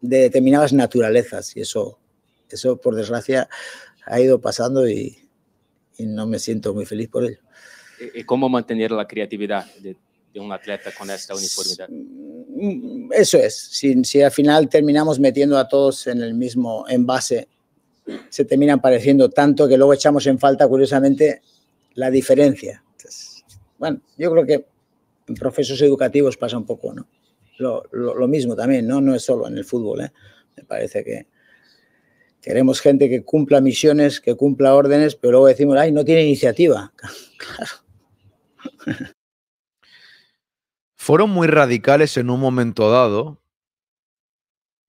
de determinadas naturalezas y eso, eso por desgracia ha ido pasando y, no me siento muy feliz por ello. ¿Y cómo mantener la creatividad de, un atleta con esta uniformidad? Mm, eso es, si, si al final terminamos metiendo a todos en el mismo envase se terminan pareciendo tanto que luego echamos en falta, curiosamente, la diferencia. bueno, yo creo que en procesos educativos pasa un poco, ¿no? Lo, lo mismo también, ¿no? No es solo en el fútbol, ¿eh? Me parece que queremos gente que cumpla misiones, que cumpla órdenes, pero luego decimos, ay, no tiene iniciativa. <laughs> claro. Fueron muy radicales en un momento dado,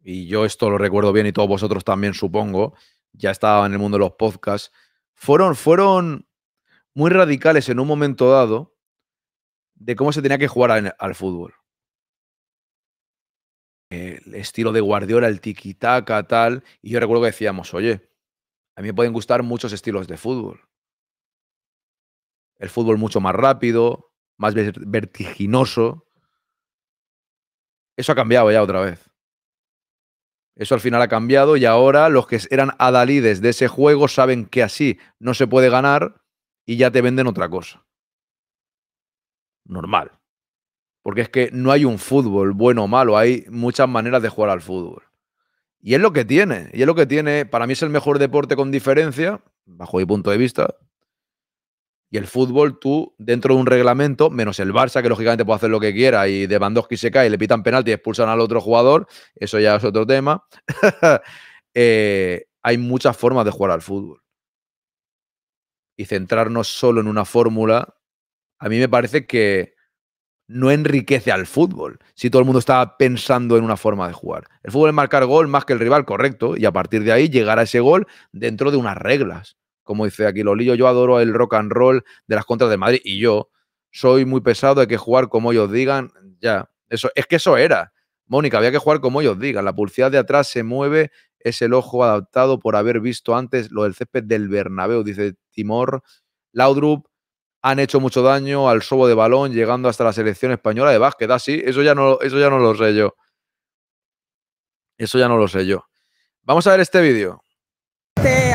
y yo esto lo recuerdo bien y todos vosotros también supongo, ya estaba en el mundo de los podcasts, fueron, fueron muy radicales en un momento dado de cómo se tenía que jugar al, fútbol. El estilo de Guardiola, el tiki-taka, tal. Y yo recuerdo que decíamos, oye, a mí me pueden gustar muchos estilos de fútbol. El fútbol mucho más rápido, más vertiginoso. Eso ha cambiado ya otra vez. Eso al final ha cambiado y ahora los que eran adalides de ese juego saben que así no se puede ganar y ya te venden otra cosa. Normal. Porque es que no hay un fútbol bueno o malo, hay muchas maneras de jugar al fútbol. Y es lo que tiene, y es lo que tiene, para mí es el mejor deporte con diferencia, bajo mi punto de vista, y el fútbol, tú, dentro de un reglamento, menos el Barça, que lógicamente puede hacer lo que quiera, y de que se cae y le pitan penalti y expulsan al otro jugador, eso ya es otro tema. <laughs> Eh, hay muchas formas de jugar al fútbol. Y centrarnos solo en una fórmula, a mí me parece que no enriquece al fútbol si todo el mundo está pensando en una forma de jugar. El fútbol es marcar gol más que el rival, correcto, y a partir de ahí llegar a ese gol dentro de unas reglas como dice aquí Lolillo, yo adoro el rock and roll de las contras de Madrid y yo soy muy pesado, hay que jugar como ellos digan, ya. Eso, es que eso era. Mónica, había que jugar como ellos digan. La pulsidad de atrás se mueve, es el ojo adaptado por haber visto antes lo del césped del Bernabéu, dice Timor. Laudrup han hecho mucho daño al sobo de balón, llegando hasta la selección española de básquet. Así, ah, eso ya no, eso ya no lo sé yo. Eso ya no lo sé yo. Vamos a ver este vídeo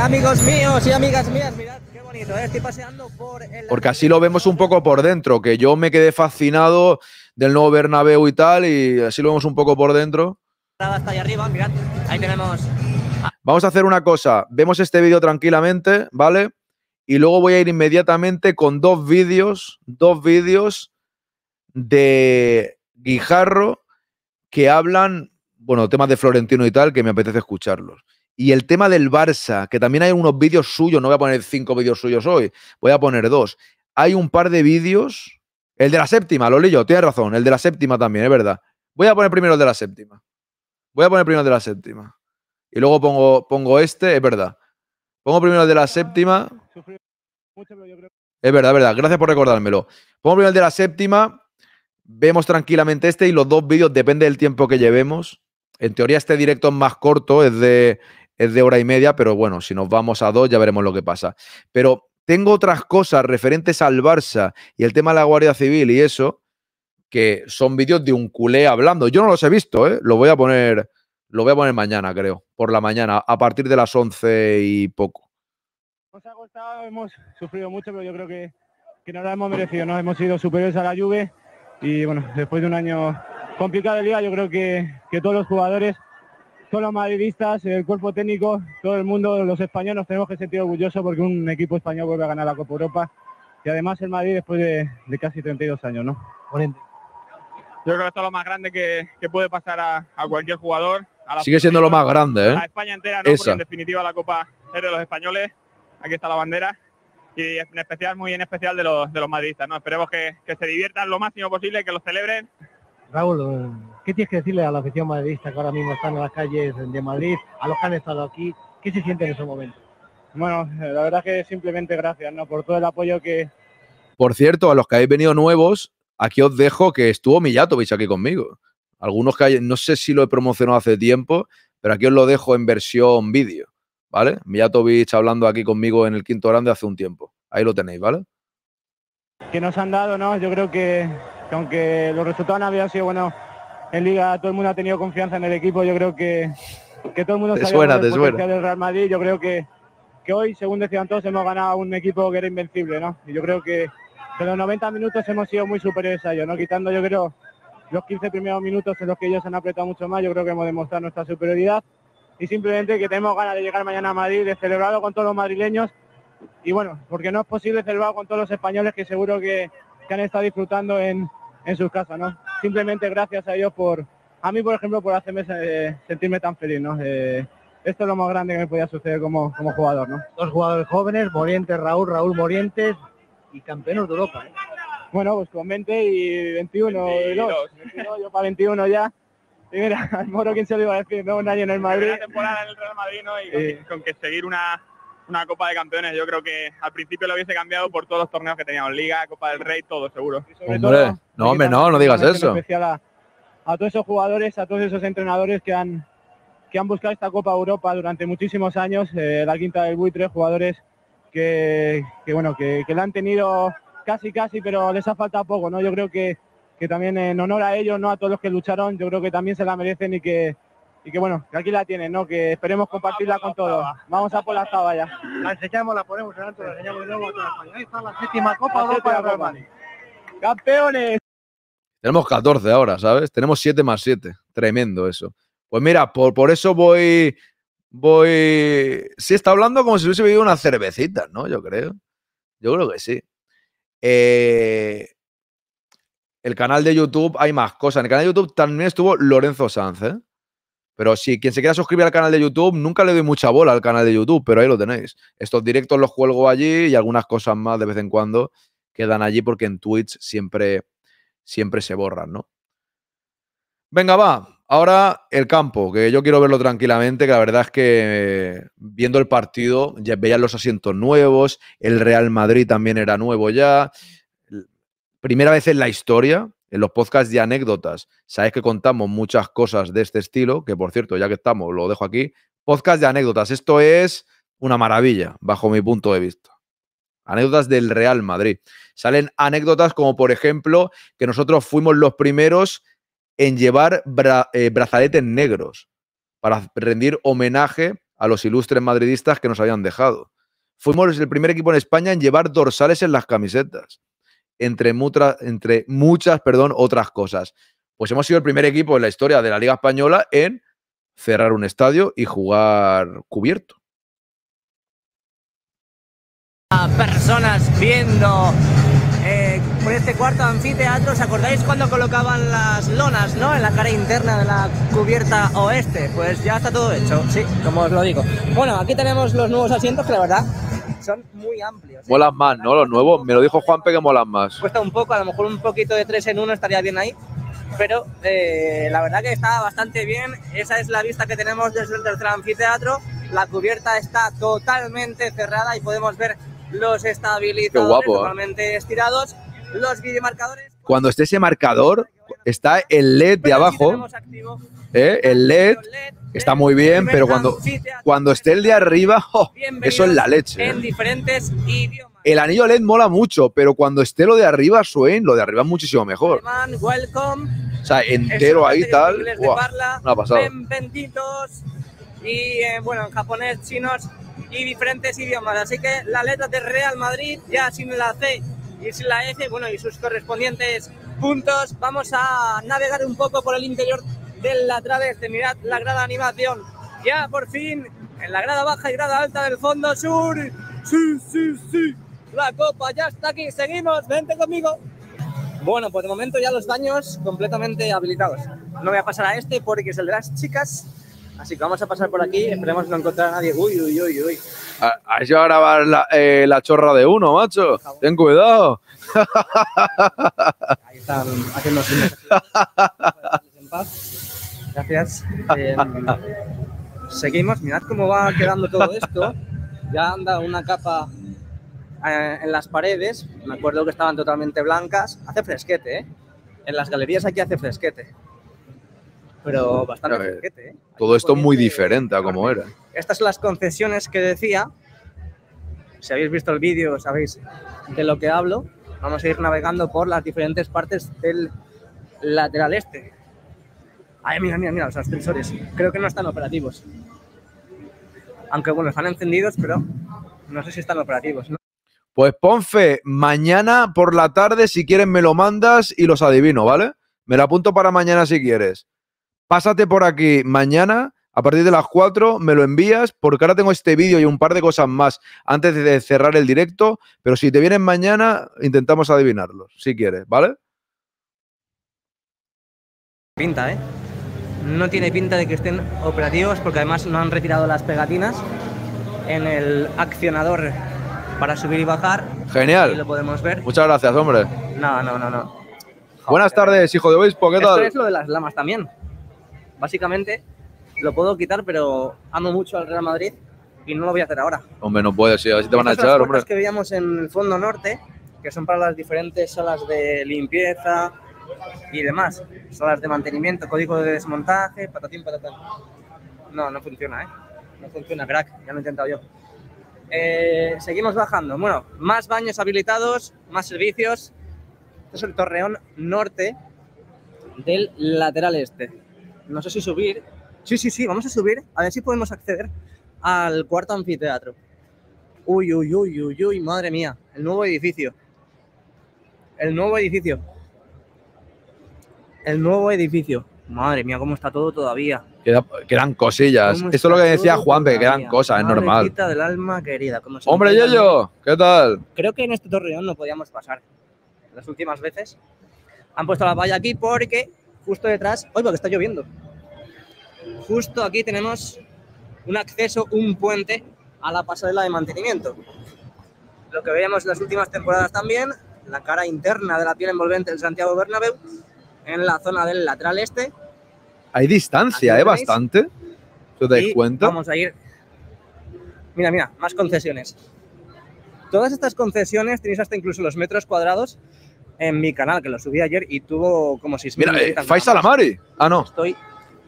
amigos míos y amigas mías, mirad qué bonito, eh. estoy paseando por el... Porque así lo vemos un poco por dentro, que yo me quedé fascinado del nuevo Bernabéu y tal, y así lo vemos un poco por dentro. ahí tenemos... Vamos a hacer una cosa, vemos este vídeo tranquilamente, ¿vale? Y luego voy a ir inmediatamente con dos vídeos, dos vídeos de Guijarro que hablan, bueno, temas de Florentino y tal, que me apetece escucharlos. Y el tema del Barça, que también hay unos vídeos suyos, no voy a poner cinco vídeos suyos hoy, voy a poner dos. Hay un par de vídeos. El de la séptima, lo leí yo, tienes razón, el de la séptima también, es verdad. Voy a poner primero el de la séptima. Voy a poner primero el de la séptima. Y luego pongo, pongo este, es verdad. Pongo primero el de la séptima. Es verdad, es verdad. Gracias por recordármelo. Pongo primero el de la séptima. Vemos tranquilamente este y los dos vídeos, depende del tiempo que llevemos. En teoría este directo es más corto, es de, de hora y media, pero bueno, si nos vamos a dos ya veremos lo que pasa. Pero tengo otras cosas referentes al Barça y el tema de la Guardia Civil y eso, que son vídeos de un culé hablando. Yo no los he visto, ¿eh? Lo voy a poner, lo voy a mañana, creo, por la mañana, a partir de las once y poco. Nos ha costado, hemos sufrido mucho, pero yo creo que, que nos la hemos merecido. Nos hemos sido superiores a la lluvia y bueno, después de un año el día, Yo creo que, todos los jugadores, todos los madridistas, el cuerpo técnico, todo el mundo, los españoles tenemos que sentir orgullosos porque un equipo español vuelve a ganar la Copa Europa y además el Madrid después de, casi 32 años, ¿no? Yo creo que esto es lo más grande que, puede pasar a, cualquier jugador. Sigue siendo lo más grande, ¿eh? A España entera, ¿no? Porque en definitiva la Copa es de los españoles. Aquí está la bandera y en especial, muy en especial de los, de los madridistas. ¿no? Esperemos que, se diviertan lo máximo posible, que lo celebren Raúl, eh, ¿qué tienes que decirle a la afición madridista que ahora mismo están en las calles de Madrid, a los que han estado aquí? ¿Qué se siente en ese momentos? Bueno, eh, la verdad es que simplemente gracias ¿no? por todo el apoyo que... Por cierto, a los que habéis venido nuevos, aquí os dejo que estuvo Millatovich aquí conmigo. Algunos que no sé si lo he promocionado hace tiempo, pero aquí os lo dejo en versión vídeo, ¿vale? Millatovich hablando aquí conmigo en el quinto grande hace un tiempo. Ahí lo tenéis, ¿vale? Que nos han dado, ¿no? Yo creo que aunque los resultados no habían sido buenos en Liga, todo el mundo ha tenido confianza en el equipo. Yo creo que, que todo el mundo sabe el potencial del Real Madrid. Yo creo que, que hoy, según decían todos, hemos ganado un equipo que era invencible, ¿no? Y yo creo que en los 90 minutos hemos sido muy superiores a ellos, ¿no? Quitando, yo creo, los 15 primeros minutos en los que ellos han apretado mucho más. Yo creo que hemos demostrado nuestra superioridad y simplemente que tenemos ganas de llegar mañana a Madrid, de celebrarlo con todos los madrileños y bueno, porque no es posible celebrarlo con todos los españoles que seguro que han estado disfrutando en, en sus casas, ¿no? Simplemente gracias a ellos por, a mí por ejemplo, por hacerme eh, sentirme tan feliz, ¿no? Eh, esto es lo más grande que me podía suceder como, como jugador, ¿no? Dos jugadores jóvenes, Morientes, Raúl, Raúl Morientes y campeones de Europa. ¿eh? Bueno, pues con 20 y 21, y yo para 21 ya. Y mira, <laughs> al Moro, ¿quién se lo iba a decir? No, un año en el Madrid. Una temporada en el Real Madrid, ¿no? con que seguir una, una Copa de Campeones. Yo creo que al principio lo hubiese cambiado por todos los torneos que teníamos, Liga, Copa del Rey, todo seguro. no, hombre, no, digas eso. Especial a, todos esos jugadores, a todos esos entrenadores que han, que han buscado esta Copa Europa durante muchísimos años, eh, la quinta del buitre, jugadores que, que bueno, que, que la han tenido casi, casi, pero les ha faltado poco, ¿no? Yo creo que, que también en honor a ellos, no a todos los que lucharon, yo creo que también se la merecen y que y que bueno, que aquí la tienen, ¿no? Que esperemos compartirla con todos. Vamos a por la cava ya. La enseñamos, la ponemos la Ahí está la séptima Copa Europa para ¡Campeones! Tenemos 14 ahora, ¿sabes? Tenemos 7 más 7. Tremendo eso. Pues mira, por, por eso voy. Voy. Sí, está hablando como si hubiese bebido una cervecita, ¿no? Yo creo. Yo creo que sí. Eh, el canal de YouTube hay más cosas. En el canal de YouTube también estuvo Lorenzo Sanz, ¿eh? Pero si quien se quiera suscribir al canal de YouTube, nunca le doy mucha bola al canal de YouTube, pero ahí lo tenéis. Estos directos los cuelgo allí y algunas cosas más de vez en cuando quedan allí porque en Twitch siempre, siempre se borran, ¿no? Venga, va. Ahora el campo, que yo quiero verlo tranquilamente, que la verdad es que eh, viendo el partido ya veían los asientos nuevos, el Real Madrid también era nuevo ya. Primera vez en la historia en los podcasts de anécdotas. Sabéis que contamos muchas cosas de este estilo, que por cierto, ya que estamos, lo dejo aquí. Podcast de anécdotas. Esto es una maravilla, bajo mi punto de vista. Anécdotas del Real Madrid. Salen anécdotas como, por ejemplo, que nosotros fuimos los primeros en llevar eh, brazaletes negros para rendir homenaje a los ilustres madridistas que nos habían dejado. Fuimos el primer equipo en España en llevar dorsales en las camisetas entre, muchas perdón, otras cosas. Pues hemos sido el primer equipo en la historia de la Liga Española en cerrar un estadio y jugar cubierto. personas viendo eh, por este cuarto anfiteatro, ¿os acordáis cuando colocaban las lonas ¿no? en la cara interna de la cubierta oeste? Pues ya está todo hecho, sí, como os lo digo. Bueno, aquí tenemos los nuevos asientos que la verdad son muy amplios. ¿eh? Molan más, ¿no? Los nuevos, me lo dijo Juanpe que molan más. Cuesta un poco, a lo mejor un poquito de 3 en 1 estaría bien ahí, pero eh, la verdad que está bastante bien. Esa es la vista que tenemos desde el tercer anfiteatro. La cubierta está totalmente cerrada y podemos ver los estabilizadores guapo, ¿eh? totalmente estirados, los videomarcadores. Cuando esté ese marcador, está el LED de abajo, ¿eh? el LED, está muy bien, pero cuando, cuando esté el de arriba, <laughs> oh, eso es la leche. En diferentes El anillo LED mola mucho, pero cuando esté lo de arriba, suena lo de arriba es muchísimo mejor. O sea, entero ahí tal. Wow, una pasada. Y eh, bueno, en japonés, chinos y diferentes idiomas. Así que la letra de Real Madrid, ya sin la C y sin la F, bueno, y sus correspondientes puntos. Vamos a navegar un poco por el interior de la travesti Mirad la grada animación. Ya por fin en la grada baja y grada alta del fondo sur. Sí, sí, sí. La copa ya está aquí. Seguimos. Vente conmigo. Bueno, por pues de momento ya los daños completamente habilitados. No voy a pasar a este porque es el de las chicas. Así que vamos a pasar por aquí, esperemos no encontrar a nadie. Uy, uy, uy, uy. se va a grabar eh, la, chorra de uno, macho. Ten cuidado. <laughs> Ahí están haciendo en paz. <laughs> Gracias. Eh, seguimos, mirad cómo va quedando todo esto. Ya anda una capa eh, en las paredes. Me acuerdo que estaban totalmente blancas. Hace fresquete, ¿eh? En las galerías aquí hace fresquete pero bastante ¿eh? Todo esto muy diferente a como era. Estas son las concesiones que decía. Si habéis visto el vídeo, sabéis de lo que hablo. Vamos a ir navegando por las diferentes partes del lateral este. Ay, mira, mira, mira, los ascensores. Creo que no están operativos. Aunque bueno, están encendidos, pero no sé si están operativos. Pues Ponfe, mañana por la tarde, si quieres, me lo mandas y los adivino, ¿vale? Me lo apunto para mañana si quieres. Pásate por aquí mañana. A partir de las 4 me lo envías porque ahora tengo este vídeo y un par de cosas más antes de cerrar el directo, pero si te vienen mañana intentamos adivinarlos, si quieres, ¿vale? Pinta, ¿eh? No tiene pinta de que estén operativos porque además no han retirado las pegatinas en el accionador para subir y bajar. Genial. lo podemos ver. Muchas gracias, hombre. No, no, no, no. Buenas tardes, hijo de obispo, ¿qué tal? Esto es lo de las lamas también. Básicamente lo puedo quitar, pero amo mucho al Real Madrid y no lo voy a hacer ahora. Hombre, no puedes, sí, si te van a echar, hombre. que veíamos en el fondo norte, que son para las diferentes salas de limpieza y demás, salas de mantenimiento, código de desmontaje, patatín, patatán. No, no funciona, ¿eh? No funciona, crack, ya lo he intentado yo. Eh, seguimos bajando. Bueno, más baños habilitados, más servicios. Este es el torreón norte del lateral este no sé si subir. Sí, sí, sí, vamos a subir, a ver si podemos acceder al cuarto anfiteatro. Uy, uy, uy, uy, uy, madre mía, el nuevo edificio. El nuevo edificio. El nuevo edificio. Madre mía, cómo está todo todavía. quedan cosillas. Esto es lo que decía Juan, que quedan cosas, es normal. del alma querida. se Hombre, yo. ¿qué tal? Creo que en este torreón no podíamos pasar. Las últimas veces han puesto la valla aquí porque justo detrás, hoy porque está lloviendo. Justo aquí tenemos un acceso, un puente a la pasarela de mantenimiento. Lo que veíamos en las últimas temporadas también, la cara interna de la piel envolvente del Santiago Bernabéu, en la zona del lateral este. Hay distancia, ¿eh? Bastante. ¿Te das cuenta? Vamos a ir. Mira, mira, más concesiones. Todas estas concesiones tenéis hasta incluso los metros cuadrados en mi canal, que lo subí ayer y tuvo como 6.000 Mira, eh, Faisalamari. Ah, no. Estoy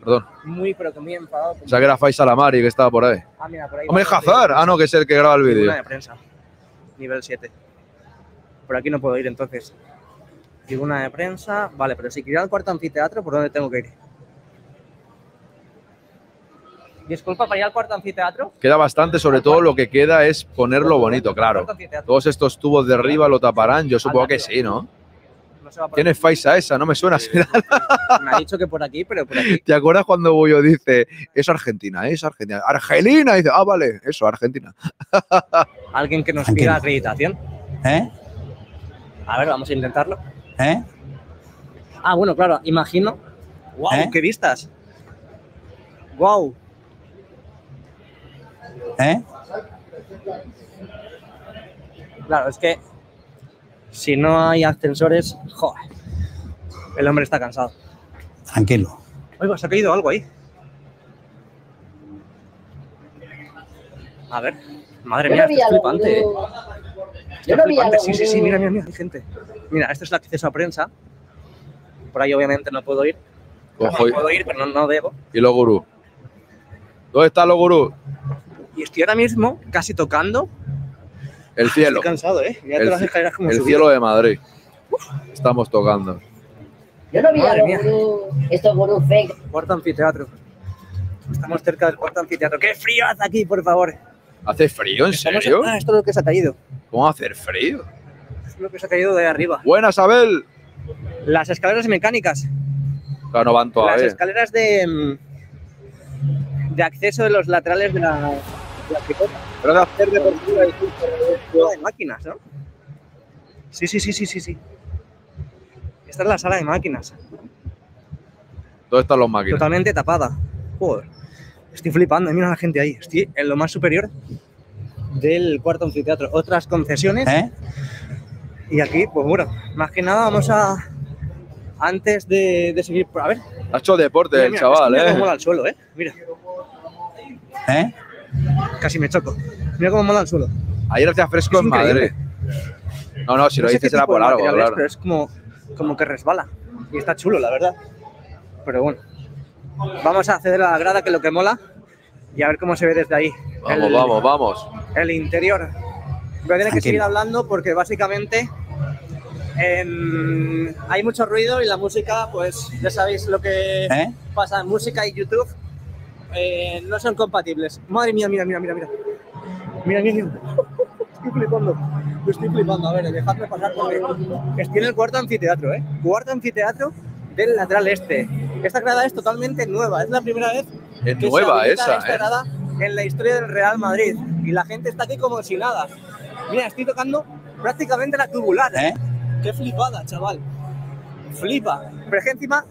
Perdón. muy, pero que muy enfadado. o sea, que era Faisalamari que estaba por ahí. Ah, mira, por ahí. Hombre, Hazar. Ah, no, que es el que graba el vídeo. de prensa. Nivel 7. Por aquí no puedo ir entonces. Tribuna de prensa. Vale, pero si quiero ir al cuarto anfiteatro, ¿por dónde tengo que ir? Disculpa, para ir al cuarto anfiteatro. Queda bastante, sobre todo lo que queda es ponerlo bonito, claro. Todos estos tubos de arriba lo taparán, yo supongo que sí, ¿no? Tienes va esa? No me suena. me ha dicho que por aquí, pero por aquí. ¿Te acuerdas cuando Boyo dice, es Argentina, es Argentina? ¡Argelina! dice, ah, vale, eso, Argentina. <laughs> Alguien que nos pida acreditación. ¿Eh? A ver, vamos a intentarlo. ¿Eh? Ah, bueno, claro, imagino. ¡Wow! ¿Eh? ¡Qué vistas! ¡Wow! ¿Eh? Claro, es que si no hay ascensores, joder, el hombre está cansado. Tranquilo. Oiga, se ha caído algo ahí. A ver, madre mía, esto es flipante. Sí, sí, sí, mira, mira, mira, hay gente. Mira, este es el acceso a prensa. Por ahí obviamente no puedo ir. No puedo ir, pero no, debo. ¿Y los gurú? ¿Dónde está los gurú? Y estoy ahora mismo casi tocando el ah, cielo. Estoy cansado, ¿eh? el, las como El cielo de Madrid. Estamos tocando. Yo no vi Esto por un fake. Puerto anfiteatro. Estamos cerca del Puerto anfiteatro. ¡Qué frío hace aquí, por favor! ¿Hace frío? ¿En serio? Ah, esto es lo que se ha caído. ¿Cómo hacer frío? Es lo que se ha caído de arriba. ¡Buenas, Abel! Las escaleras mecánicas. no van todavía. Las escaleras de, mm, de acceso de los laterales de la, de la pero de hacer de de máquinas, ¿no? Sí, sí, sí, sí, sí, sí. Esta es la sala de máquinas. ¿Dónde están los máquinas? Totalmente tapada. Estoy flipando, mira la gente ahí. Estoy en lo más superior del cuarto anfiteatro. Otras concesiones. ¿Eh? Y aquí, pues bueno, más que nada vamos a. Antes de, seguir. A ver. Ha hecho deporte el chaval, ¿eh? Mira al suelo, ¿eh? Mira. ¿Eh? Casi me choco. Mira cómo mola el suelo. Ayer hacía fresco en No, no, si lo dices será por algo, Pero es como, como que resbala. Y está chulo, la verdad. Pero bueno. Vamos a acceder a la grada, que lo que mola. Y a ver cómo se ve desde ahí. Vamos, vamos, vamos. El interior. Voy a tener que seguir hablando porque básicamente em, hay mucho ruido y la música, pues ya sabéis lo que ¿Eh? pasa en música y YouTube eh, no son compatibles. Madre mía, mira, mira, mira, mira. Mira, <laughs> estoy flipando. Estoy flipando. A ver, dejadme pasar por Estoy en el cuarto anfiteatro, ¿eh? Cuarto anfiteatro del lateral este. Esta grada es totalmente nueva. Es la primera vez que nueva se esa, esta ¿eh? grada en la historia del Real Madrid. Y la gente está aquí como si nada. Mira, estoy tocando prácticamente la tubular, ¿eh? Qué flipada, chaval. Flipa. Pero encima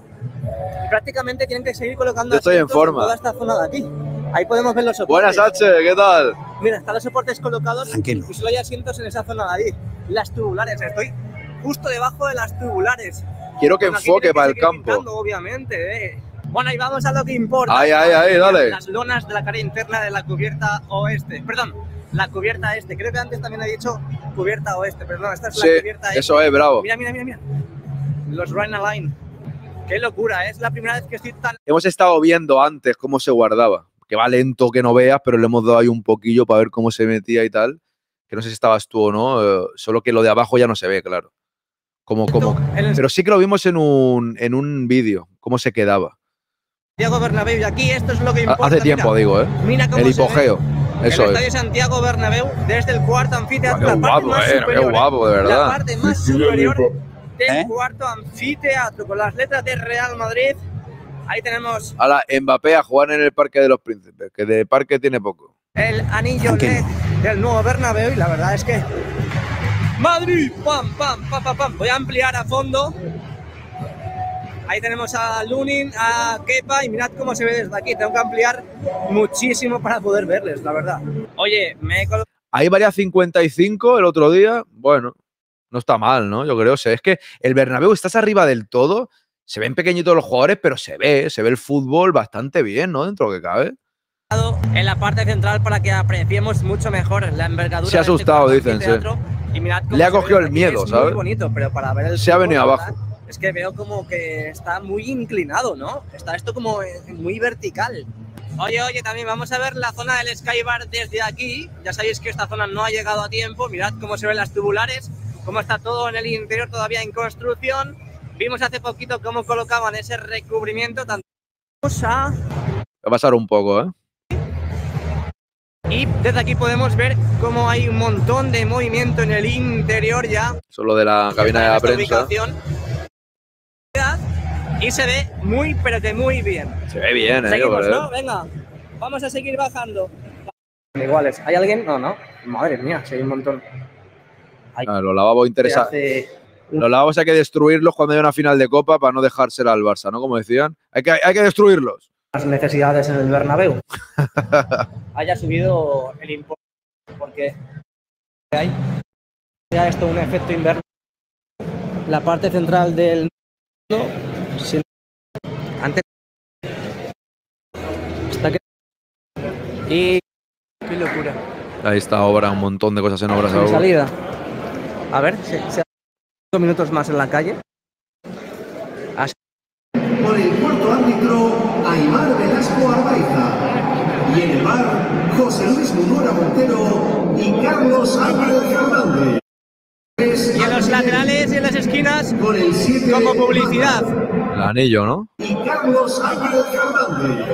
prácticamente tienen que seguir colocando. estoy en forma. Toda esta zona de aquí. Ahí podemos ver los soportes. Buenas, H, ¿qué tal? Mira, están los soportes colocados Tranquilo. y solo hay asientos en esa zona de ahí. Las tubulares, estoy justo debajo de las tubulares. Quiero que enfoque para el campo. Obviamente, eh. Bueno, ahí vamos a lo que importa. Ahí, ahí, ahí, dale. Las lonas de la cara interna de la cubierta oeste. Perdón, la cubierta este. Creo que antes también he dicho cubierta oeste, Perdón. esta es la cubierta este. Eso es, bravo. Mira, mira, mira, mira. Los Rhine Line. Qué locura, es la primera vez que estoy tan... Hemos estado viendo antes cómo se guardaba, que va lento que no veas, pero le hemos dado ahí un poquillo para ver cómo se metía y tal, que no sé si estabas tú o no, eh, solo que lo de abajo ya no se ve, claro. Como, como, pero sí que lo vimos en un, en un vídeo, cómo se quedaba. Santiago Bernabéu, y aquí esto es lo que importa. Hace tiempo, digo, ¿eh? el hipogeo. Eso el estadio Santiago Bernabéu desde el cuarto anfiteatro. Qué guapo, eh, eh, guapo, de verdad. La parte más superior del ¿Eh? cuarto anfiteatro con las letras de Real Madrid. Ahí tenemos. A la Mbappé a jugar en el Parque de los Príncipes, que de parque tiene poco. El anillo del nuevo Bernabéu y la verdad es que. Madrid, pam, pam, pam, pam, Voy a ampliar a fondo. Ahí tenemos a Lunin, a Kepa y mirad cómo se ve desde aquí. Tengo que ampliar muchísimo para poder verles, la verdad. Oye, me he colocado… Ahí varía 55 el otro día. Bueno, no está mal, ¿no? Yo creo, o es que el Bernabéu estás arriba del todo, se ven pequeñitos los jugadores, pero se ve, se ve el fútbol bastante bien, ¿no? Dentro que cabe. En la parte central para que apreciemos mucho mejor la envergadura. Se ha este asustado, dicen, Le ha cogido el miedo, ¿sabes? pero para ver se ha venido abajo. Es que veo como que está muy inclinado, ¿no? Está esto como eh, muy vertical. Oye, oye, también vamos a ver la zona del Skybar desde aquí. Ya sabéis que esta zona no ha llegado a tiempo. Mirad cómo se ven las tubulares. Como está todo en el interior todavía en construcción. Vimos hace poquito cómo colocaban ese recubrimiento. Tanto... cosa. a... a pasar un poco, ¿eh? Y desde aquí podemos ver cómo hay un montón de movimiento en el interior ya. Solo de la cabina de la Y se ve muy, pero de muy bien. Se ve bien, ¿eh? Venga, vamos a seguir bajando. Iguales. ¿Hay alguien? No, no. Madre mía, si hay un montón los lavabos Los hay que destruirlos cuando hay una final de copa para no dejársela al Barça, ¿no? Como decían. Hay que, hay que destruirlos. Las necesidades en el Bernabéu. <laughs> haya subido el importe porque hay ya esto un efecto inverno. La parte central del mundo antes Está que y qué locura. Ahí está obra un montón de cosas en obras. Salida. A ver, se, se cinco minutos más en la calle. Así. Por el cuarto árbitro, Aymar Velasco Arbaiza. Y en el mar, José Luis Munora Montero y Carlos Álvarez Fernández. Y en los laterales y en las esquinas, como publicidad. El anillo, ¿no? Y Carlos Álvarez Fernández.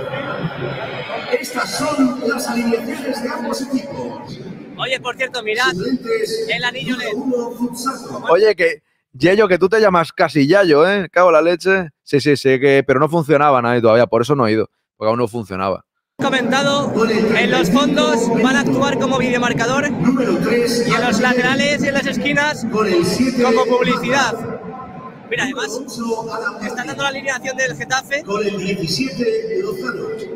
Estas son las alineaciones de ambos equipos. Oye, por cierto, mirad el anillo de... Oye, que... yello que tú te llamas casi Yayo, ¿eh? Cago la leche. Sí, sí, sí, que... pero no funcionaba nadie todavía, por eso no he ido, porque aún no funcionaba comentado, en los fondos van a actuar como videomarcador y en los laterales y en las esquinas como publicidad. Mira, además, está dando la alineación del Getafe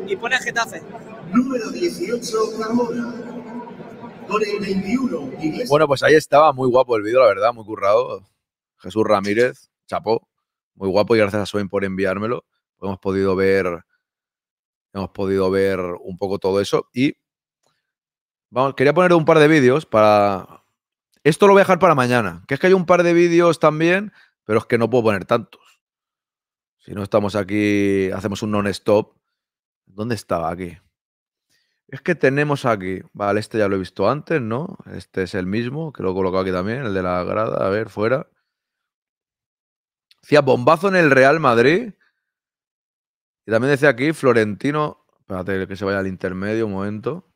y pone Getafe. Número 18, bueno, pues ahí estaba, muy guapo el vídeo, la verdad, muy currado. Jesús Ramírez, chapó, muy guapo y gracias a Swain por enviármelo. Hemos podido ver, hemos podido ver un poco todo eso y vamos, quería poner un par de vídeos para... Esto lo voy a dejar para mañana, que es que hay un par de vídeos también, pero es que no puedo poner tantos. Si no estamos aquí, hacemos un non-stop. ¿Dónde estaba aquí? Es que tenemos aquí, vale, este ya lo he visto antes, ¿no? Este es el mismo, que lo he colocado aquí también, el de la grada, a ver, fuera. Decía bombazo en el Real Madrid. Y también decía aquí Florentino. Espérate que se vaya al intermedio un momento.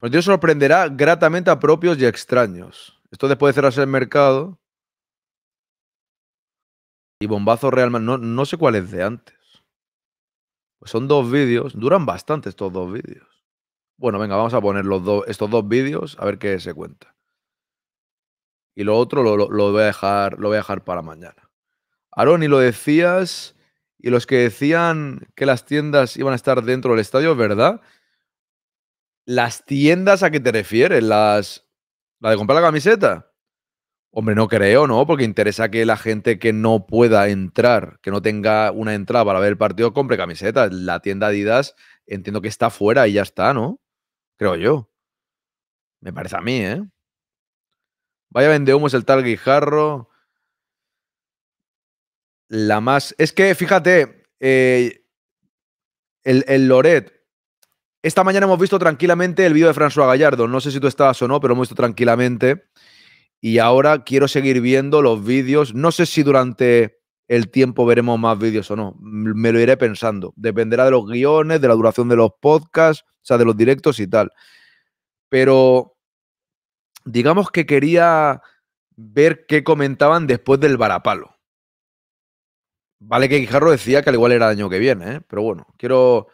Pues Dios sorprenderá gratamente a propios y extraños. Esto después de cerrarse el mercado. Y bombazo Real Madrid. no sé cuál es de antes. Pues son dos vídeos, duran bastante estos dos vídeos. Bueno, venga, vamos a poner los dos estos dos vídeos a ver qué se cuenta. Y lo otro lo, voy a dejar, lo voy a dejar para mañana. Aaron, y lo decías, y los que decían que las tiendas iban a estar dentro del estadio, ¿verdad? ¿Las tiendas a qué te refieres? ¿Las, ¿La de comprar la camiseta? Hombre, no creo, ¿no? Porque interesa que la gente que no pueda entrar, que no tenga una entrada para ver el partido, compre camisetas. La tienda Adidas entiendo que está fuera y ya está, ¿no? Creo yo. Me parece a mí, ¿eh? Vaya es el tal Guijarro. La más. Es que, fíjate, eh, el, el, Loret. Esta mañana hemos visto tranquilamente el vídeo de François Gallardo. No sé si tú estabas o no, pero hemos visto tranquilamente y ahora quiero seguir viendo los vídeos. No sé si durante el tiempo veremos más vídeos o no. Me lo iré pensando. Dependerá de los guiones, de la duración de los podcasts, o sea, de los directos y tal. Pero digamos que quería ver qué comentaban después del varapalo. Vale que Guijarro decía que al igual era el año que viene, ¿eh? pero bueno, quiero,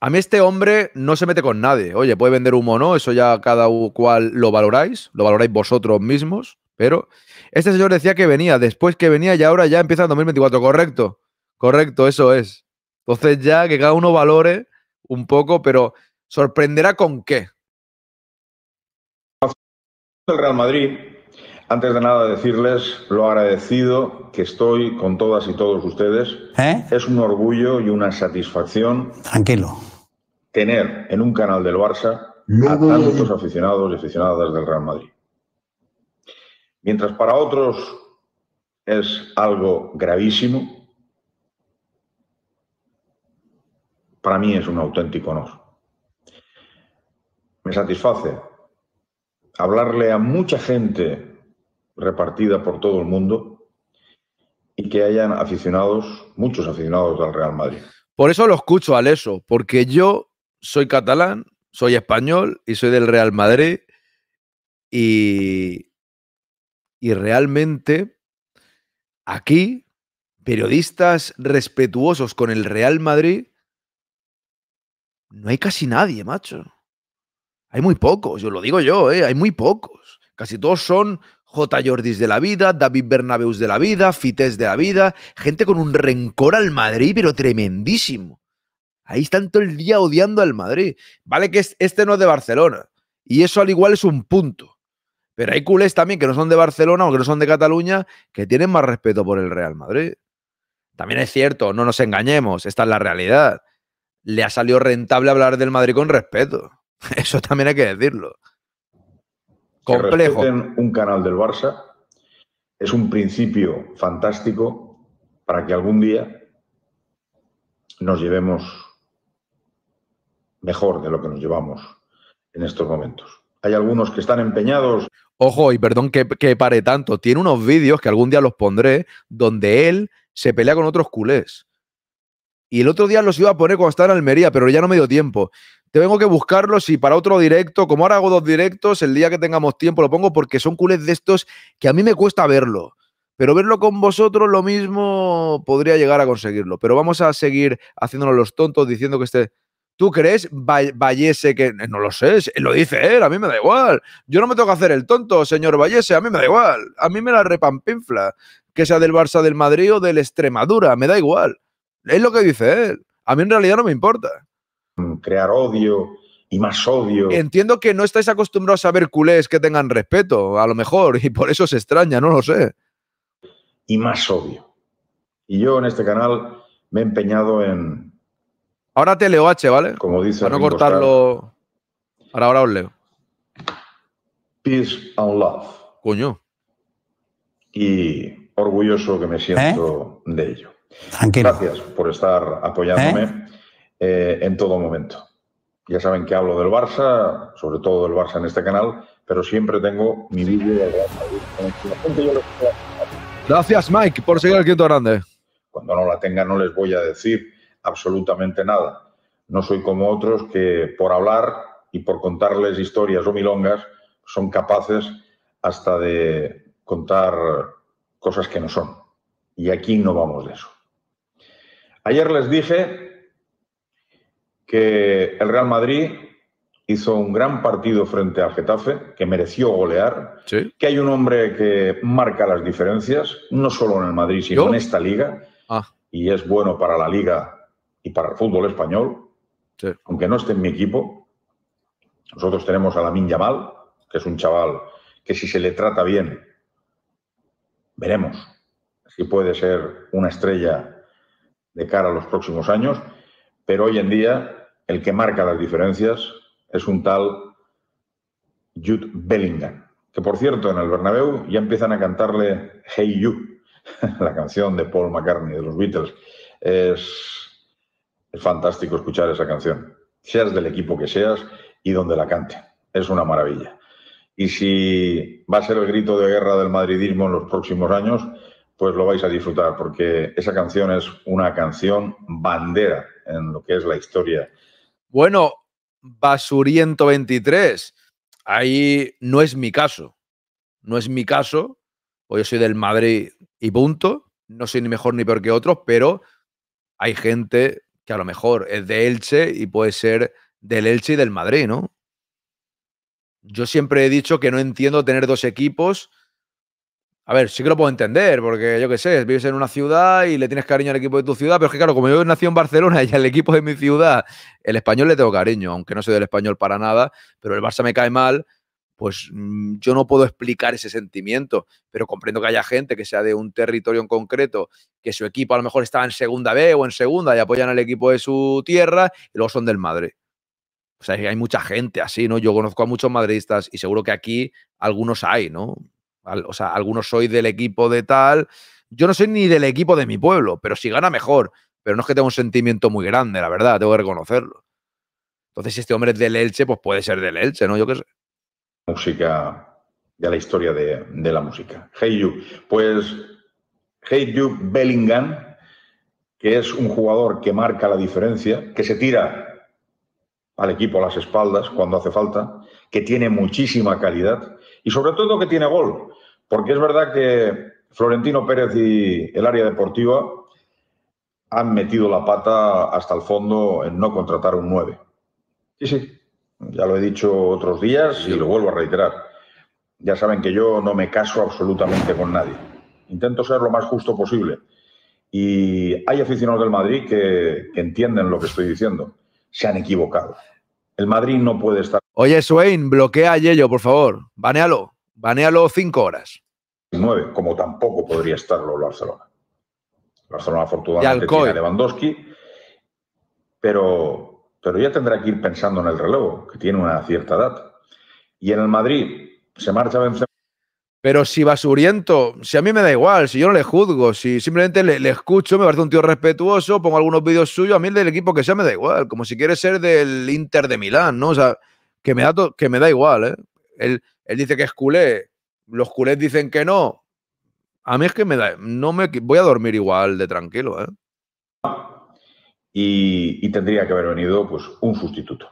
a mí este hombre no se mete con nadie. Oye, puede vender humo o no, eso ya cada cual lo valoráis, lo valoráis vosotros mismos, pero este señor decía que venía, después que venía y ahora ya empieza el 2024, correcto, correcto, eso es. Entonces ya que cada uno valore un poco, pero sorprenderá con qué. El Real Madrid, antes de nada decirles lo agradecido que estoy con todas y todos ustedes. ¿Eh? Es un orgullo y una satisfacción. Tranquilo tener en un canal del Barça a tantos aficionados y aficionadas del Real Madrid. Mientras para otros es algo gravísimo, para mí es un auténtico honor. Me satisface hablarle a mucha gente repartida por todo el mundo y que hayan aficionados, muchos aficionados del Real Madrid. Por eso lo escucho, Aleso, porque yo soy catalán, soy español y soy del Real Madrid y, y realmente aquí periodistas respetuosos con el Real Madrid no hay casi nadie, macho. Hay muy pocos, yo lo digo yo, eh, hay muy pocos. Casi todos son J. Jordis de la vida, David Bernabeus de la vida, Fites de la vida, gente con un rencor al Madrid, pero tremendísimo. Ahí están todo el día odiando al Madrid. Vale que este no es de Barcelona. Y eso al igual es un punto. Pero hay culés también que no son de Barcelona o que no son de Cataluña que tienen más respeto por el Real Madrid. También es cierto, no nos engañemos, esta es la realidad. Le ha salido rentable hablar del Madrid con respeto. <laughs> Eso también hay que decirlo. Complejo. un canal del Barça es un principio fantástico para que algún día nos llevemos mejor de lo que nos llevamos en estos momentos. Hay algunos que están empeñados. Ojo, y perdón que, pare tanto, tiene unos vídeos que algún día los pondré donde él se pelea con otros culés. Y el otro día los iba a poner cuando estaba en Almería, pero ya no me dio tiempo. Te Tengo que buscarlos y para otro directo, como ahora hago dos directos, el día que tengamos tiempo lo pongo porque son culés de estos que a mí me cuesta verlo. Pero verlo con vosotros lo mismo podría llegar a conseguirlo. Pero vamos a seguir haciéndonos los tontos diciendo que este ¿Tú crees, Vallese, que eh, no lo sé, lo dice él, a mí me da igual. Yo no me tengo que hacer el tonto, señor Vallese, a mí me da igual. A mí me la repampinfla, que sea del Barça, del Madrid o del Extremadura, me da igual. Es lo que dice él. A mí en realidad no me importa. Mm, crear odio y más odio. Entiendo que no estáis acostumbrados a ver culés que tengan respeto, a lo mejor, y por eso se extraña, no lo sé. Y más odio. Y yo en este canal me he empeñado en, Ahora te leo H, ¿vale? Como dice. Para no cortarlo. Ahora, ahora os leo. Peace and love. Coño. Y orgulloso que me siento ¿Eh? de ello. Gracias por estar apoyándome ¿Eh? Eh, en todo momento. Ya saben que hablo del Barça, sobre todo del Barça en este canal, pero siempre tengo mi vídeo de Gracias, Mike, por seguir al quinto grande. Cuando no la tenga, no les voy a decir absolutamente nada. No soy como otros que por hablar y por contarles historias o milongas son capaces hasta de contar cosas que no son. Y aquí no vamos de eso. Ayer les dije que el Real Madrid hizo un gran partido frente al Getafe, que mereció golear, que hay un hombre que marca las diferencias, no solo en el Madrid, sino en esta liga, ah. y es bueno para la liga y para el fútbol español, aunque no esté en mi equipo, nosotros tenemos a la Lamin Yamal, que es un chaval que si se le trata bien, veremos si puede ser una estrella de cara a los próximos años, pero hoy en día el que marca las diferencias es un tal Jude Bellingham, que por cierto en el Bernabéu ya empiezan a cantarle Hey You, <laughs> la canción de Paul McCartney de los Beatles. Es fantástico escuchar esa canción, seas del equipo que seas y donde la cante. Es una maravilla. Y si va a ser el grito de guerra del madridismo en los próximos años, pues lo vais a disfrutar, porque esa canción es una canción bandera en lo que es la historia. Bueno, Basuriento 23, ahí no es mi caso. No es mi caso, Hoy pues yo soy del Madrid y punto. No soy ni mejor ni peor que otros, pero hay gente que a lo mejor es de Elche y puede ser del Elche y del Madrid, ¿no? Yo siempre he dicho que no entiendo tener dos equipos. A ver, sí que lo puedo entender, porque yo qué sé, vives en una ciudad y le tienes cariño al equipo de tu ciudad, pero es que claro, como yo nací en Barcelona y al equipo de mi ciudad, el español le tengo cariño, aunque no soy del español para nada, pero el Barça me cae mal pues mm, yo no puedo explicar ese sentimiento, pero comprendo que haya gente que sea de un territorio en concreto, que su equipo a lo mejor está en segunda B o en segunda y apoyan al equipo de su tierra y luego son del madre. O sea, hay mucha gente así, ¿no? Yo conozco a muchos madridistas y seguro que aquí algunos hay, ¿no? O sea, algunos soy del equipo de tal. Yo no soy ni del equipo de mi pueblo, pero si gana mejor. Pero no es que tenga un sentimiento muy grande, la verdad, tengo que reconocerlo. Entonces, si este hombre es del Elche, pues puede ser del Elche, ¿no? Yo qué sé música, de la historia de, la música. Hey You, pues Hey You Bellingham, que es un jugador que marca la diferencia, que se tira al equipo a las espaldas cuando hace falta, que tiene muchísima calidad y sobre todo que tiene gol, porque es verdad que Florentino Pérez y el área deportiva han metido la pata hasta el fondo en no contratar un 9. Sí, sí, ya lo he dicho otros días y lo vuelvo a reiterar. Ya saben que yo no me caso absolutamente con nadie. Intento ser lo más justo posible. Y hay aficionados del Madrid que, entienden lo que estoy diciendo. Se han equivocado. El Madrid no puede estar. Oye, Swain, bloquea a Yello, por favor. Banealo. Banealo cinco horas. Nueve, como tampoco podría estarlo el Barcelona. Barcelona, afortunadamente, tiene a Lewandowski. Pero pero ya tendrá que ir pensando en el relevo, que tiene una cierta edad. Y en el Madrid se marcha Benzema. Pero si Basuriento, si a mí me da igual, si yo no le juzgo, si simplemente le, escucho, me parece un tío respetuoso, pongo algunos vídeos suyos, a mí el del equipo que sea me da igual, como si quiere ser del Inter de Milán, ¿no? O sea, que me da, que me da igual, ¿eh? Él, dice que es culé, los culés dicen que no. A mí es que me da, no me voy a dormir igual de tranquilo, ¿eh? y, tendría que haber venido pues, un sustituto.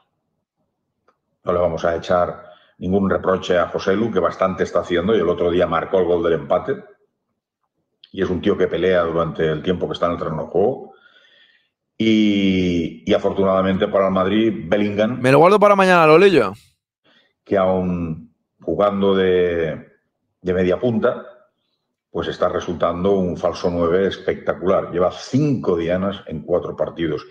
No le vamos a echar ningún reproche a José Lu, que bastante está haciendo y el otro día marcó el gol del empate. Y es un tío que pelea durante el tiempo que está en el terreno de juego. Y, afortunadamente para el Madrid, Bellingham. Me lo guardo para mañana, lo yo. Que aún jugando de, de media punta, pues está resultando un falso 9 espectacular. Lleva cinco dianas en cuatro partidos.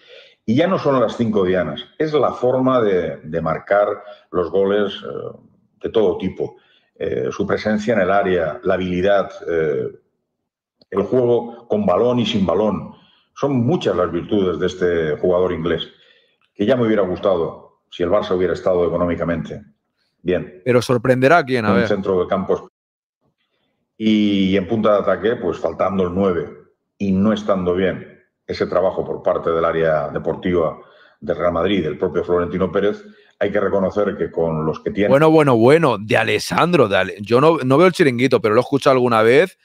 Y ya no son las cinco dianas, es la forma de, marcar los goles eh, de todo tipo. Eh, su presencia en el área, la habilidad, eh, el juego con balón y sin balón. Son muchas las virtudes de este jugador inglés, que ya me hubiera gustado si el Barça hubiera estado económicamente. Bien. Pero sorprenderá a quién, a ver. centro de campo y en punta de ataque, pues faltando el 9 y no estando bien ese trabajo por parte del área deportiva del Real Madrid, del propio Florentino Pérez, hay que reconocer que con los que tiene. Bueno, bueno, bueno, de Alessandro. Yo no, veo el chiringuito, pero lo he escuchado alguna vez.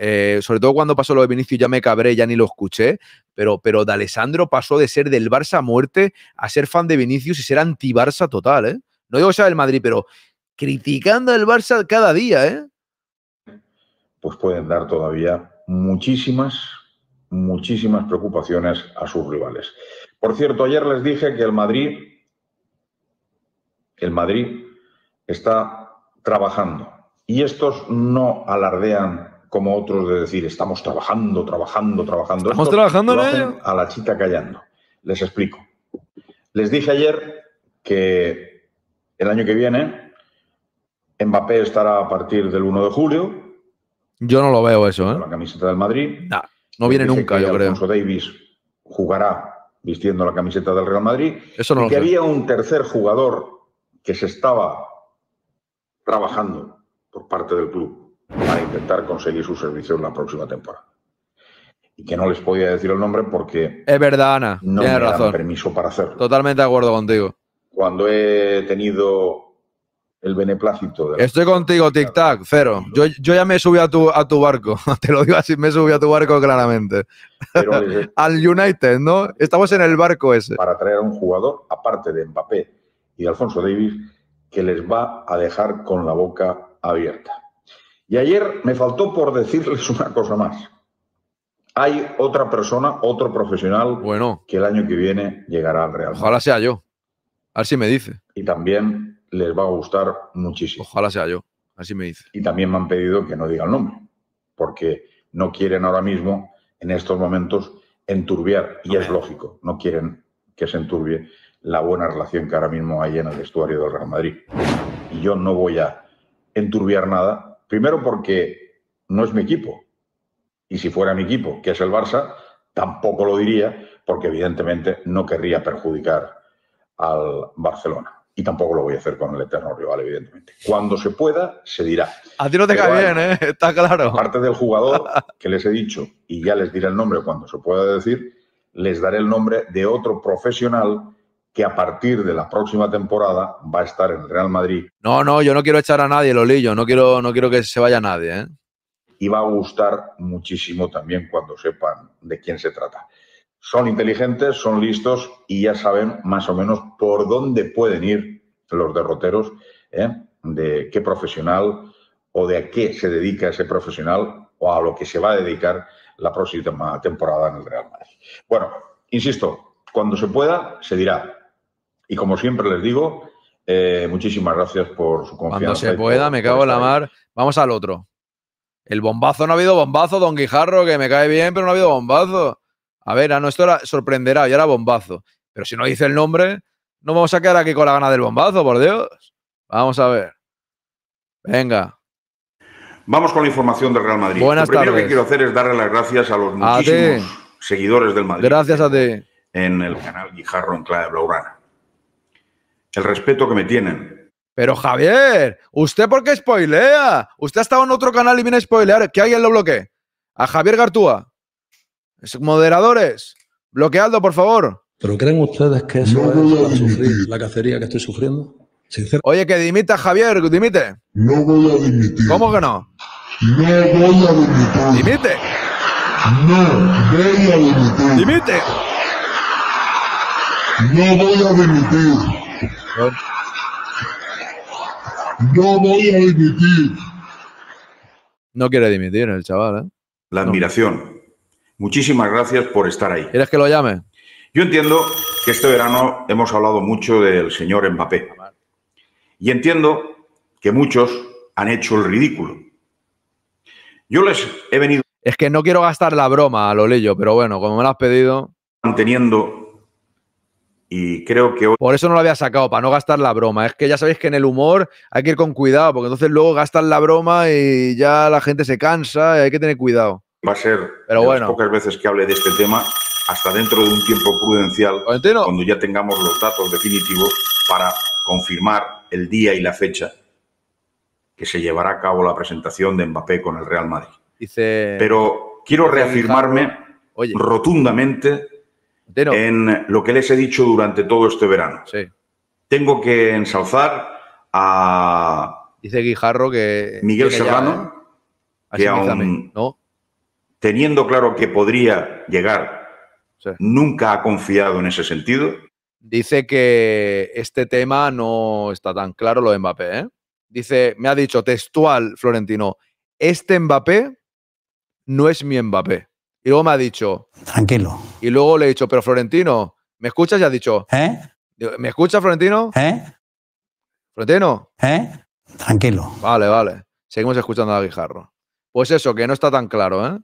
Eh, sobre todo cuando pasó lo de Vinicius, ya me cabré, ya ni lo escuché. Pero, pero de Alessandro pasó de ser del Barça a muerte a ser fan de Vinicius y ser anti-Barça total, ¿eh? No digo que sea del Madrid, pero criticando al Barça cada día, ¿eh? pues pueden dar todavía muchísimas, muchísimas preocupaciones a sus rivales. Por cierto, ayer les dije que el Madrid, el Madrid está trabajando. Y estos no alardean como otros de decir, estamos trabajando, trabajando, trabajando. Estamos trabajando a la chita callando. Les explico. Les dije ayer que el año que viene Mbappé estará a partir del 1 de julio, yo no lo veo eso, ¿eh? La camiseta del Madrid. no viene nunca, yo Alfonso Davis jugará vistiendo la camiseta del Real Madrid. Eso no lo que había un tercer jugador que se estaba trabajando por parte del club para intentar conseguir su servicio en la próxima temporada. Y que no les podía decir el nombre porque. Es verdad, Ana. No razón. permiso para hacerlo. Totalmente de acuerdo contigo. Cuando he tenido el beneplácito. De Estoy contigo, Tic Tac, cero. Yo, yo, ya me subí a tu, a tu barco, <laughs> te lo digo así, me subí a tu barco claramente. <laughs> Al United, ¿no? Estamos en el barco ese. Para traer a un jugador, aparte de Mbappé y de Alfonso Davis, que les va a dejar con la boca abierta. Y ayer me faltó por decirles <laughs> una cosa más. Hay otra persona, otro profesional, que el año que viene llegará al Real. Ojalá sea yo. A ver si me dice. Y también les va a gustar muchísimo. Ojalá sea yo, así me dice. Y también me han pedido que no diga el nombre, porque no quieren ahora mismo, en estos momentos, enturbiar, y es lógico, no quieren que se enturbie la buena relación que ahora mismo hay en el vestuario del Real Madrid. Y yo no voy a enturbiar nada, primero porque no es mi equipo, y si fuera mi equipo, que es el Barça, tampoco lo diría, porque evidentemente no querría perjudicar al Barcelona y tampoco lo voy a hacer con el eterno rival, evidentemente. Cuando se pueda, se dirá. A ti no te cae bien, ¿eh? <laughs> está claro. Parte del jugador <laughs> que les he dicho, y ya les diré el nombre cuando se pueda decir, les daré el nombre de otro profesional que a partir de la próxima temporada va a estar en el Real Madrid. No, no, yo no quiero echar a nadie, Lolillo, no quiero, no quiero que se vaya nadie. ¿eh? Y va a gustar muchísimo también cuando sepan de quién se trata son inteligentes, son listos y ya saben más o menos por dónde pueden ir los derroteros, ¿eh? de qué profesional o de a qué se dedica ese profesional o a lo que se va a dedicar la próxima temporada en el Real Madrid. Bueno, insisto, cuando se pueda, se dirá. Y como siempre les digo, eh, muchísimas gracias por su confianza. Cuando se pueda, me cago en la mar. Vamos al otro. El bombazo no ha habido bombazo, don Guijarro, que me cae bien, pero no ha habido bombazo a ver, a nuestro sorprenderá y ahora bombazo. Pero si no dice el nombre, no vamos a quedar aquí con la gana del bombazo, por Dios. Vamos a ver. Venga. Vamos con la información del Real Madrid. Buenas Lo primero que quiero hacer es darle las gracias a los muchísimos seguidores del Madrid. Gracias a ti. En el canal Guijarro en Clave Blaugrana. El respeto que me tienen. Pero Javier, ¿usted por qué spoilea? Usted ha estado en otro canal y viene a spoilear. Que alguien lo bloquee. A Javier Gartúa. Moderadores, bloqueadlo, por favor. ¿Pero creen ustedes que eso es sufrir la cacería que estoy sufriendo? Oye, que dimita, Javier, dimite. No voy a dimitir. ¿Cómo que no? No voy a dimitir. Dimite. No voy a dimitir. Dimite. No voy a dimitir. No voy a dimitir. No quiere dimitir el chaval, ¿eh? La admiración. Muchísimas gracias por estar ahí. ¿Quieres que lo llame? Yo entiendo que este verano hemos hablado mucho del señor Mbappé. Y entiendo que muchos han hecho el ridículo. Yo les he venido... Es que no quiero gastar la broma, lo leyo, pero bueno, como me lo has pedido... Manteniendo... Y creo que Por eso no lo había sacado, para no gastar la broma. Es que ya sabéis que en el humor hay que ir con cuidado, porque entonces luego gastan la broma y ya la gente se cansa y hay que tener cuidado va a ser Pero pocas veces que hable de este tema hasta dentro de un tiempo prudencial, cuando ya tengamos los datos definitivos para confirmar el día y la fecha que se llevará a cabo la presentación de Mbappé con el Real Madrid. Pero quiero reafirmarme rotundamente en lo que les he dicho durante todo este verano. Tengo que ensalzar a... Dice Guijarro que... Miguel Serrano, ¿eh? que ¿no? teniendo claro que podría llegar, nunca ha confiado en ese sentido. Dice que este tema no está tan claro lo de Mbappé. ¿eh? Dice, me ha dicho textual Florentino, este Mbappé no es mi Mbappé. Y luego me ha dicho, tranquilo. Y luego le he dicho, pero Florentino, ¿me escuchas? Y ha dicho, ¿eh? ¿Me escuchas, Florentino? ¿Eh? ¿Florentino? ¿Eh? Tranquilo. Vale, vale. Seguimos escuchando a Guijarro. Pues eso, que no está tan claro, ¿eh?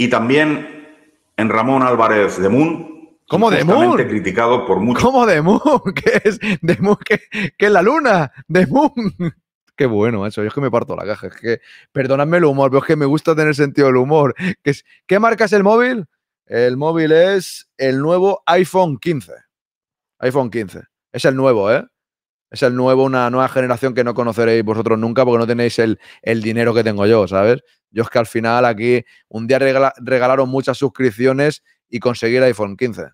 Y también en Ramón Álvarez de Moon. ¿Cómo de Moon? criticado por muchos. ¿Cómo de Moon? <laughs> ¿Qué es? ¿De Moon? ¿Qué, es la luna? ¿De Moon? <laughs> Qué bueno, eso. Yo es que me parto la caja. Es que, perdonadme el humor, pero es que me gusta tener sentido del humor. ¿Qué, ¿Qué marca es el móvil? El móvil es el nuevo iPhone 15. iPhone 15. Es el nuevo, ¿eh? es el nuevo, una nueva generación que no conoceréis vosotros nunca porque no tenéis el, dinero que tengo yo, ¿sabes? Yo es que al final aquí un día regalaron muchas suscripciones y conseguí el iPhone 15.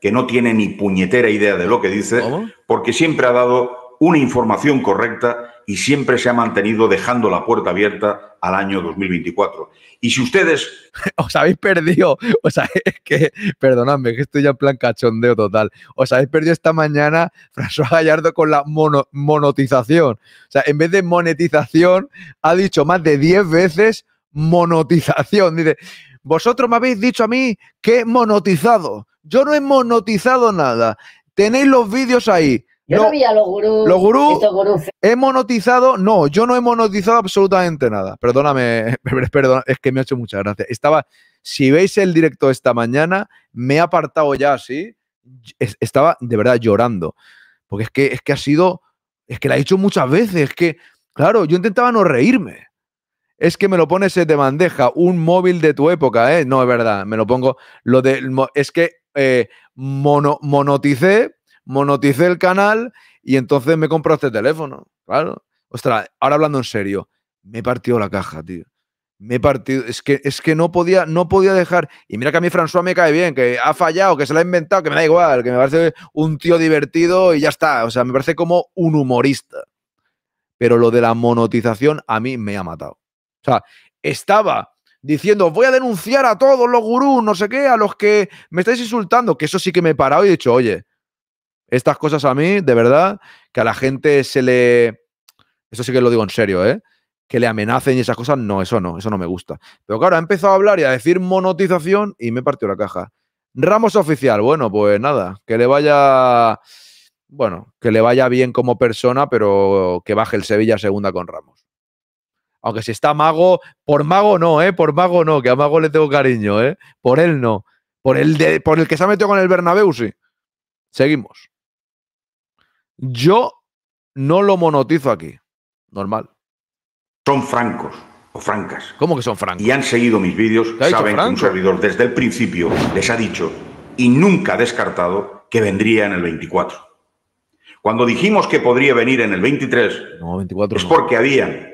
Que no tiene ni puñetera idea de lo que dice, porque siempre ha dado una información correcta y siempre se ha mantenido dejando la puerta abierta al año 2024. Y si ustedes... <laughs> Os habéis perdido, o sea, es que, perdonadme, que estoy ya en plan cachondeo total. Os habéis perdido esta mañana <laughs> François Gallardo con la mono, monotización. O sea, en vez de monetización, ha dicho más de 10 veces monotización. Dice, vosotros me habéis dicho a mí que he monotizado. Yo no he monotizado nada. Tenéis los vídeos ahí. Yo no, había los gurús. ¿He monetizado? No, yo no he monetizado absolutamente nada. Perdóname, <laughs> perdona es que me ha hecho muchas gracias. Estaba, si veis el directo esta mañana, me he apartado ya así. Estaba de verdad llorando. Porque es que, es que ha sido, es que la he hecho muchas veces. Es que, claro, yo intentaba no reírme. Es que me lo pones de bandeja, un móvil de tu época, ¿eh? No, es verdad, me lo pongo. Lo de, es que eh, monoticé monoticé el canal y entonces me compro este teléfono. Claro. Ostras, ahora hablando en serio, me he partido la caja, tío. Me he partido. Es que, es que no podía, no podía dejar. Y mira que a mí François me cae bien, que ha fallado, que se la ha inventado, que me da igual, que me parece un tío divertido y ya está. O sea, me parece como un humorista. Pero lo de la monotización a mí me ha matado. O sea, estaba diciendo, voy a denunciar a todos los gurús, no sé qué, a los que me estáis insultando, que eso sí que me he parado y he dicho, oye, estas cosas a mí, de verdad, que a la gente se le... Eso sí que lo digo en serio, ¿eh? Que le amenacen y esas cosas, no, eso no, eso no me gusta. Pero claro, ha empezado a hablar y a decir monotización y me partió la caja. Ramos oficial, bueno, pues nada, que le vaya... Bueno, que le vaya bien como persona, pero que baje el Sevilla segunda con Ramos. Aunque si está mago, por mago no, ¿eh? Por mago no, que a mago le tengo cariño, ¿eh? Por él no. Por el, de, por el que se ha metido con el Bernabéu, sí. Seguimos. Yo no lo monotizo aquí. Normal. Son francos o francas. ¿Cómo que son francos? Y han seguido mis vídeos, saben que un servidor desde el principio les ha dicho y nunca ha descartado que vendría en el 24. Cuando dijimos que podría venir en el 23, es porque había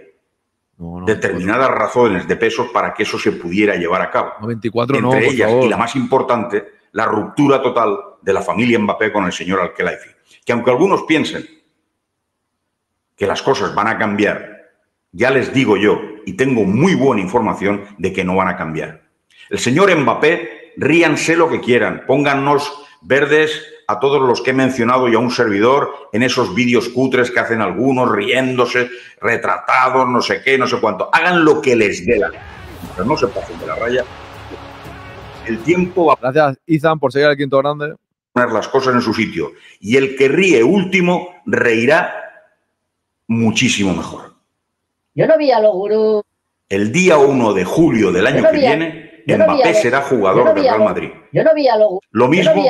determinadas razones de peso para que eso se pudiera llevar a cabo. No, 24 Entre ellas, y la más importante, la ruptura total de la familia Mbappé con el señor Alquelaifi que aunque algunos piensen que las cosas van a cambiar, ya les digo yo, y tengo muy buena información de que no van a cambiar. El señor Mbappé, ríanse lo que quieran, póngannos verdes a todos los que he mencionado y a un servidor en esos vídeos cutres que hacen algunos, riéndose, retratados, no sé qué, no sé cuánto. Hagan lo que les dé la pero no se pasen de la raya. El tiempo va. Gracias, Izan, por seguir al quinto grande poner las cosas en su sitio. Y el que ríe último reirá muchísimo mejor. Yo no vi a El día 1 de julio del año que viene, Mbappé será jugador del Real Madrid. Yo no vi a Lo mismo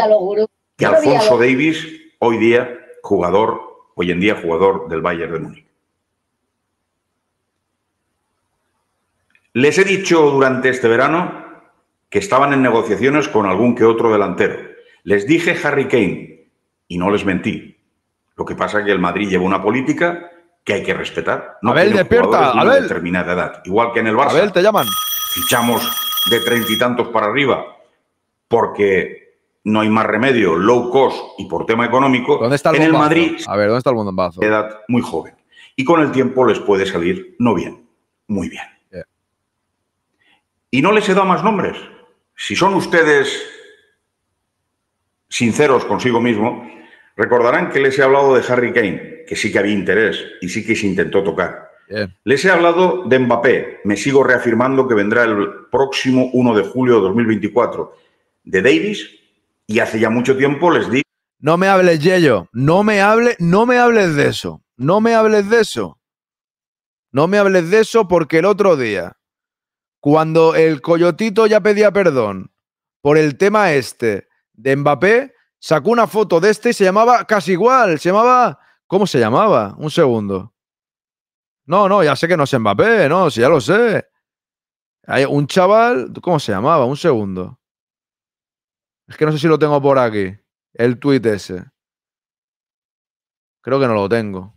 que Alfonso Davis, hoy día jugador, hoy en día jugador del Bayern de Múnich. Les he dicho durante este verano que estaban en negociaciones con algún que otro delantero. Les dije Harry Kane y no les mentí. Lo que pasa es que el Madrid lleva una política que hay que respetar. No Abel, despierta, de Abel. determinada edad. Igual que en el Barça. Abel, te llaman. Fichamos de treinta y tantos para arriba porque no hay más remedio, low cost y por tema económico. ¿Dónde está el en el Madrid. A ver, ¿dónde está el bombazo? edad muy joven. Y con el tiempo les puede salir no bien, muy bien. Y no les he dado más nombres. Si son ustedes sinceros consigo mismo, recordarán que les he hablado de Harry Kane, que sí que había interés y sí que se intentó tocar. Les he hablado de Mbappé, me sigo reafirmando que vendrá el próximo 1 de julio de 2024, de Davis, y hace ya mucho tiempo les di... No me hables, Yello, no me hable, no me hables de eso, no me hables de eso. No me hables de eso porque el otro día, cuando el coyotito ya pedía perdón por el tema este de Mbappé, sacó una foto de este y se llamaba casi igual, se llamaba... ¿Cómo se llamaba? Un segundo. No, no, ya sé que no es Mbappé, no, si ya lo sé. Hay un chaval, ¿cómo se llamaba? Un segundo. Es que no sé si lo tengo por aquí, el tuit ese. Creo que no lo tengo.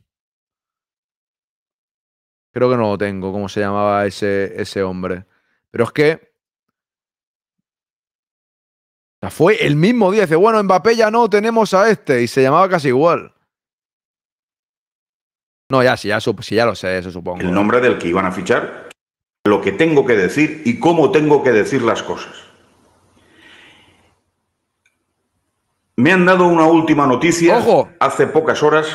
Creo que no lo tengo, cómo se llamaba ese, ese hombre. Pero es que fue el mismo día. Dice, bueno, Mbappé ya no, tenemos a este. Y se llamaba casi igual. No, ya, sí, ya, lo sé, eso supongo. El nombre del que iban a fichar, lo que tengo que decir y cómo tengo que decir las cosas. Me han dado una última noticia hace pocas horas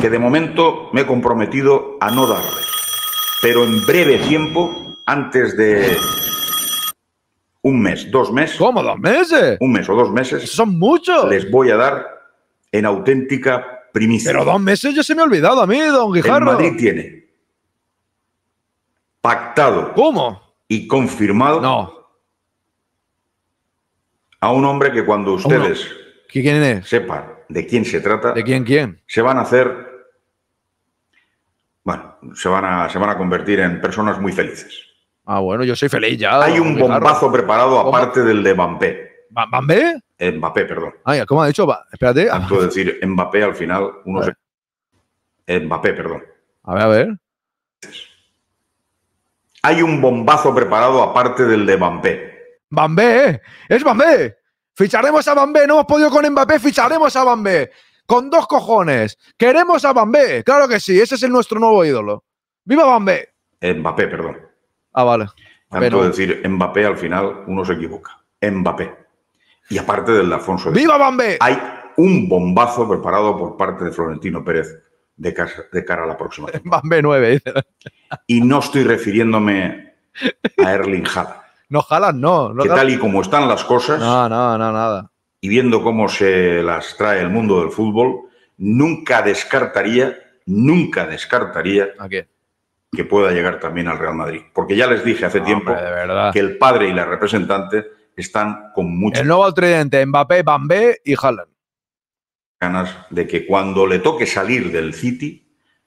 que de momento me he comprometido a no darle. Pero en breve tiempo, antes de un mes, dos meses. ¿Cómo dos meses? Un mes o dos meses. Son muchos. Les voy a dar en auténtica primicia. Pero dos meses ya se me ha olvidado a mí, don Guijarro. Madrid tiene pactado. ¿Cómo? Y confirmado. No. A un hombre que cuando ustedes sepan de quién se trata. ¿De quién quién? Se van a hacer. Bueno, se van a, se van a convertir en personas muy felices. Ah, bueno, yo soy feliz ya. Hay un bombazo preparado aparte del de Mbappé. ¿Mbappé? Mbappé, perdón. Ay, ah, ¿cómo ha dicho? Espérate. Antes ah, de decir Mbappé al final, uno se... Mbappé, perdón. A ver, a ver. Hay un bombazo preparado aparte del de Mbappé. Mbappé, ¿eh? es Mbappé. Ficharemos a Bambé, no hemos podido con Mbappé, ficharemos a Bambé. Con dos cojones. Queremos a Bambé, claro que sí, ese es el nuestro nuevo ídolo. ¡Viva Bambé! Mbappé, perdón. Ah, vale. Tanto decir Mbappé, al final uno se equivoca. Mbappé. Y aparte del de Alfonso. ¡Viva Mbappé! Hay un bombazo preparado por parte de Florentino Pérez de, cara a la próxima. <laughs> Mbappé 9. y no estoy refiriéndome a Erling Haaland. No, Haaland no. no que tal y como están las cosas. No, no, no, nada. Y viendo cómo se las trae el mundo del fútbol, nunca descartaría, nunca descartaría. ¿A qué? que pueda llegar también al Real Madrid. Porque ya les dije hace tiempo que el padre y la representante están con mucho... El nuevo tridente, Mbappé, Bambé y Haaland. Ganas de que cuando le toque salir del City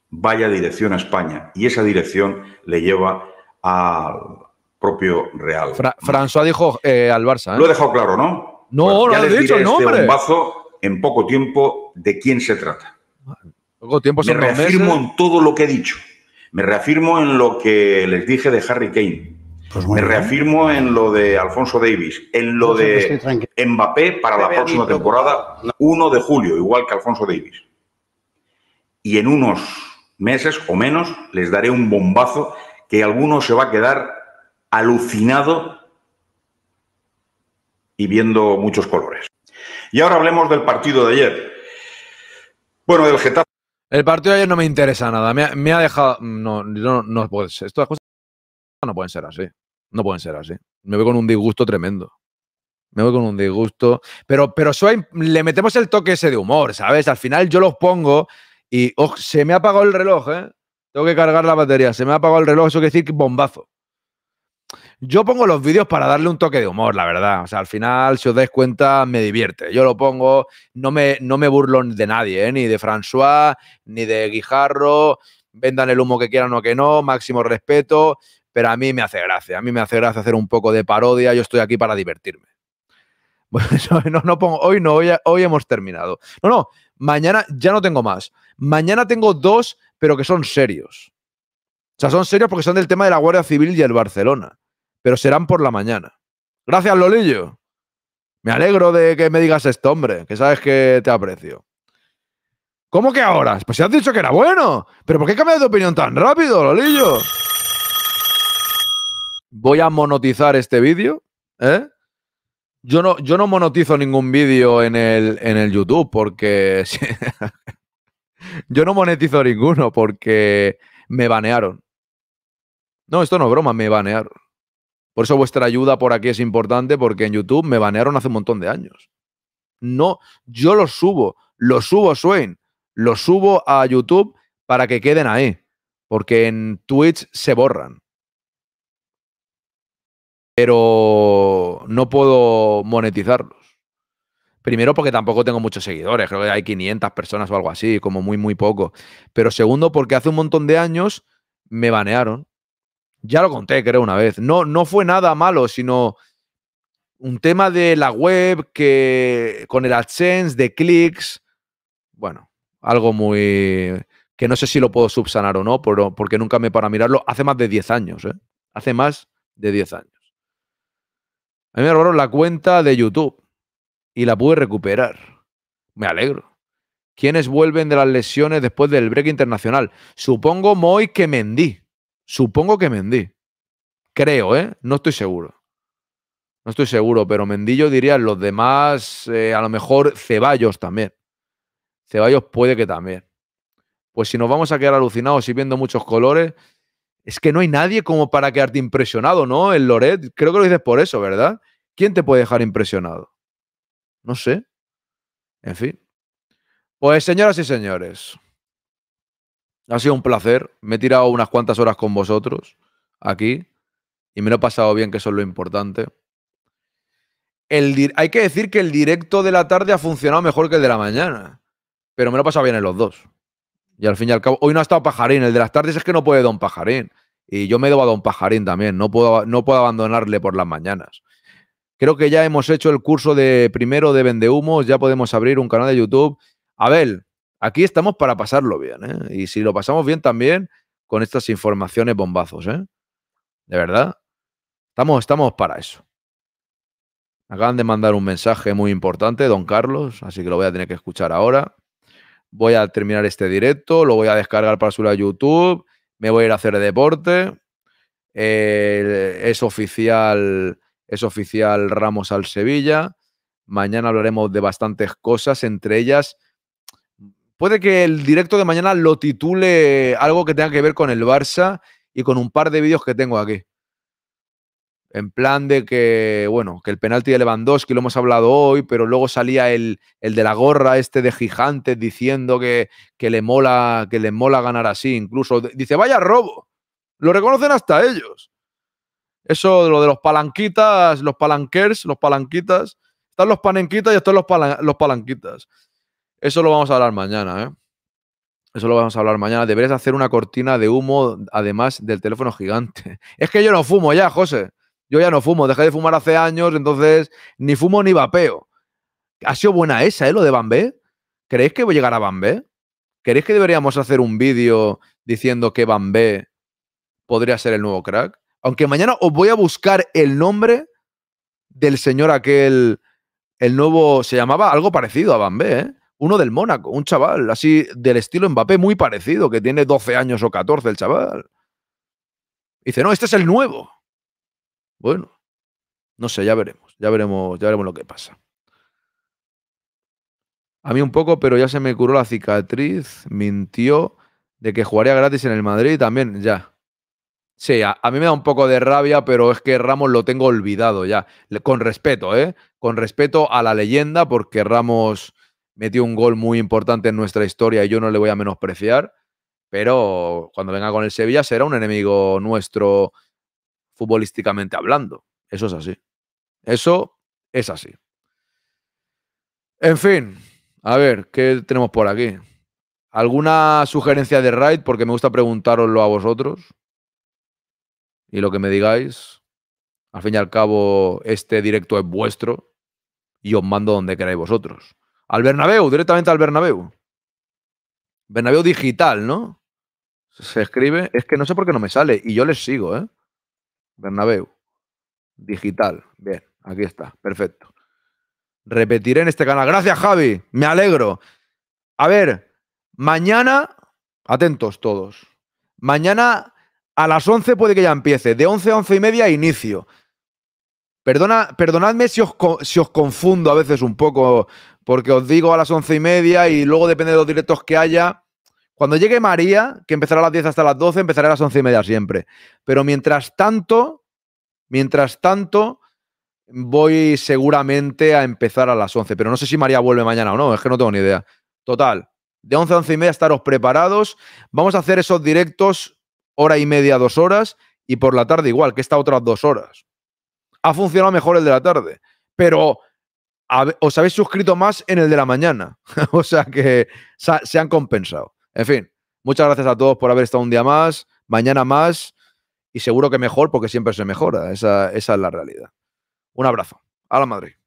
vaya dirección a España y esa dirección le lleva al propio Real. Fra François dijo eh, al Barça. ¿eh? Lo he dejado claro, ¿no? No, ya lo has dicho, no, este en poco tiempo de quién se trata. Poco tiempo, se reafirmo en todo lo que he dicho. Me reafirmo en lo que les dije de Harry Kane. Pues me reafirmo en lo de Alfonso Davis, en lo de Mbappé para la próxima temporada, 1 de julio, igual que Alfonso Davis. Y en unos meses o menos les daré un bombazo que alguno se va a quedar alucinado y viendo muchos colores. Y ahora hablemos del partido de ayer. Bueno, del Getafe el partido de ayer no me interesa nada. Me ha, dejado. Mm, no, no, no puede ser. Estas cosas no pueden ser así. No pueden ser así. Me voy con un disgusto tremendo. Me voy con un disgusto. Pero, pero soy, le metemos el toque ese de humor, ¿sabes? Al final yo los pongo y oh, se me ha apagado el reloj, ¿eh? Tengo que cargar la batería. Se me ha apagado el reloj. Eso quiere decir que bombazo. Yo pongo los vídeos para darle un toque de humor, la verdad. O sea, al final, si os dais cuenta, me divierte. Yo lo pongo, no me, no me burlo de nadie, ¿eh? ni de François, ni de Guijarro. Vendan el humo que quieran o que no, máximo respeto. Pero a mí me hace gracia, a mí me hace gracia hacer un poco de parodia. Yo estoy aquí para divertirme. <laughs> no, pongo, hoy no, hoy, hoy hemos terminado. No, no, mañana ya no tengo más. Mañana tengo dos, pero que son serios. O sea, son serios porque son del tema de la Guardia Civil y el Barcelona pero serán por la mañana. Gracias, Lolillo. Me alegro de que me digas esto, hombre, que sabes que te aprecio. ¿Cómo que ahora? Pues si has dicho que era bueno. ¿Pero por qué cambias de opinión tan rápido, Lolillo? Voy a monetizar este vídeo, ¿eh? Yo no, yo no monotizo ningún vídeo en el, en el YouTube porque... <laughs> yo no monetizo ninguno porque me banearon. No, esto no es broma, me banearon. Por eso vuestra ayuda por aquí es importante, porque en YouTube me banearon hace un montón de años. No, yo los subo, los subo a Swain, los subo a YouTube para que queden ahí, porque en Twitch se borran. Pero no puedo monetizarlos. Primero porque tampoco tengo muchos seguidores, creo que hay 500 personas o algo así, como muy, muy poco. Pero segundo porque hace un montón de años me banearon ya lo conté, creo, una vez. No, no fue nada malo, sino un tema de la web que con el AdSense de clics, bueno, algo muy que no sé si lo puedo subsanar o no, pero, porque nunca me para mirarlo. Hace más de 10 años, ¿eh? Hace más de 10 años. A mí me robaron la cuenta de YouTube y la pude recuperar. Me alegro. ¿Quiénes vuelven de las lesiones después del break internacional? Supongo, Moy, que Mendy. Supongo que Mendí, Creo, ¿eh? No estoy seguro. No estoy seguro, pero Mendí yo diría los demás, eh, a lo mejor Ceballos también. Ceballos puede que también. Pues si nos vamos a quedar alucinados y viendo muchos colores, es que no hay nadie como para quedarte impresionado, ¿no? El Loret, creo que lo dices por eso, ¿verdad? ¿Quién te puede dejar impresionado? No sé. En fin. Pues señoras y señores. Ha sido un placer. Me he tirado unas cuantas horas con vosotros aquí y me lo he pasado bien, que eso es lo importante. El hay que decir que el directo de la tarde ha funcionado mejor que el de la mañana, pero me lo he pasado bien en los dos. Y al fin y al cabo, hoy no ha estado Pajarín, el de las tardes es que no puede Don Pajarín. Y yo me debo a Don Pajarín también, no puedo, no puedo abandonarle por las mañanas. Creo que ya hemos hecho el curso de primero de vendehumos, ya podemos abrir un canal de YouTube. Abel, Aquí estamos para pasarlo bien, ¿eh? Y si lo pasamos bien también con estas informaciones bombazos, ¿eh? De verdad. Estamos, estamos para eso. Acaban de mandar un mensaje muy importante, don Carlos, así que lo voy a tener que escuchar ahora. Voy a terminar este directo, lo voy a descargar para su a YouTube, me voy a ir a hacer deporte. es oficial, es oficial Ramos al Sevilla. Mañana hablaremos de bastantes cosas, entre ellas Puede que el directo de mañana lo titule algo que tenga que ver con el Barça y con un par de vídeos que tengo aquí. En plan de que, bueno, que el penalti de Lewandowski lo hemos hablado hoy, pero luego salía el, de la gorra este de Gigantes diciendo que, le mola, que le mola ganar así. Incluso dice, vaya robo. Lo reconocen hasta ellos. Eso, lo de los palanquitas, los palanquers, los palanquitas. Están los panenquitas y están los, los palanquitas. Eso lo vamos a hablar mañana, ¿eh? Eso lo vamos a hablar mañana. Deberías hacer una cortina de humo, además del teléfono gigante. <laughs> Es que yo no fumo ya, José. Yo ya no fumo. Dejé de fumar hace años, entonces ni fumo ni vapeo. Ha sido buena esa, ¿eh? Lo de Bambé. ¿Creéis que voy a llegar a Bambé? ¿Creéis que deberíamos hacer un vídeo diciendo que Bambé podría ser el nuevo crack? Aunque mañana os voy a buscar el nombre del señor aquel, el nuevo, se llamaba algo parecido a Bambé, ¿eh? uno del Mónaco, un chaval así del estilo Mbappé, muy parecido, que tiene 12 años o 14 el chaval. Dice, no, este es el nuevo. Bueno, no sé, ya veremos, ya veremos, ya veremos lo que pasa. A mí un poco, pero ya se me curó la cicatriz, mintió de que jugaría gratis en el Madrid también, ya. Sí, a, mí me da un poco de rabia, pero es que Ramos lo tengo olvidado ya. con respeto, ¿eh? Con respeto a la leyenda, porque Ramos metió un gol muy importante en nuestra historia y yo no le voy a menospreciar, pero cuando venga con el Sevilla será un enemigo nuestro futbolísticamente hablando. Eso es así. Eso es así. En fin, a ver, ¿qué tenemos por aquí? ¿Alguna sugerencia de raid? Porque me gusta preguntaroslo a vosotros. Y lo que me digáis. Al fin y al cabo, este directo es vuestro y os mando donde queráis vosotros. Al Bernabéu, directamente al Bernabéu. Bernabéu digital, ¿no? Se escribe, es que no sé por qué no me sale y yo les sigo, ¿eh? Bernabéu. Digital. Bien, aquí está, perfecto. Repetiré en este canal. Gracias, Javi. Me alegro. A ver, mañana, atentos todos. Mañana a las 11 puede que ya empiece. De 11 a 11 y media inicio. Perdona, perdonadme si os, si os confundo a veces un poco porque os digo a las once y media y luego depende de los directos que haya. Cuando llegue María, que empezará a las 10 hasta las 12, empezaré a las once y media siempre. Pero mientras tanto, mientras tanto, voy seguramente a empezar a las once. Pero no sé si María vuelve mañana o no, es que no tengo ni idea. Total, de 11 a once y media estaros preparados. Vamos a hacer esos directos hora y media, dos horas, y por la tarde igual, que está otras dos horas. Ha funcionado mejor el de la tarde, pero os habéis suscrito más en el de la mañana. <laughs> o sea que se han compensado. En fin, muchas gracias a todos por haber estado un día más, mañana más y seguro que mejor porque siempre se mejora. Esa, esa es la realidad. Un abrazo. A la Madrid.